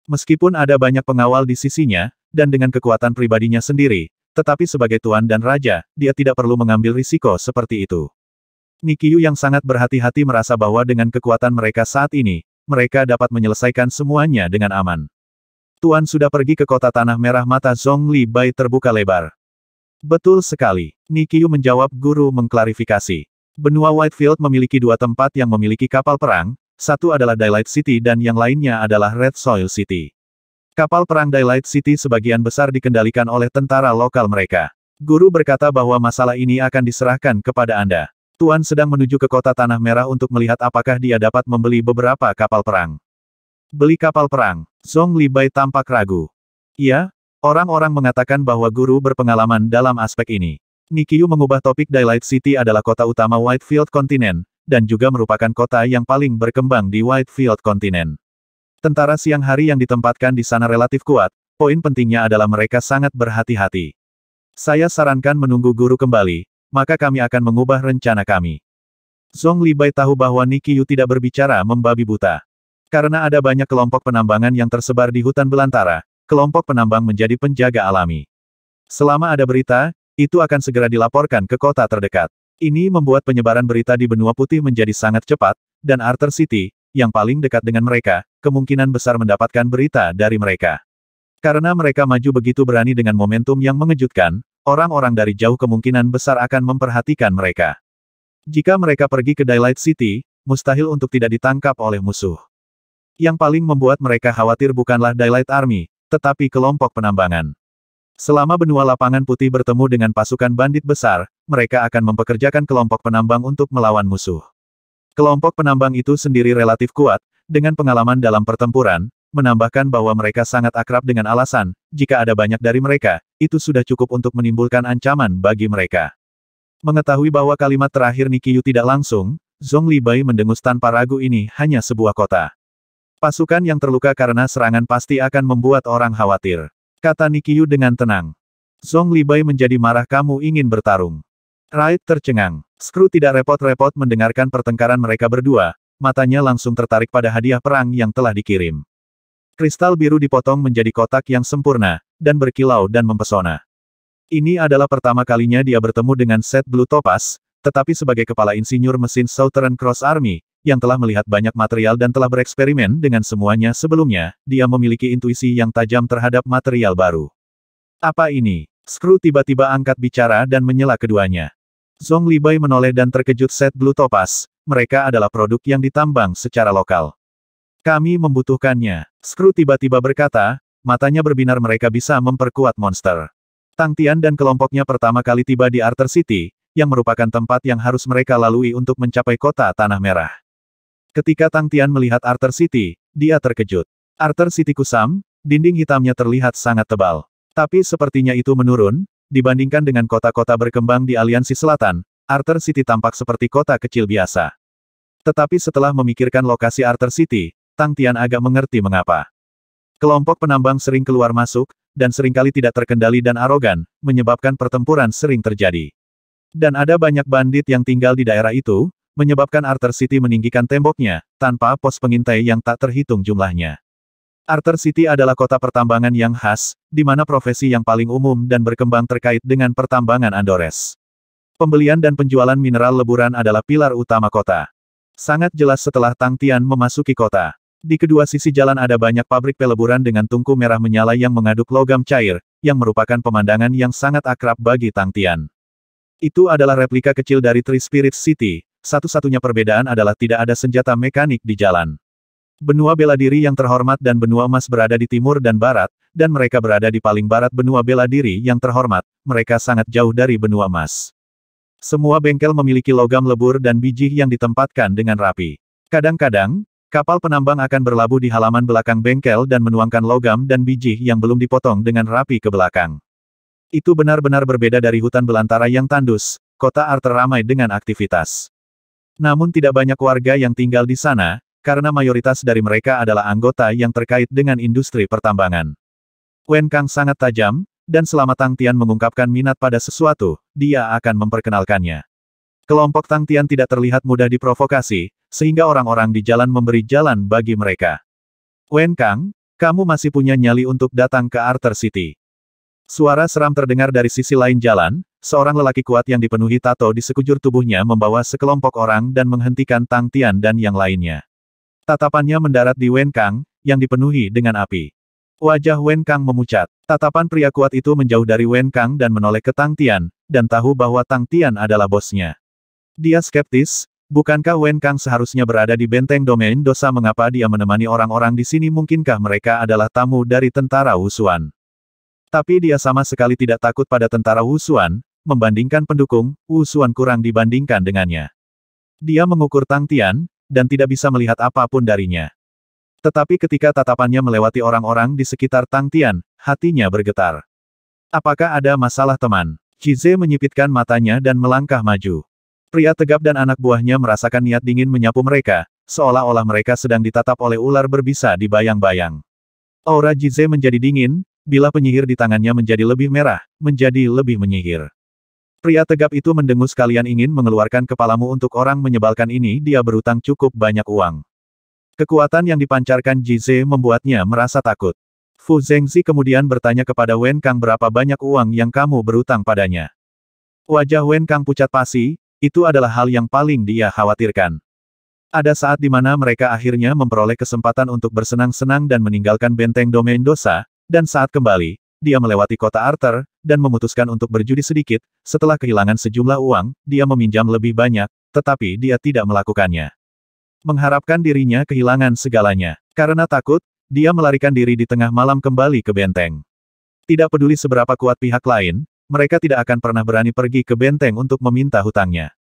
Meskipun ada banyak pengawal di sisinya, dan dengan kekuatan pribadinya sendiri, tetapi sebagai tuan dan raja, dia tidak perlu mengambil risiko seperti itu. Nikiyu yang sangat berhati-hati merasa bahwa dengan kekuatan mereka saat ini, mereka dapat menyelesaikan semuanya dengan aman. Tuan sudah pergi ke kota Tanah Merah Mata Zhongli Bai terbuka lebar. Betul sekali, Nikiyu menjawab guru mengklarifikasi. Benua Whitefield memiliki dua tempat yang memiliki kapal perang, satu adalah Daylight City dan yang lainnya adalah Red Soil City. Kapal perang Daylight City sebagian besar dikendalikan oleh tentara lokal mereka. Guru berkata bahwa masalah ini akan diserahkan kepada Anda. Tuan sedang menuju ke kota Tanah Merah untuk melihat apakah dia dapat membeli beberapa kapal perang. Beli kapal perang, Zhong Libai tampak ragu. Iya, orang-orang mengatakan bahwa guru berpengalaman dalam aspek ini. Nikiu mengubah topik Daylight City adalah kota utama Whitefield Continent, dan juga merupakan kota yang paling berkembang di Whitefield kontinen. Tentara siang hari yang ditempatkan di sana relatif kuat, poin pentingnya adalah mereka sangat berhati-hati. Saya sarankan menunggu guru kembali, maka kami akan mengubah rencana kami. Zhong Libai tahu bahwa Nikiyu tidak berbicara membabi buta. Karena ada banyak kelompok penambangan yang tersebar di hutan belantara, kelompok penambang menjadi penjaga alami. Selama ada berita, itu akan segera dilaporkan ke kota terdekat. Ini membuat penyebaran berita di benua putih menjadi sangat cepat, dan Arthur City, yang paling dekat dengan mereka, kemungkinan besar mendapatkan berita dari mereka. Karena mereka maju begitu berani dengan momentum yang mengejutkan, orang-orang dari jauh kemungkinan besar akan memperhatikan mereka. Jika mereka pergi ke Daylight City, mustahil untuk tidak ditangkap oleh musuh. Yang paling membuat mereka khawatir bukanlah Daylight Army, tetapi kelompok penambangan. Selama benua lapangan putih bertemu dengan pasukan bandit besar, mereka akan mempekerjakan kelompok penambang untuk melawan musuh. Kelompok penambang itu sendiri relatif kuat, dengan pengalaman dalam pertempuran, menambahkan bahwa mereka sangat akrab dengan alasan, jika ada banyak dari mereka, itu sudah cukup untuk menimbulkan ancaman bagi mereka. Mengetahui bahwa kalimat terakhir Nikiyu tidak langsung, Zhong Libai mendengus tanpa ragu ini hanya sebuah kota. Pasukan yang terluka karena serangan pasti akan membuat orang khawatir. Kata Nikiyu dengan tenang. Zhong Libai menjadi marah kamu ingin bertarung. Raid tercengang. Skru tidak repot-repot mendengarkan pertengkaran mereka berdua, matanya langsung tertarik pada hadiah perang yang telah dikirim. Kristal biru dipotong menjadi kotak yang sempurna, dan berkilau dan mempesona. Ini adalah pertama kalinya dia bertemu dengan set Blue Topaz, tetapi sebagai kepala insinyur mesin Southern Cross Army, yang telah melihat banyak material dan telah bereksperimen dengan semuanya sebelumnya, dia memiliki intuisi yang tajam terhadap material baru. Apa ini? Screw tiba-tiba angkat bicara dan menyela keduanya. Zhong Libai menoleh dan terkejut set Blue Topaz. Mereka adalah produk yang ditambang secara lokal. Kami membutuhkannya. Screw tiba-tiba berkata, matanya berbinar mereka bisa memperkuat monster. Tang Tian dan kelompoknya pertama kali tiba di Arthur City, yang merupakan tempat yang harus mereka lalui untuk mencapai kota Tanah Merah. Ketika Tang Tian melihat Arthur City, dia terkejut. Arthur City kusam, dinding hitamnya terlihat sangat tebal. Tapi sepertinya itu menurun, dibandingkan dengan kota-kota berkembang di Aliansi Selatan, Arthur City tampak seperti kota kecil biasa. Tetapi setelah memikirkan lokasi Arthur City, Tang Tian agak mengerti mengapa. Kelompok penambang sering keluar masuk, dan seringkali tidak terkendali dan arogan, menyebabkan pertempuran sering terjadi. Dan ada banyak bandit yang tinggal di daerah itu, menyebabkan Arthur City meninggikan temboknya, tanpa pos pengintai yang tak terhitung jumlahnya. Arthur City adalah kota pertambangan yang khas, di mana profesi yang paling umum dan berkembang terkait dengan pertambangan Andores. Pembelian dan penjualan mineral leburan adalah pilar utama kota. Sangat jelas setelah Tang Tian memasuki kota. Di kedua sisi jalan ada banyak pabrik peleburan dengan tungku merah menyala yang mengaduk logam cair, yang merupakan pemandangan yang sangat akrab bagi Tang Tian. Itu adalah replika kecil dari Three Spirits City, satu-satunya perbedaan adalah tidak ada senjata mekanik di jalan. Benua bela diri yang terhormat dan benua emas berada di timur dan barat, dan mereka berada di paling barat benua bela diri yang terhormat, mereka sangat jauh dari benua emas. Semua bengkel memiliki logam lebur dan biji yang ditempatkan dengan rapi. Kadang-kadang, kapal penambang akan berlabuh di halaman belakang bengkel dan menuangkan logam dan biji yang belum dipotong dengan rapi ke belakang. Itu benar-benar berbeda dari hutan belantara yang tandus, kota Arter ramai dengan aktivitas. Namun tidak banyak warga yang tinggal di sana, karena mayoritas dari mereka adalah anggota yang terkait dengan industri pertambangan. Wen Kang sangat tajam, dan selama Tang Tian mengungkapkan minat pada sesuatu, dia akan memperkenalkannya. Kelompok Tang Tian tidak terlihat mudah diprovokasi, sehingga orang-orang di jalan memberi jalan bagi mereka. Wen Kang, kamu masih punya nyali untuk datang ke Arter City. Suara seram terdengar dari sisi lain jalan, seorang lelaki kuat yang dipenuhi tato di sekujur tubuhnya membawa sekelompok orang dan menghentikan Tang Tian dan yang lainnya. Tatapannya mendarat di Wen Kang, yang dipenuhi dengan api. Wajah Wen Kang memucat. Tatapan pria kuat itu menjauh dari Wen Kang dan menoleh ke Tang Tian, dan tahu bahwa Tang Tian adalah bosnya. Dia skeptis, bukankah Wen Kang seharusnya berada di benteng domain dosa mengapa dia menemani orang-orang di sini mungkinkah mereka adalah tamu dari tentara Wusuan. Tapi dia sama sekali tidak takut pada tentara Wusuan, membandingkan pendukung, Wusuan kurang dibandingkan dengannya. Dia mengukur Tang Tian, dan tidak bisa melihat apapun darinya. Tetapi ketika tatapannya melewati orang-orang di sekitar Tang Tian, hatinya bergetar. Apakah ada masalah teman? Qize menyipitkan matanya dan melangkah maju. Pria tegap dan anak buahnya merasakan niat dingin menyapu mereka, seolah-olah mereka sedang ditatap oleh ular berbisa di bayang-bayang. Aura Jize menjadi dingin, bila penyihir di tangannya menjadi lebih merah, menjadi lebih menyihir. Pria tegap itu mendengus kalian ingin mengeluarkan kepalamu untuk orang menyebalkan ini dia berutang cukup banyak uang. Kekuatan yang dipancarkan Jize membuatnya merasa takut. Fu Zhengzi kemudian bertanya kepada Wen Kang berapa banyak uang yang kamu berutang padanya. Wajah Wen Kang pucat pasi, itu adalah hal yang paling dia khawatirkan. Ada saat di mana mereka akhirnya memperoleh kesempatan untuk bersenang-senang dan meninggalkan benteng domain dosa, dan saat kembali, dia melewati kota Arthur, dan memutuskan untuk berjudi sedikit, setelah kehilangan sejumlah uang, dia meminjam lebih banyak, tetapi dia tidak melakukannya. Mengharapkan dirinya kehilangan segalanya. Karena takut, dia melarikan diri di tengah malam kembali ke benteng. Tidak peduli seberapa kuat pihak lain, mereka tidak akan pernah berani pergi ke benteng untuk meminta hutangnya.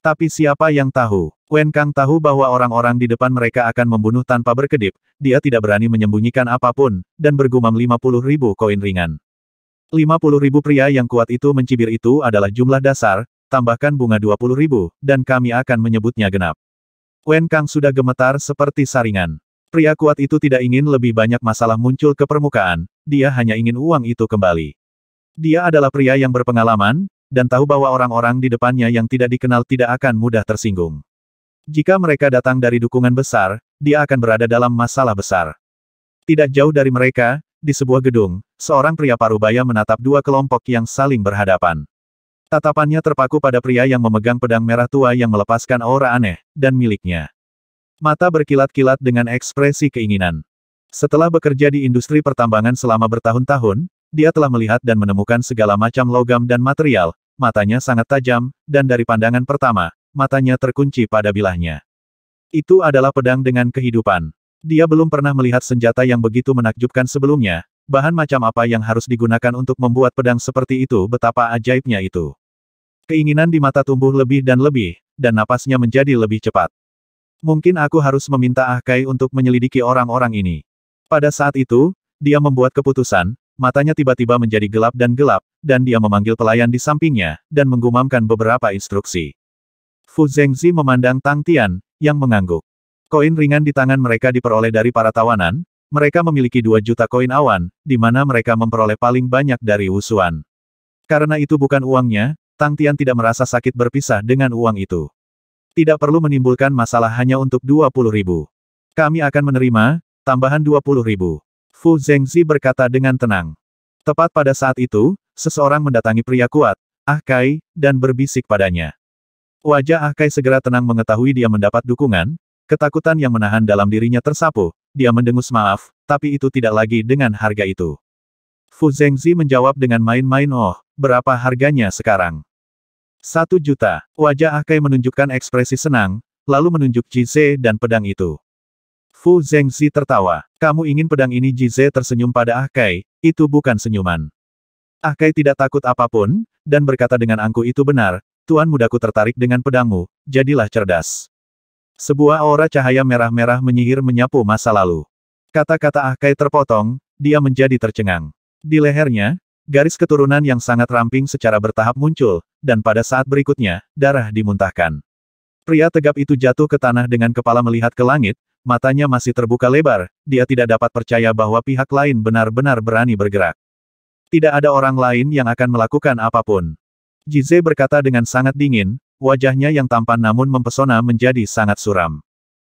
Tapi siapa yang tahu? Wen Kang tahu bahwa orang-orang di depan mereka akan membunuh tanpa berkedip, dia tidak berani menyembunyikan apapun, dan bergumam 50 ribu koin ringan. 50 ribu pria yang kuat itu mencibir itu adalah jumlah dasar, tambahkan bunga 20 ribu, dan kami akan menyebutnya genap. Wen Kang sudah gemetar seperti saringan. Pria kuat itu tidak ingin lebih banyak masalah muncul ke permukaan, dia hanya ingin uang itu kembali. Dia adalah pria yang berpengalaman, dan tahu bahwa orang-orang di depannya yang tidak dikenal tidak akan mudah tersinggung. Jika mereka datang dari dukungan besar, dia akan berada dalam masalah besar. Tidak jauh dari mereka, di sebuah gedung, seorang pria parubaya menatap dua kelompok yang saling berhadapan. Tatapannya terpaku pada pria yang memegang pedang merah tua yang melepaskan aura aneh, dan miliknya. Mata berkilat-kilat dengan ekspresi keinginan. Setelah bekerja di industri pertambangan selama bertahun-tahun, dia telah melihat dan menemukan segala macam logam dan material, matanya sangat tajam, dan dari pandangan pertama, matanya terkunci pada bilahnya. Itu adalah pedang dengan kehidupan. Dia belum pernah melihat senjata yang begitu menakjubkan sebelumnya, bahan macam apa yang harus digunakan untuk membuat pedang seperti itu betapa ajaibnya itu. Keinginan di mata tumbuh lebih dan lebih, dan napasnya menjadi lebih cepat. Mungkin aku harus meminta Ahkai untuk menyelidiki orang-orang ini. Pada saat itu, dia membuat keputusan, matanya tiba-tiba menjadi gelap dan gelap, dan dia memanggil pelayan di sampingnya, dan menggumamkan beberapa instruksi. Fu Zhengzi memandang Tang Tian, yang mengangguk. Koin ringan di tangan mereka diperoleh dari para tawanan, mereka memiliki 2 juta koin awan, di mana mereka memperoleh paling banyak dari usuan. Karena itu bukan uangnya, Tang Tian tidak merasa sakit berpisah dengan uang itu. Tidak perlu menimbulkan masalah hanya untuk 20 ribu. Kami akan menerima, tambahan 20 ribu. Fu Zhengzi berkata dengan tenang. Tepat pada saat itu, seseorang mendatangi pria kuat, Ah Kai, dan berbisik padanya. Wajah Ah Kai segera tenang mengetahui dia mendapat dukungan, ketakutan yang menahan dalam dirinya tersapu, dia mendengus maaf, tapi itu tidak lagi dengan harga itu. Fu Zhengzi menjawab dengan main-main oh, berapa harganya sekarang? Satu juta, wajah Ah Kai menunjukkan ekspresi senang, lalu menunjuk Ji dan pedang itu. Fu Zhengzi tertawa. Kamu ingin pedang ini Jize tersenyum pada Ah Kai, itu bukan senyuman. Ah Kai tidak takut apapun, dan berkata dengan angku itu benar, Tuan mudaku tertarik dengan pedangmu, jadilah cerdas. Sebuah aura cahaya merah-merah menyihir menyapu masa lalu. Kata-kata Ah Kai terpotong, dia menjadi tercengang. Di lehernya, garis keturunan yang sangat ramping secara bertahap muncul, dan pada saat berikutnya, darah dimuntahkan. Pria tegap itu jatuh ke tanah dengan kepala melihat ke langit, matanya masih terbuka lebar, dia tidak dapat percaya bahwa pihak lain benar-benar berani bergerak. Tidak ada orang lain yang akan melakukan apapun. Jize berkata dengan sangat dingin, wajahnya yang tampan namun mempesona menjadi sangat suram.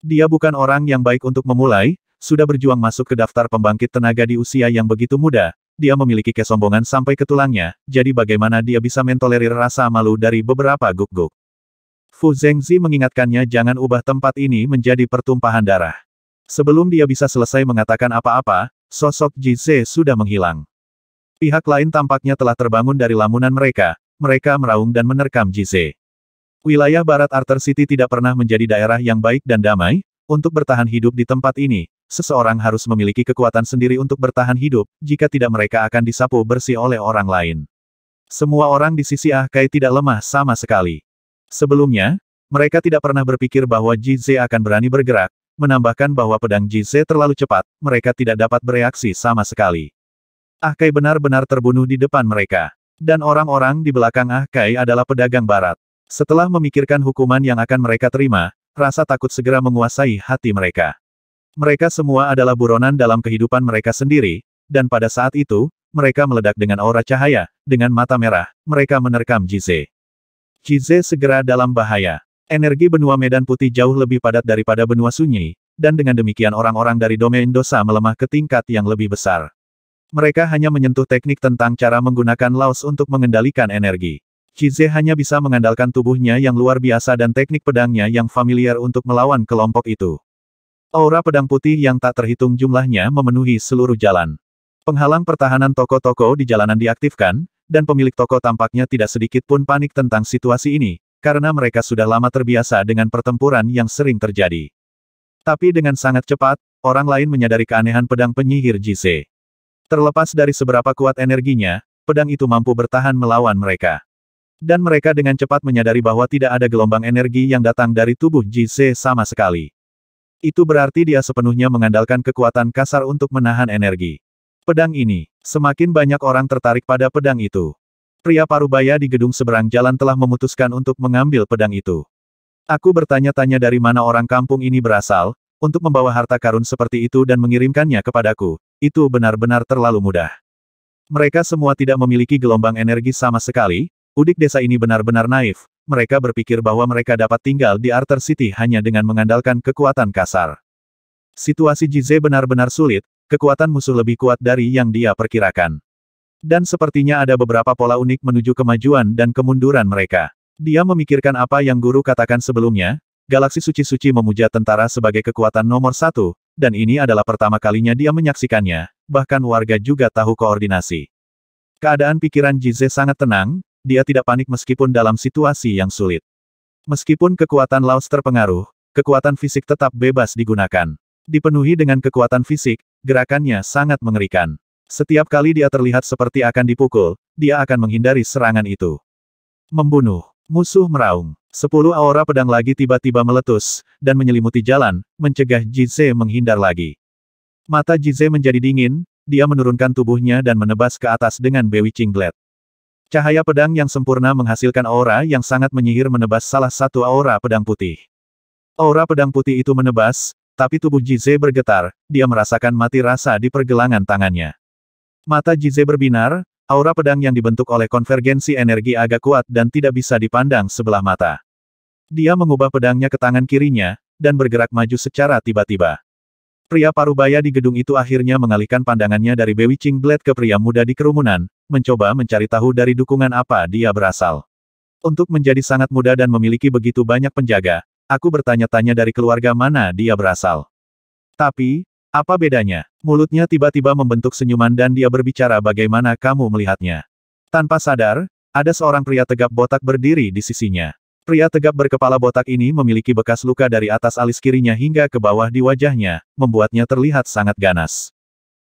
Dia bukan orang yang baik untuk memulai, sudah berjuang masuk ke daftar pembangkit tenaga di usia yang begitu muda, dia memiliki kesombongan sampai ke tulangnya, jadi bagaimana dia bisa mentolerir rasa malu dari beberapa guk-guk. Fu Zhengzi mengingatkannya jangan ubah tempat ini menjadi pertumpahan darah. Sebelum dia bisa selesai mengatakan apa-apa, sosok Zhe sudah menghilang. Pihak lain tampaknya telah terbangun dari lamunan mereka, mereka meraung dan menerkam Zhe. Wilayah barat Arthur City tidak pernah menjadi daerah yang baik dan damai, untuk bertahan hidup di tempat ini, seseorang harus memiliki kekuatan sendiri untuk bertahan hidup, jika tidak mereka akan disapu bersih oleh orang lain. Semua orang di sisi Ahkai tidak lemah sama sekali. Sebelumnya, mereka tidak pernah berpikir bahwa Jize akan berani bergerak, menambahkan bahwa pedang Jize terlalu cepat, mereka tidak dapat bereaksi sama sekali. Ahkai benar-benar terbunuh di depan mereka. Dan orang-orang di belakang Ahkai adalah pedagang barat. Setelah memikirkan hukuman yang akan mereka terima, rasa takut segera menguasai hati mereka. Mereka semua adalah buronan dalam kehidupan mereka sendiri, dan pada saat itu, mereka meledak dengan aura cahaya, dengan mata merah, mereka menerkam Jize. Cize segera dalam bahaya. Energi benua Medan Putih jauh lebih padat daripada benua sunyi, dan dengan demikian orang-orang dari domain dosa melemah ke tingkat yang lebih besar. Mereka hanya menyentuh teknik tentang cara menggunakan laos untuk mengendalikan energi. Cize hanya bisa mengandalkan tubuhnya yang luar biasa dan teknik pedangnya yang familiar untuk melawan kelompok itu. Aura pedang putih yang tak terhitung jumlahnya memenuhi seluruh jalan. Penghalang pertahanan toko-toko di jalanan diaktifkan, dan pemilik toko tampaknya tidak sedikit pun panik tentang situasi ini, karena mereka sudah lama terbiasa dengan pertempuran yang sering terjadi. Tapi dengan sangat cepat, orang lain menyadari keanehan pedang penyihir Jise. Terlepas dari seberapa kuat energinya, pedang itu mampu bertahan melawan mereka. Dan mereka dengan cepat menyadari bahwa tidak ada gelombang energi yang datang dari tubuh Jise sama sekali. Itu berarti dia sepenuhnya mengandalkan kekuatan kasar untuk menahan energi. Pedang ini, Semakin banyak orang tertarik pada pedang itu. Pria parubaya di gedung seberang jalan telah memutuskan untuk mengambil pedang itu. Aku bertanya-tanya dari mana orang kampung ini berasal, untuk membawa harta karun seperti itu dan mengirimkannya kepadaku, itu benar-benar terlalu mudah. Mereka semua tidak memiliki gelombang energi sama sekali, udik desa ini benar-benar naif, mereka berpikir bahwa mereka dapat tinggal di Arthur City hanya dengan mengandalkan kekuatan kasar. Situasi Jize benar-benar sulit, kekuatan musuh lebih kuat dari yang dia perkirakan. Dan sepertinya ada beberapa pola unik menuju kemajuan dan kemunduran mereka. Dia memikirkan apa yang guru katakan sebelumnya, galaksi suci-suci memuja tentara sebagai kekuatan nomor satu, dan ini adalah pertama kalinya dia menyaksikannya, bahkan warga juga tahu koordinasi. Keadaan pikiran Jize sangat tenang, dia tidak panik meskipun dalam situasi yang sulit. Meskipun kekuatan Laos terpengaruh, kekuatan fisik tetap bebas digunakan. Dipenuhi dengan kekuatan fisik, gerakannya sangat mengerikan. Setiap kali dia terlihat seperti akan dipukul, dia akan menghindari serangan itu. Membunuh. Musuh meraung. Sepuluh aura pedang lagi tiba-tiba meletus, dan menyelimuti jalan, mencegah Jize menghindar lagi. Mata Jize menjadi dingin, dia menurunkan tubuhnya dan menebas ke atas dengan Bewitching Blade. Cahaya pedang yang sempurna menghasilkan aura yang sangat menyihir menebas salah satu aura pedang putih. Aura pedang putih itu menebas, tapi tubuh Jize bergetar, dia merasakan mati rasa di pergelangan tangannya. Mata Jize berbinar, aura pedang yang dibentuk oleh konvergensi energi agak kuat dan tidak bisa dipandang sebelah mata. Dia mengubah pedangnya ke tangan kirinya, dan bergerak maju secara tiba-tiba. Pria parubaya di gedung itu akhirnya mengalihkan pandangannya dari Bewitching Blade ke pria muda di kerumunan, mencoba mencari tahu dari dukungan apa dia berasal. Untuk menjadi sangat muda dan memiliki begitu banyak penjaga, aku bertanya-tanya dari keluarga mana dia berasal. Tapi, apa bedanya? Mulutnya tiba-tiba membentuk senyuman dan dia berbicara bagaimana kamu melihatnya. Tanpa sadar, ada seorang pria tegap botak berdiri di sisinya. Pria tegap berkepala botak ini memiliki bekas luka dari atas alis kirinya hingga ke bawah di wajahnya, membuatnya terlihat sangat ganas.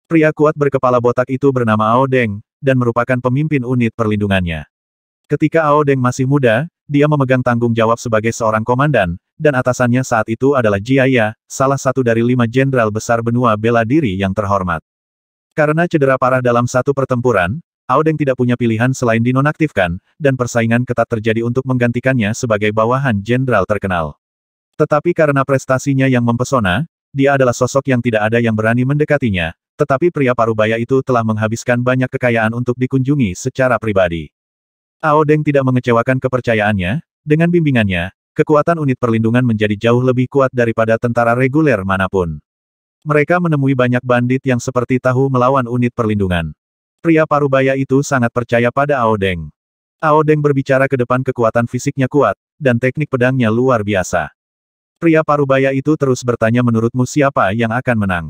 Pria kuat berkepala botak itu bernama Ao Deng, dan merupakan pemimpin unit perlindungannya. Ketika Ao Deng masih muda, dia memegang tanggung jawab sebagai seorang komandan, dan atasannya saat itu adalah Jiaya, salah satu dari lima jenderal besar benua bela diri yang terhormat. Karena cedera parah dalam satu pertempuran, Audeng tidak punya pilihan selain dinonaktifkan, dan persaingan ketat terjadi untuk menggantikannya sebagai bawahan jenderal terkenal. Tetapi karena prestasinya yang mempesona, dia adalah sosok yang tidak ada yang berani mendekatinya, tetapi pria parubaya itu telah menghabiskan banyak kekayaan untuk dikunjungi secara pribadi. Ao Deng tidak mengecewakan kepercayaannya, dengan bimbingannya, kekuatan unit perlindungan menjadi jauh lebih kuat daripada tentara reguler manapun. Mereka menemui banyak bandit yang seperti tahu melawan unit perlindungan. Pria parubaya itu sangat percaya pada Ao Deng. Ao Deng berbicara ke depan kekuatan fisiknya kuat, dan teknik pedangnya luar biasa. Pria parubaya itu terus bertanya menurutmu siapa yang akan menang.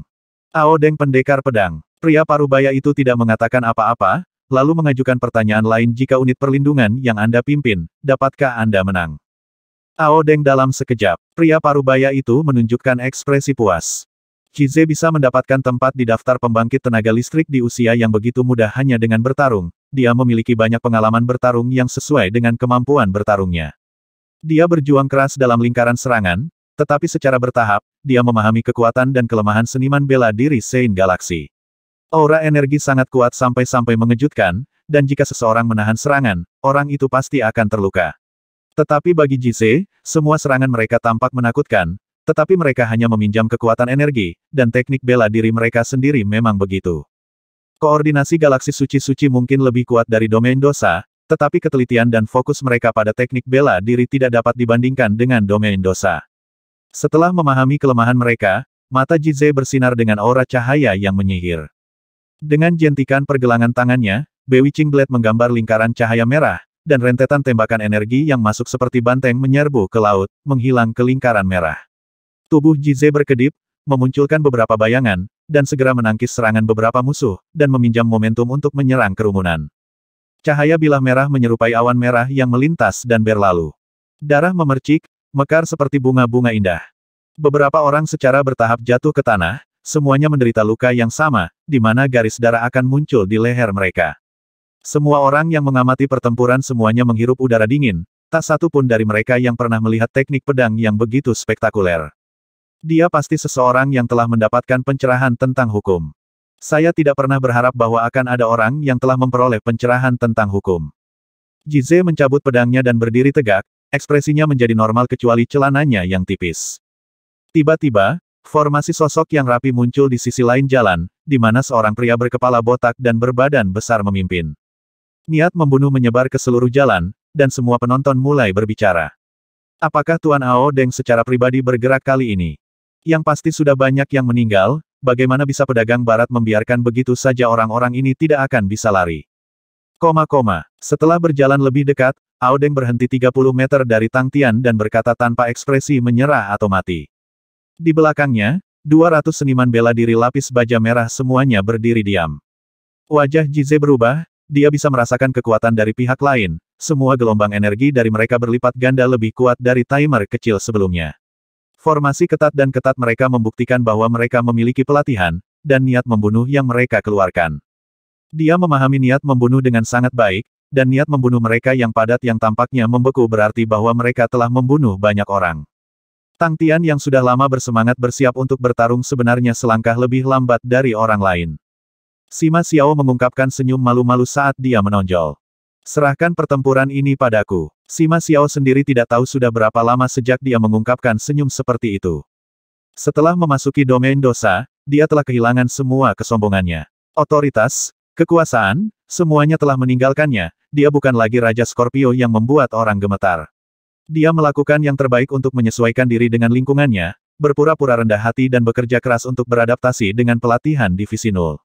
Ao Deng pendekar pedang. Pria parubaya itu tidak mengatakan apa-apa, lalu mengajukan pertanyaan lain jika unit perlindungan yang Anda pimpin, dapatkah Anda menang? Ao Deng dalam sekejap, pria parubaya itu menunjukkan ekspresi puas. Kize bisa mendapatkan tempat di daftar pembangkit tenaga listrik di usia yang begitu muda hanya dengan bertarung, dia memiliki banyak pengalaman bertarung yang sesuai dengan kemampuan bertarungnya. Dia berjuang keras dalam lingkaran serangan, tetapi secara bertahap, dia memahami kekuatan dan kelemahan seniman bela diri Sein Galaxy. Aura energi sangat kuat sampai-sampai mengejutkan, dan jika seseorang menahan serangan, orang itu pasti akan terluka. Tetapi bagi Jise, semua serangan mereka tampak menakutkan, tetapi mereka hanya meminjam kekuatan energi, dan teknik bela diri mereka sendiri memang begitu. Koordinasi galaksi suci-suci mungkin lebih kuat dari domain dosa, tetapi ketelitian dan fokus mereka pada teknik bela diri tidak dapat dibandingkan dengan domain dosa. Setelah memahami kelemahan mereka, mata Jize bersinar dengan aura cahaya yang menyihir. Dengan jentikan pergelangan tangannya, Bewitching Blade menggambar lingkaran cahaya merah, dan rentetan tembakan energi yang masuk seperti banteng menyerbu ke laut, menghilang ke lingkaran merah. Tubuh Jize berkedip, memunculkan beberapa bayangan, dan segera menangkis serangan beberapa musuh, dan meminjam momentum untuk menyerang kerumunan. Cahaya bilah merah menyerupai awan merah yang melintas dan berlalu. Darah memercik, mekar seperti bunga-bunga indah. Beberapa orang secara bertahap jatuh ke tanah, Semuanya menderita luka yang sama, di mana garis darah akan muncul di leher mereka. Semua orang yang mengamati pertempuran semuanya menghirup udara dingin, tak satu pun dari mereka yang pernah melihat teknik pedang yang begitu spektakuler. Dia pasti seseorang yang telah mendapatkan pencerahan tentang hukum. Saya tidak pernah berharap bahwa akan ada orang yang telah memperoleh pencerahan tentang hukum. Jize mencabut pedangnya dan berdiri tegak, ekspresinya menjadi normal kecuali celananya yang tipis. Tiba-tiba, Formasi sosok yang rapi muncul di sisi lain jalan, di mana seorang pria berkepala botak dan berbadan besar memimpin. Niat membunuh menyebar ke seluruh jalan, dan semua penonton mulai berbicara. Apakah Tuan Ao Deng secara pribadi bergerak kali ini? Yang pasti sudah banyak yang meninggal, bagaimana bisa pedagang barat membiarkan begitu saja orang-orang ini tidak akan bisa lari? Koma koma. Setelah berjalan lebih dekat, Ao Deng berhenti 30 meter dari Tang Tian dan berkata tanpa ekspresi menyerah atau mati. Di belakangnya, 200 seniman bela diri lapis baja merah semuanya berdiri diam. Wajah Jize berubah, dia bisa merasakan kekuatan dari pihak lain, semua gelombang energi dari mereka berlipat ganda lebih kuat dari timer kecil sebelumnya. Formasi ketat dan ketat mereka membuktikan bahwa mereka memiliki pelatihan, dan niat membunuh yang mereka keluarkan. Dia memahami niat membunuh dengan sangat baik, dan niat membunuh mereka yang padat yang tampaknya membeku berarti bahwa mereka telah membunuh banyak orang. Tang Tian yang sudah lama bersemangat bersiap untuk bertarung sebenarnya selangkah lebih lambat dari orang lain. Sima Xiao mengungkapkan senyum malu-malu saat dia menonjol. Serahkan pertempuran ini padaku. Sima Xiao sendiri tidak tahu sudah berapa lama sejak dia mengungkapkan senyum seperti itu. Setelah memasuki domain dosa, dia telah kehilangan semua kesombongannya. Otoritas, kekuasaan, semuanya telah meninggalkannya, dia bukan lagi Raja Scorpio yang membuat orang gemetar. Dia melakukan yang terbaik untuk menyesuaikan diri dengan lingkungannya, berpura-pura rendah hati dan bekerja keras untuk beradaptasi dengan pelatihan divisi nol.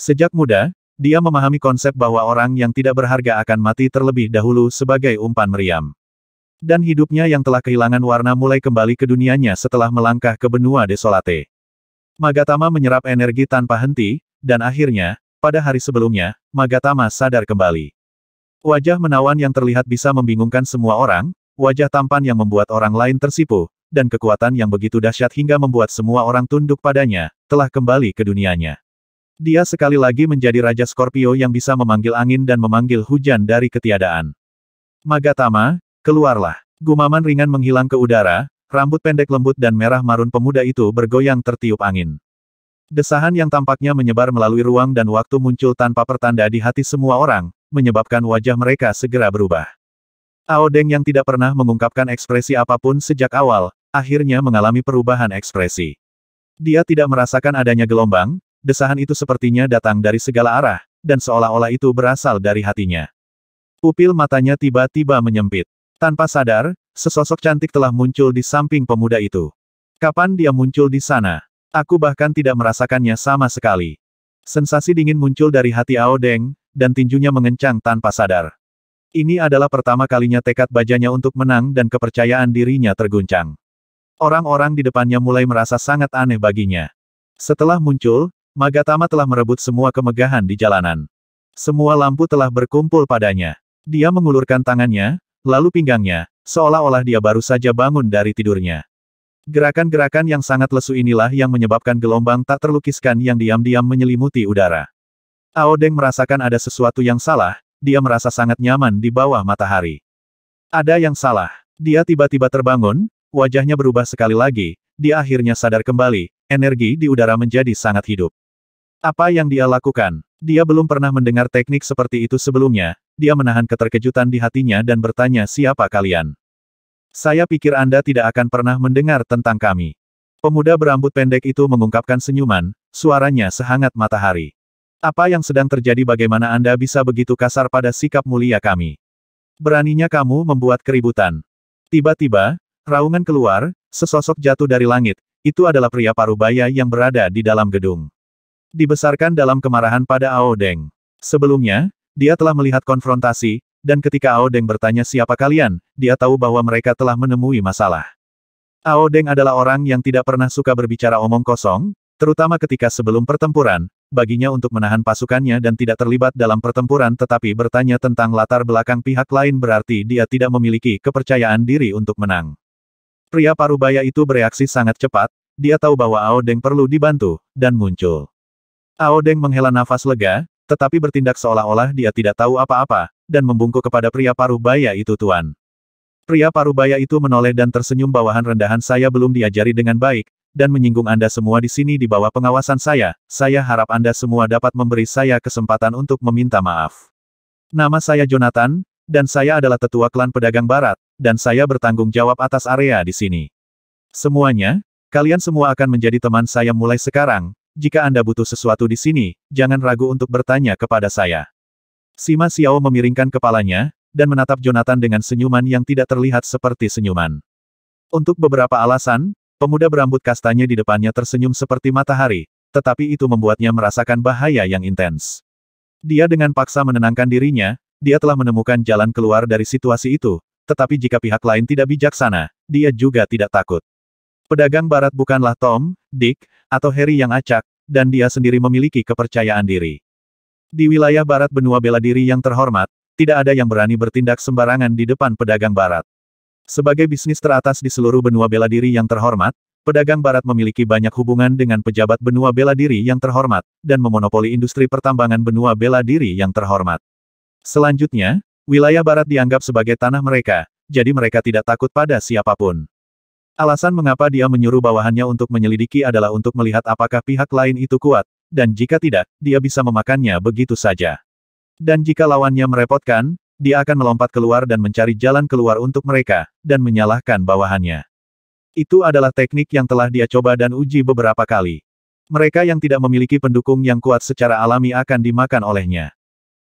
Sejak muda, dia memahami konsep bahwa orang yang tidak berharga akan mati terlebih dahulu sebagai umpan meriam. Dan hidupnya yang telah kehilangan warna mulai kembali ke dunianya setelah melangkah ke benua desolate. Magatama menyerap energi tanpa henti, dan akhirnya, pada hari sebelumnya, Magatama sadar kembali. Wajah menawan yang terlihat bisa membingungkan semua orang, wajah tampan yang membuat orang lain tersipu, dan kekuatan yang begitu dahsyat hingga membuat semua orang tunduk padanya, telah kembali ke dunianya. Dia sekali lagi menjadi Raja Scorpio yang bisa memanggil angin dan memanggil hujan dari ketiadaan. Magatama, keluarlah. Gumaman ringan menghilang ke udara, rambut pendek lembut dan merah marun pemuda itu bergoyang tertiup angin. Desahan yang tampaknya menyebar melalui ruang dan waktu muncul tanpa pertanda di hati semua orang, menyebabkan wajah mereka segera berubah. Ao Deng yang tidak pernah mengungkapkan ekspresi apapun sejak awal, akhirnya mengalami perubahan ekspresi. Dia tidak merasakan adanya gelombang, desahan itu sepertinya datang dari segala arah, dan seolah-olah itu berasal dari hatinya. Pupil matanya tiba-tiba menyempit. Tanpa sadar, sesosok cantik telah muncul di samping pemuda itu. Kapan dia muncul di sana? Aku bahkan tidak merasakannya sama sekali. Sensasi dingin muncul dari hati Ao Deng, dan tinjunya mengencang tanpa sadar. Ini adalah pertama kalinya tekad bajanya untuk menang dan kepercayaan dirinya terguncang. Orang-orang di depannya mulai merasa sangat aneh baginya. Setelah muncul, Magatama telah merebut semua kemegahan di jalanan. Semua lampu telah berkumpul padanya. Dia mengulurkan tangannya, lalu pinggangnya, seolah-olah dia baru saja bangun dari tidurnya. Gerakan-gerakan yang sangat lesu inilah yang menyebabkan gelombang tak terlukiskan yang diam-diam menyelimuti udara. Aodeng merasakan ada sesuatu yang salah, dia merasa sangat nyaman di bawah matahari. Ada yang salah. Dia tiba-tiba terbangun, wajahnya berubah sekali lagi, dia akhirnya sadar kembali, energi di udara menjadi sangat hidup. Apa yang dia lakukan? Dia belum pernah mendengar teknik seperti itu sebelumnya, dia menahan keterkejutan di hatinya dan bertanya siapa kalian. Saya pikir Anda tidak akan pernah mendengar tentang kami. Pemuda berambut pendek itu mengungkapkan senyuman, suaranya sehangat matahari. Apa yang sedang terjadi bagaimana Anda bisa begitu kasar pada sikap mulia kami? Beraninya kamu membuat keributan. Tiba-tiba, raungan keluar, sesosok jatuh dari langit, itu adalah pria parubaya yang berada di dalam gedung. Dibesarkan dalam kemarahan pada Ao Deng. Sebelumnya, dia telah melihat konfrontasi, dan ketika Ao Deng bertanya siapa kalian, dia tahu bahwa mereka telah menemui masalah. Ao Deng adalah orang yang tidak pernah suka berbicara omong kosong, terutama ketika sebelum pertempuran, baginya untuk menahan pasukannya dan tidak terlibat dalam pertempuran tetapi bertanya tentang latar belakang pihak lain berarti dia tidak memiliki kepercayaan diri untuk menang. Pria parubaya itu bereaksi sangat cepat, dia tahu bahwa Ao Deng perlu dibantu, dan muncul. Ao Deng menghela nafas lega, tetapi bertindak seolah-olah dia tidak tahu apa-apa, dan membungkuk kepada pria parubaya itu tuan. Pria parubaya itu menoleh dan tersenyum bawahan rendahan saya belum diajari dengan baik, dan menyinggung Anda semua di sini di bawah pengawasan saya, saya harap Anda semua dapat memberi saya kesempatan untuk meminta maaf. Nama saya Jonathan, dan saya adalah tetua klan pedagang barat, dan saya bertanggung jawab atas area di sini. Semuanya, kalian semua akan menjadi teman saya mulai sekarang, jika Anda butuh sesuatu di sini, jangan ragu untuk bertanya kepada saya. Sima Xiao memiringkan kepalanya, dan menatap Jonathan dengan senyuman yang tidak terlihat seperti senyuman. Untuk beberapa alasan, Pemuda berambut kastanya di depannya tersenyum seperti matahari, tetapi itu membuatnya merasakan bahaya yang intens. Dia dengan paksa menenangkan dirinya, dia telah menemukan jalan keluar dari situasi itu, tetapi jika pihak lain tidak bijaksana, dia juga tidak takut. Pedagang barat bukanlah Tom, Dick, atau Harry yang acak, dan dia sendiri memiliki kepercayaan diri. Di wilayah barat benua bela diri yang terhormat, tidak ada yang berani bertindak sembarangan di depan pedagang barat. Sebagai bisnis teratas di seluruh benua bela diri yang terhormat, pedagang barat memiliki banyak hubungan dengan pejabat benua bela diri yang terhormat, dan memonopoli industri pertambangan benua bela diri yang terhormat. Selanjutnya, wilayah barat dianggap sebagai tanah mereka, jadi mereka tidak takut pada siapapun. Alasan mengapa dia menyuruh bawahannya untuk menyelidiki adalah untuk melihat apakah pihak lain itu kuat, dan jika tidak, dia bisa memakannya begitu saja. Dan jika lawannya merepotkan, dia akan melompat keluar dan mencari jalan keluar untuk mereka, dan menyalahkan bawahannya. Itu adalah teknik yang telah dia coba dan uji beberapa kali. Mereka yang tidak memiliki pendukung yang kuat secara alami akan dimakan olehnya.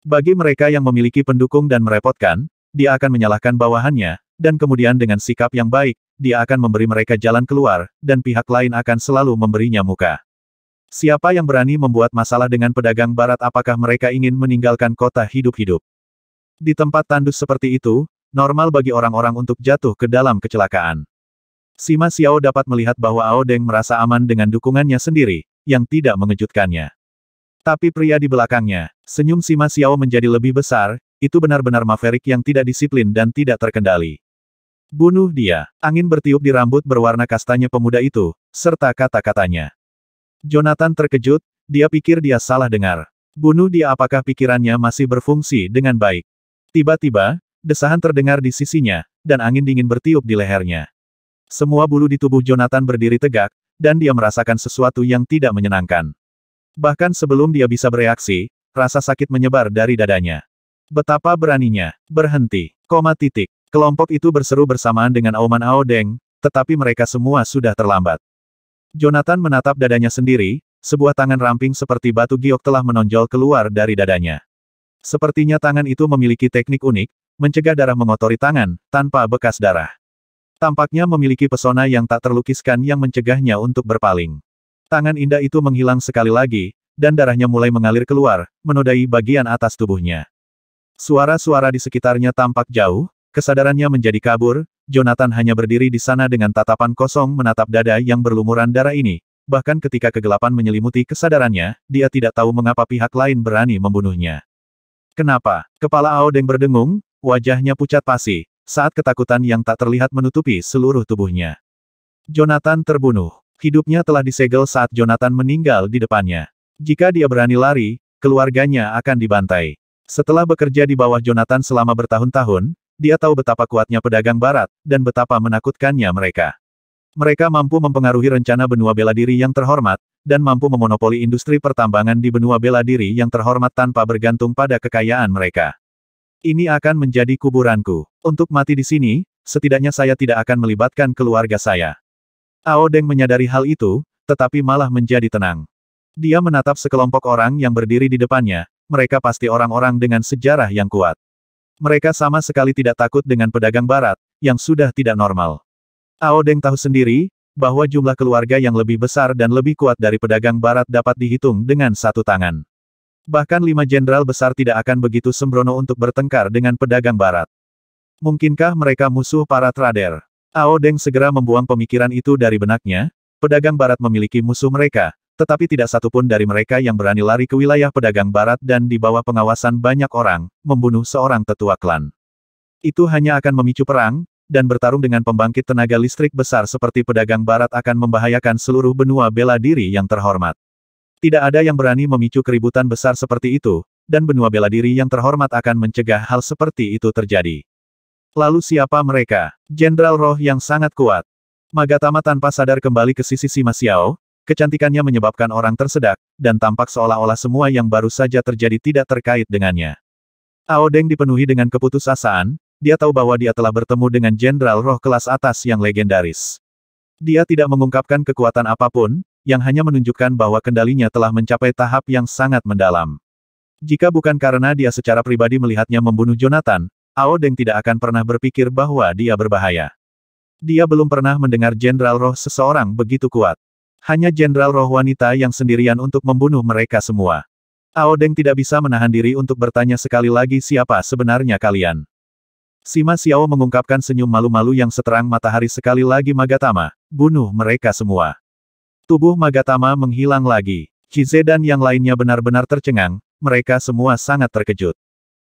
Bagi mereka yang memiliki pendukung dan merepotkan, dia akan menyalahkan bawahannya, dan kemudian dengan sikap yang baik, dia akan memberi mereka jalan keluar, dan pihak lain akan selalu memberinya muka. Siapa yang berani membuat masalah dengan pedagang barat apakah mereka ingin meninggalkan kota hidup-hidup? Di tempat tandus seperti itu, normal bagi orang-orang untuk jatuh ke dalam kecelakaan. Sima Xiao dapat melihat bahwa Ao Deng merasa aman dengan dukungannya sendiri, yang tidak mengejutkannya. Tapi pria di belakangnya, senyum Sima Xiao menjadi lebih besar, itu benar-benar Maverick yang tidak disiplin dan tidak terkendali. Bunuh dia, angin bertiup di rambut berwarna kastanya pemuda itu, serta kata-katanya. Jonathan terkejut, dia pikir dia salah dengar. Bunuh dia apakah pikirannya masih berfungsi dengan baik. Tiba-tiba, desahan terdengar di sisinya, dan angin dingin bertiup di lehernya. Semua bulu di tubuh Jonathan berdiri tegak, dan dia merasakan sesuatu yang tidak menyenangkan. Bahkan sebelum dia bisa bereaksi, rasa sakit menyebar dari dadanya. Betapa beraninya, berhenti, koma titik. Kelompok itu berseru bersamaan dengan Auman Aodeng, tetapi mereka semua sudah terlambat. Jonathan menatap dadanya sendiri, sebuah tangan ramping seperti batu giok telah menonjol keluar dari dadanya. Sepertinya tangan itu memiliki teknik unik, mencegah darah mengotori tangan, tanpa bekas darah. Tampaknya memiliki pesona yang tak terlukiskan yang mencegahnya untuk berpaling. Tangan indah itu menghilang sekali lagi, dan darahnya mulai mengalir keluar, menodai bagian atas tubuhnya. Suara-suara di sekitarnya tampak jauh, kesadarannya menjadi kabur, Jonathan hanya berdiri di sana dengan tatapan kosong menatap dada yang berlumuran darah ini, bahkan ketika kegelapan menyelimuti kesadarannya, dia tidak tahu mengapa pihak lain berani membunuhnya. Kenapa? Kepala Ao Deng berdengung, wajahnya pucat pasi, saat ketakutan yang tak terlihat menutupi seluruh tubuhnya. Jonathan terbunuh. Hidupnya telah disegel saat Jonathan meninggal di depannya. Jika dia berani lari, keluarganya akan dibantai. Setelah bekerja di bawah Jonathan selama bertahun-tahun, dia tahu betapa kuatnya pedagang barat, dan betapa menakutkannya mereka. Mereka mampu mempengaruhi rencana benua bela diri yang terhormat, dan mampu memonopoli industri pertambangan di benua bela diri yang terhormat tanpa bergantung pada kekayaan mereka. Ini akan menjadi kuburanku. Untuk mati di sini, setidaknya saya tidak akan melibatkan keluarga saya. Ao Deng menyadari hal itu, tetapi malah menjadi tenang. Dia menatap sekelompok orang yang berdiri di depannya, mereka pasti orang-orang dengan sejarah yang kuat. Mereka sama sekali tidak takut dengan pedagang barat, yang sudah tidak normal. Ao Deng tahu sendiri, bahwa jumlah keluarga yang lebih besar dan lebih kuat dari pedagang barat dapat dihitung dengan satu tangan. Bahkan lima jenderal besar tidak akan begitu sembrono untuk bertengkar dengan pedagang barat. Mungkinkah mereka musuh para trader? Ao Deng segera membuang pemikiran itu dari benaknya, pedagang barat memiliki musuh mereka, tetapi tidak satupun dari mereka yang berani lari ke wilayah pedagang barat dan di bawah pengawasan banyak orang, membunuh seorang tetua klan. Itu hanya akan memicu perang, dan bertarung dengan pembangkit tenaga listrik besar seperti pedagang barat akan membahayakan seluruh benua bela diri yang terhormat. Tidak ada yang berani memicu keributan besar seperti itu, dan benua bela diri yang terhormat akan mencegah hal seperti itu terjadi. Lalu siapa mereka? Jenderal roh yang sangat kuat. Magatama tanpa sadar kembali ke sisi Sima Xiao, kecantikannya menyebabkan orang tersedak, dan tampak seolah-olah semua yang baru saja terjadi tidak terkait dengannya. Aodeng dipenuhi dengan keputusasaan, dia tahu bahwa dia telah bertemu dengan jenderal roh kelas atas yang legendaris. Dia tidak mengungkapkan kekuatan apapun, yang hanya menunjukkan bahwa kendalinya telah mencapai tahap yang sangat mendalam. Jika bukan karena dia secara pribadi melihatnya membunuh Jonathan, Ao Deng tidak akan pernah berpikir bahwa dia berbahaya. Dia belum pernah mendengar jenderal roh seseorang begitu kuat. Hanya jenderal roh wanita yang sendirian untuk membunuh mereka semua. Ao Deng tidak bisa menahan diri untuk bertanya sekali lagi siapa sebenarnya kalian. Sima Xiao mengungkapkan senyum malu-malu yang seterang matahari sekali lagi Magatama, bunuh mereka semua. Tubuh Magatama menghilang lagi. Chize dan yang lainnya benar-benar tercengang, mereka semua sangat terkejut.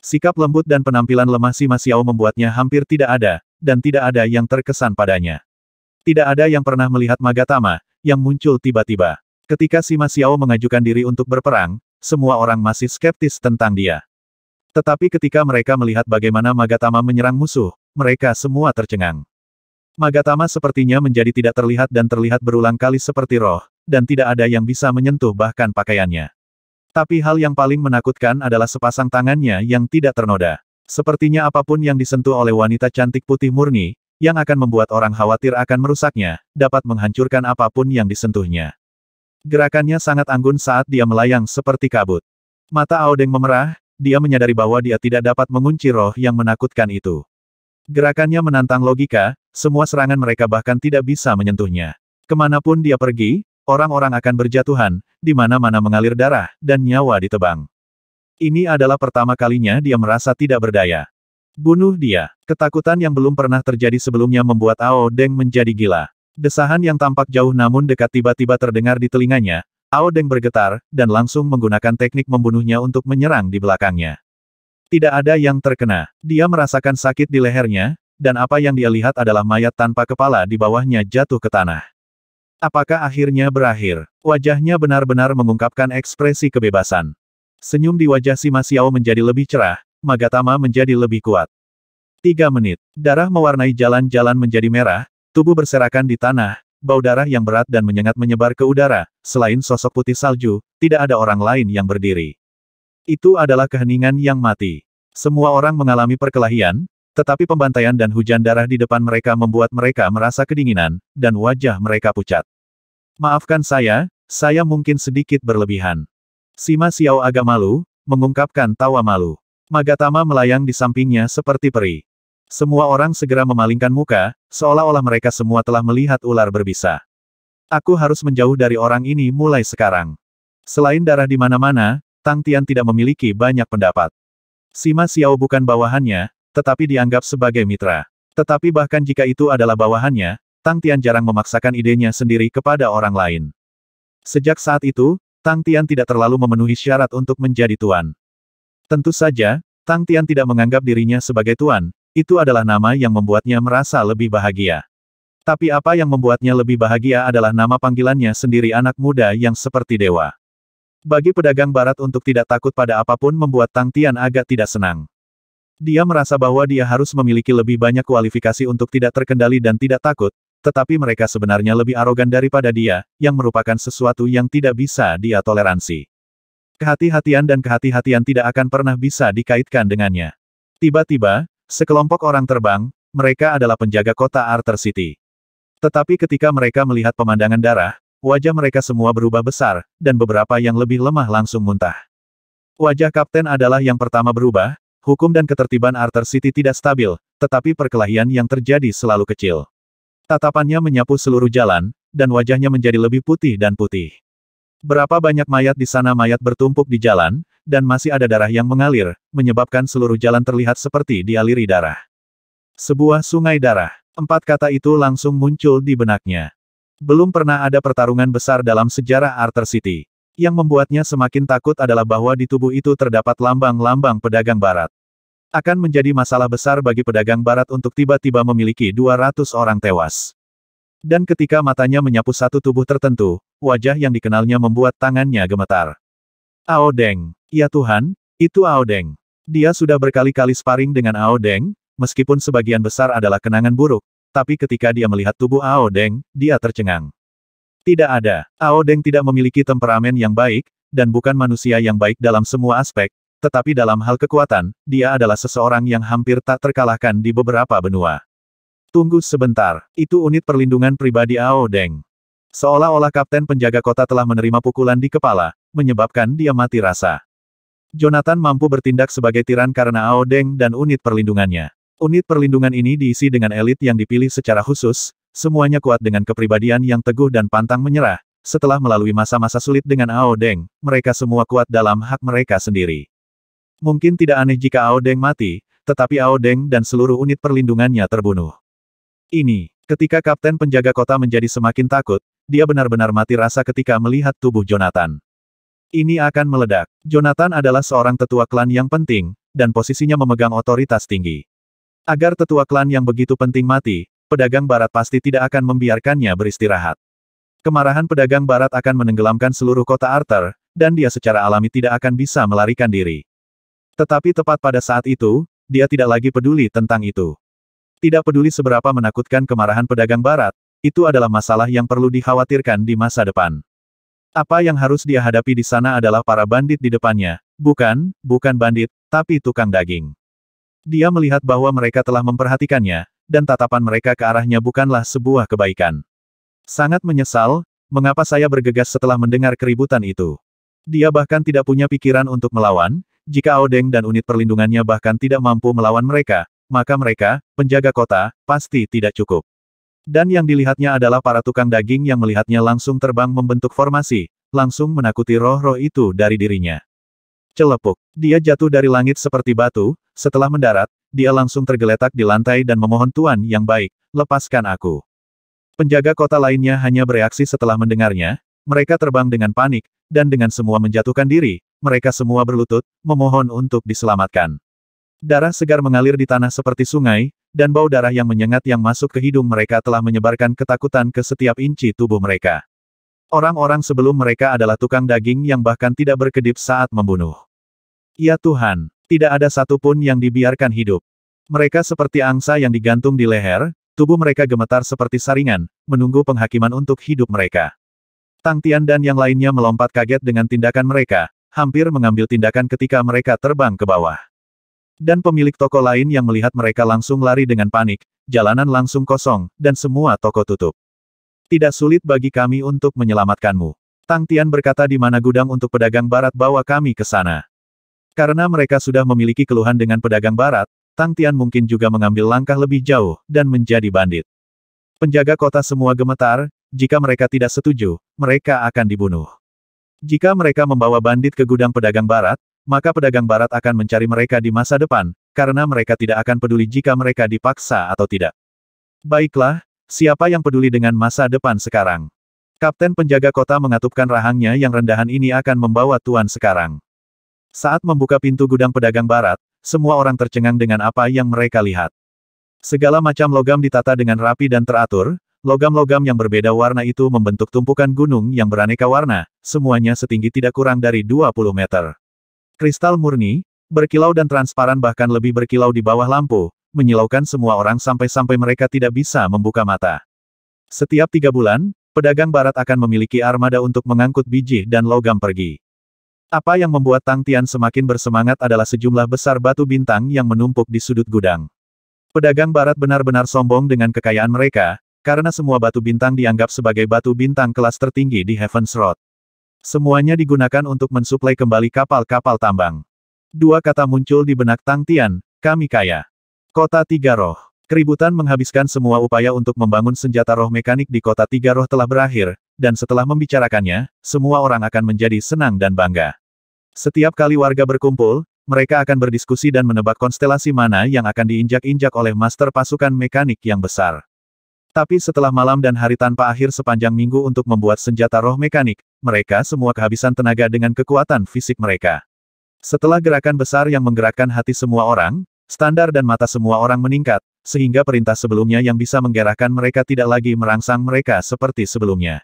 Sikap lembut dan penampilan lemah Sima Xiao membuatnya hampir tidak ada, dan tidak ada yang terkesan padanya. Tidak ada yang pernah melihat Magatama, yang muncul tiba-tiba. Ketika Sima Xiao mengajukan diri untuk berperang, semua orang masih skeptis tentang dia. Tetapi ketika mereka melihat bagaimana Magatama menyerang musuh, mereka semua tercengang. Magatama sepertinya menjadi tidak terlihat dan terlihat berulang kali seperti roh, dan tidak ada yang bisa menyentuh bahkan pakaiannya. Tapi hal yang paling menakutkan adalah sepasang tangannya yang tidak ternoda. Sepertinya apapun yang disentuh oleh wanita cantik putih murni, yang akan membuat orang khawatir akan merusaknya, dapat menghancurkan apapun yang disentuhnya. Gerakannya sangat anggun saat dia melayang seperti kabut. Mata Aodeng memerah, dia menyadari bahwa dia tidak dapat mengunci roh yang menakutkan itu. Gerakannya menantang logika, semua serangan mereka bahkan tidak bisa menyentuhnya. Kemanapun dia pergi, orang-orang akan berjatuhan, di mana-mana mengalir darah, dan nyawa ditebang. Ini adalah pertama kalinya dia merasa tidak berdaya. Bunuh dia. Ketakutan yang belum pernah terjadi sebelumnya membuat Ao Deng menjadi gila. Desahan yang tampak jauh namun dekat tiba-tiba terdengar di telinganya, Ao Deng bergetar, dan langsung menggunakan teknik membunuhnya untuk menyerang di belakangnya. Tidak ada yang terkena. Dia merasakan sakit di lehernya, dan apa yang dia lihat adalah mayat tanpa kepala di bawahnya jatuh ke tanah. Apakah akhirnya berakhir? Wajahnya benar-benar mengungkapkan ekspresi kebebasan. Senyum di wajah Sima Masiao menjadi lebih cerah, Magatama menjadi lebih kuat. Tiga menit, darah mewarnai jalan-jalan menjadi merah, tubuh berserakan di tanah, Bau darah yang berat dan menyengat menyebar ke udara, selain sosok putih salju, tidak ada orang lain yang berdiri. Itu adalah keheningan yang mati. Semua orang mengalami perkelahian, tetapi pembantaian dan hujan darah di depan mereka membuat mereka merasa kedinginan, dan wajah mereka pucat. Maafkan saya, saya mungkin sedikit berlebihan. Sima Xiao agak malu, mengungkapkan tawa malu. Magatama melayang di sampingnya seperti peri. Semua orang segera memalingkan muka, seolah-olah mereka semua telah melihat ular berbisa. Aku harus menjauh dari orang ini mulai sekarang. Selain darah di mana-mana, Tang Tian tidak memiliki banyak pendapat. Sima Xiao bukan bawahannya, tetapi dianggap sebagai mitra. Tetapi bahkan jika itu adalah bawahannya, Tang Tian jarang memaksakan idenya sendiri kepada orang lain. Sejak saat itu, Tang Tian tidak terlalu memenuhi syarat untuk menjadi tuan. Tentu saja, Tang Tian tidak menganggap dirinya sebagai tuan, itu adalah nama yang membuatnya merasa lebih bahagia. Tapi apa yang membuatnya lebih bahagia adalah nama panggilannya sendiri anak muda yang seperti dewa. Bagi pedagang barat untuk tidak takut pada apapun membuat Tang Tian agak tidak senang. Dia merasa bahwa dia harus memiliki lebih banyak kualifikasi untuk tidak terkendali dan tidak takut, tetapi mereka sebenarnya lebih arogan daripada dia, yang merupakan sesuatu yang tidak bisa dia toleransi. Kehati-hatian dan kehati-hatian tidak akan pernah bisa dikaitkan dengannya. Tiba-tiba, Sekelompok orang terbang, mereka adalah penjaga kota Arthur City. Tetapi ketika mereka melihat pemandangan darah, wajah mereka semua berubah besar, dan beberapa yang lebih lemah langsung muntah. Wajah kapten adalah yang pertama berubah, hukum dan ketertiban Arthur City tidak stabil, tetapi perkelahian yang terjadi selalu kecil. Tatapannya menyapu seluruh jalan, dan wajahnya menjadi lebih putih dan putih. Berapa banyak mayat di sana mayat bertumpuk di jalan, dan masih ada darah yang mengalir, menyebabkan seluruh jalan terlihat seperti dialiri darah. Sebuah sungai darah. Empat kata itu langsung muncul di benaknya. Belum pernah ada pertarungan besar dalam sejarah Arthur City. Yang membuatnya semakin takut adalah bahwa di tubuh itu terdapat lambang-lambang pedagang barat. Akan menjadi masalah besar bagi pedagang barat untuk tiba-tiba memiliki 200 orang tewas. Dan ketika matanya menyapu satu tubuh tertentu, wajah yang dikenalnya membuat tangannya gemetar. Ao Deng. Ya Tuhan, itu Ao Deng. Dia sudah berkali-kali sparing dengan Ao Deng, meskipun sebagian besar adalah kenangan buruk, tapi ketika dia melihat tubuh Ao Deng, dia tercengang. Tidak ada, Ao Deng tidak memiliki temperamen yang baik, dan bukan manusia yang baik dalam semua aspek, tetapi dalam hal kekuatan, dia adalah seseorang yang hampir tak terkalahkan di beberapa benua. Tunggu sebentar, itu unit perlindungan pribadi Ao Deng. Seolah-olah kapten penjaga kota telah menerima pukulan di kepala, menyebabkan dia mati rasa. Jonathan mampu bertindak sebagai tiran karena Ao Deng dan unit perlindungannya. Unit perlindungan ini diisi dengan elit yang dipilih secara khusus, semuanya kuat dengan kepribadian yang teguh dan pantang menyerah. Setelah melalui masa-masa sulit dengan Ao Deng, mereka semua kuat dalam hak mereka sendiri. Mungkin tidak aneh jika Ao Deng mati, tetapi Ao Deng dan seluruh unit perlindungannya terbunuh. Ini, ketika kapten penjaga kota menjadi semakin takut, dia benar-benar mati rasa ketika melihat tubuh Jonathan. Ini akan meledak. Jonathan adalah seorang tetua klan yang penting, dan posisinya memegang otoritas tinggi. Agar tetua klan yang begitu penting mati, pedagang barat pasti tidak akan membiarkannya beristirahat. Kemarahan pedagang barat akan menenggelamkan seluruh kota Arthur, dan dia secara alami tidak akan bisa melarikan diri. Tetapi tepat pada saat itu, dia tidak lagi peduli tentang itu. Tidak peduli seberapa menakutkan kemarahan pedagang barat, itu adalah masalah yang perlu dikhawatirkan di masa depan. Apa yang harus dia hadapi di sana adalah para bandit di depannya, bukan, bukan bandit, tapi tukang daging. Dia melihat bahwa mereka telah memperhatikannya, dan tatapan mereka ke arahnya bukanlah sebuah kebaikan. Sangat menyesal, mengapa saya bergegas setelah mendengar keributan itu. Dia bahkan tidak punya pikiran untuk melawan, jika Aodeng dan unit perlindungannya bahkan tidak mampu melawan mereka, maka mereka, penjaga kota, pasti tidak cukup. Dan yang dilihatnya adalah para tukang daging yang melihatnya langsung terbang membentuk formasi, langsung menakuti roh-roh itu dari dirinya. Celepuk. Dia jatuh dari langit seperti batu, setelah mendarat, dia langsung tergeletak di lantai dan memohon Tuan yang baik, lepaskan aku. Penjaga kota lainnya hanya bereaksi setelah mendengarnya, mereka terbang dengan panik, dan dengan semua menjatuhkan diri, mereka semua berlutut, memohon untuk diselamatkan. Darah segar mengalir di tanah seperti sungai, dan bau darah yang menyengat yang masuk ke hidung mereka telah menyebarkan ketakutan ke setiap inci tubuh mereka. Orang-orang sebelum mereka adalah tukang daging yang bahkan tidak berkedip saat membunuh. Ya Tuhan, tidak ada satupun yang dibiarkan hidup. Mereka seperti angsa yang digantung di leher, tubuh mereka gemetar seperti saringan, menunggu penghakiman untuk hidup mereka. Tang Tian dan yang lainnya melompat kaget dengan tindakan mereka, hampir mengambil tindakan ketika mereka terbang ke bawah. Dan pemilik toko lain yang melihat mereka langsung lari dengan panik, jalanan langsung kosong, dan semua toko tutup. Tidak sulit bagi kami untuk menyelamatkanmu. Tang Tian berkata di mana gudang untuk pedagang barat bawa kami ke sana. Karena mereka sudah memiliki keluhan dengan pedagang barat, Tang Tian mungkin juga mengambil langkah lebih jauh, dan menjadi bandit. Penjaga kota semua gemetar, jika mereka tidak setuju, mereka akan dibunuh. Jika mereka membawa bandit ke gudang pedagang barat, maka pedagang barat akan mencari mereka di masa depan, karena mereka tidak akan peduli jika mereka dipaksa atau tidak. Baiklah, siapa yang peduli dengan masa depan sekarang? Kapten penjaga kota mengatupkan rahangnya yang rendahan ini akan membawa Tuan sekarang. Saat membuka pintu gudang pedagang barat, semua orang tercengang dengan apa yang mereka lihat. Segala macam logam ditata dengan rapi dan teratur, Logam-logam yang berbeda warna itu membentuk tumpukan gunung yang beraneka warna, semuanya setinggi tidak kurang dari 20 meter. Kristal murni, berkilau dan transparan bahkan lebih berkilau di bawah lampu, menyilaukan semua orang sampai-sampai mereka tidak bisa membuka mata. Setiap tiga bulan, pedagang barat akan memiliki armada untuk mengangkut biji dan logam pergi. Apa yang membuat Tang Tian semakin bersemangat adalah sejumlah besar batu bintang yang menumpuk di sudut gudang. Pedagang barat benar-benar sombong dengan kekayaan mereka, karena semua batu bintang dianggap sebagai batu bintang kelas tertinggi di Heaven's Road. Semuanya digunakan untuk mensuplai kembali kapal-kapal tambang. Dua kata muncul di benak Tang Tian, kami kaya. Kota Tiga Roh. Keributan menghabiskan semua upaya untuk membangun senjata roh mekanik di kota Tiga Roh telah berakhir, dan setelah membicarakannya, semua orang akan menjadi senang dan bangga. Setiap kali warga berkumpul, mereka akan berdiskusi dan menebak konstelasi mana yang akan diinjak-injak oleh master pasukan mekanik yang besar. Tapi setelah malam dan hari tanpa akhir sepanjang minggu untuk membuat senjata roh mekanik, mereka semua kehabisan tenaga dengan kekuatan fisik mereka. Setelah gerakan besar yang menggerakkan hati semua orang, standar dan mata semua orang meningkat, sehingga perintah sebelumnya yang bisa menggerakkan mereka tidak lagi merangsang mereka seperti sebelumnya.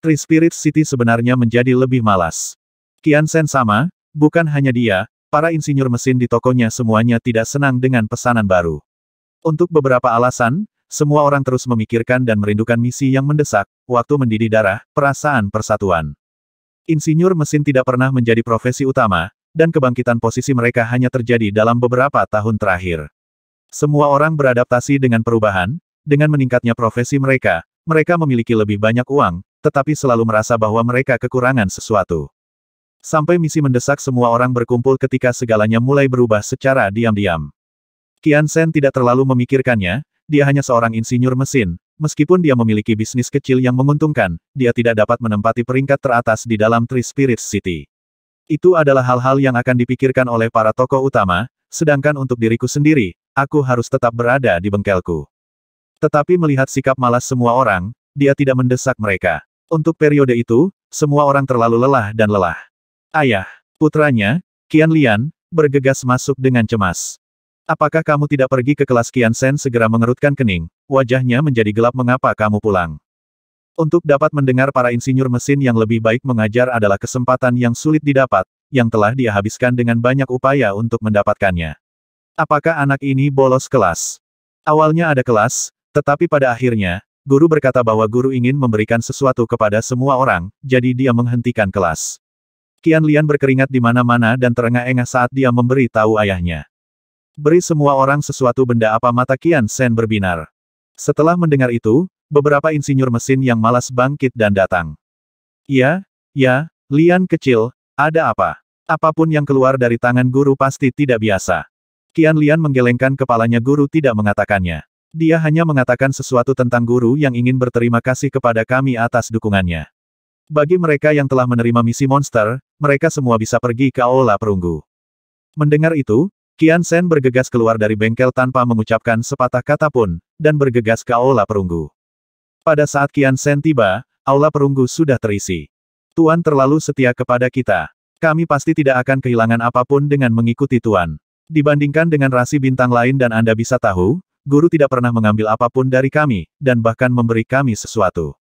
Tree Spirit City sebenarnya menjadi lebih malas. Kian Sen sama, bukan hanya dia, para insinyur mesin di tokonya semuanya tidak senang dengan pesanan baru. Untuk beberapa alasan, semua orang terus memikirkan dan merindukan misi yang mendesak, waktu mendidih darah, perasaan persatuan. Insinyur mesin tidak pernah menjadi profesi utama, dan kebangkitan posisi mereka hanya terjadi dalam beberapa tahun terakhir. Semua orang beradaptasi dengan perubahan, dengan meningkatnya profesi mereka, mereka memiliki lebih banyak uang, tetapi selalu merasa bahwa mereka kekurangan sesuatu. Sampai misi mendesak semua orang berkumpul ketika segalanya mulai berubah secara diam-diam. Kian Sen tidak terlalu memikirkannya, dia hanya seorang insinyur mesin. Meskipun dia memiliki bisnis kecil yang menguntungkan, dia tidak dapat menempati peringkat teratas di dalam Three Spirits City. Itu adalah hal-hal yang akan dipikirkan oleh para tokoh utama, sedangkan untuk diriku sendiri, aku harus tetap berada di bengkelku. Tetapi melihat sikap malas semua orang, dia tidak mendesak mereka. Untuk periode itu, semua orang terlalu lelah dan lelah. Ayah, putranya, Qian Lian, bergegas masuk dengan cemas. Apakah kamu tidak pergi ke kelas Kian Sen segera mengerutkan kening, wajahnya menjadi gelap mengapa kamu pulang. Untuk dapat mendengar para insinyur mesin yang lebih baik mengajar adalah kesempatan yang sulit didapat, yang telah dia habiskan dengan banyak upaya untuk mendapatkannya. Apakah anak ini bolos kelas? Awalnya ada kelas, tetapi pada akhirnya, guru berkata bahwa guru ingin memberikan sesuatu kepada semua orang, jadi dia menghentikan kelas. Kian Lian berkeringat di mana-mana dan terengah-engah saat dia memberi tahu ayahnya. Beri semua orang sesuatu benda apa mata Kian Sen berbinar. Setelah mendengar itu, beberapa insinyur mesin yang malas bangkit dan datang. Ya, ya, Lian kecil, ada apa? Apapun yang keluar dari tangan guru pasti tidak biasa. Kian Lian menggelengkan kepalanya guru tidak mengatakannya. Dia hanya mengatakan sesuatu tentang guru yang ingin berterima kasih kepada kami atas dukungannya. Bagi mereka yang telah menerima misi monster, mereka semua bisa pergi ke aula perunggu. Mendengar itu, Kian Sen bergegas keluar dari bengkel tanpa mengucapkan sepatah kata pun, dan bergegas ke Aula Perunggu. Pada saat Kian Sen tiba, Aula Perunggu sudah terisi. Tuan terlalu setia kepada kita. Kami pasti tidak akan kehilangan apapun dengan mengikuti Tuan. Dibandingkan dengan rasi bintang lain dan Anda bisa tahu, guru tidak pernah mengambil apapun dari kami, dan bahkan memberi kami sesuatu.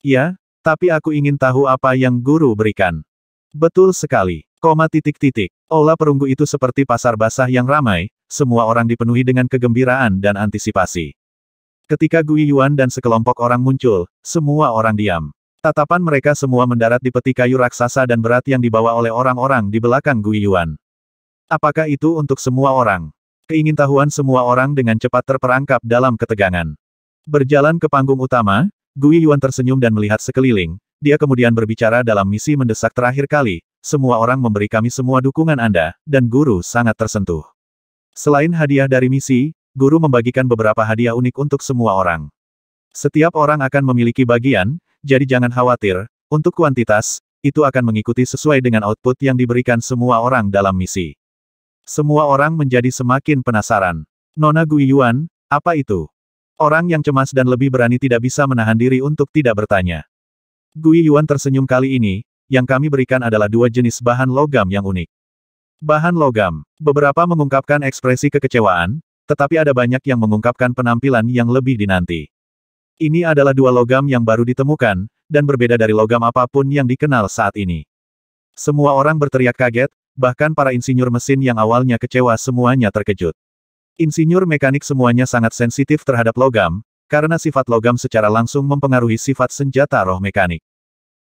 Ya, tapi aku ingin tahu apa yang guru berikan. Betul sekali. Koma titik-titik. Olah perunggu itu seperti pasar basah yang ramai, semua orang dipenuhi dengan kegembiraan dan antisipasi. Ketika Gui Yuan dan sekelompok orang muncul, semua orang diam. Tatapan mereka semua mendarat di peti kayu raksasa dan berat yang dibawa oleh orang-orang di belakang Gui Yuan. Apakah itu untuk semua orang? Keingintahuan semua orang dengan cepat terperangkap dalam ketegangan. Berjalan ke panggung utama, Gui Yuan tersenyum dan melihat sekeliling, dia kemudian berbicara dalam misi mendesak terakhir kali, semua orang memberi kami semua dukungan Anda, dan guru sangat tersentuh. Selain hadiah dari misi, guru membagikan beberapa hadiah unik untuk semua orang. Setiap orang akan memiliki bagian, jadi jangan khawatir, untuk kuantitas, itu akan mengikuti sesuai dengan output yang diberikan semua orang dalam misi. Semua orang menjadi semakin penasaran. Nona Guiyuan, apa itu? Orang yang cemas dan lebih berani tidak bisa menahan diri untuk tidak bertanya. Gui Yuan tersenyum kali ini, yang kami berikan adalah dua jenis bahan logam yang unik. Bahan logam, beberapa mengungkapkan ekspresi kekecewaan, tetapi ada banyak yang mengungkapkan penampilan yang lebih dinanti. Ini adalah dua logam yang baru ditemukan, dan berbeda dari logam apapun yang dikenal saat ini. Semua orang berteriak kaget, bahkan para insinyur mesin yang awalnya kecewa semuanya terkejut. Insinyur mekanik semuanya sangat sensitif terhadap logam, karena sifat logam secara langsung mempengaruhi sifat senjata roh mekanik.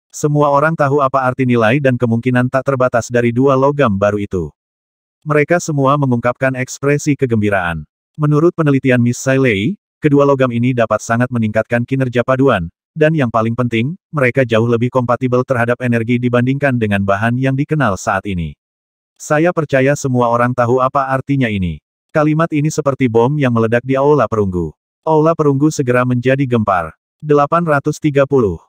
Semua orang tahu apa arti nilai dan kemungkinan tak terbatas dari dua logam baru itu. Mereka semua mengungkapkan ekspresi kegembiraan. Menurut penelitian Miss Sailei, kedua logam ini dapat sangat meningkatkan kinerja paduan, dan yang paling penting, mereka jauh lebih kompatibel terhadap energi dibandingkan dengan bahan yang dikenal saat ini. Saya percaya semua orang tahu apa artinya ini. Kalimat ini seperti bom yang meledak di aula perunggu. Aula perunggu segera menjadi gempar. 830.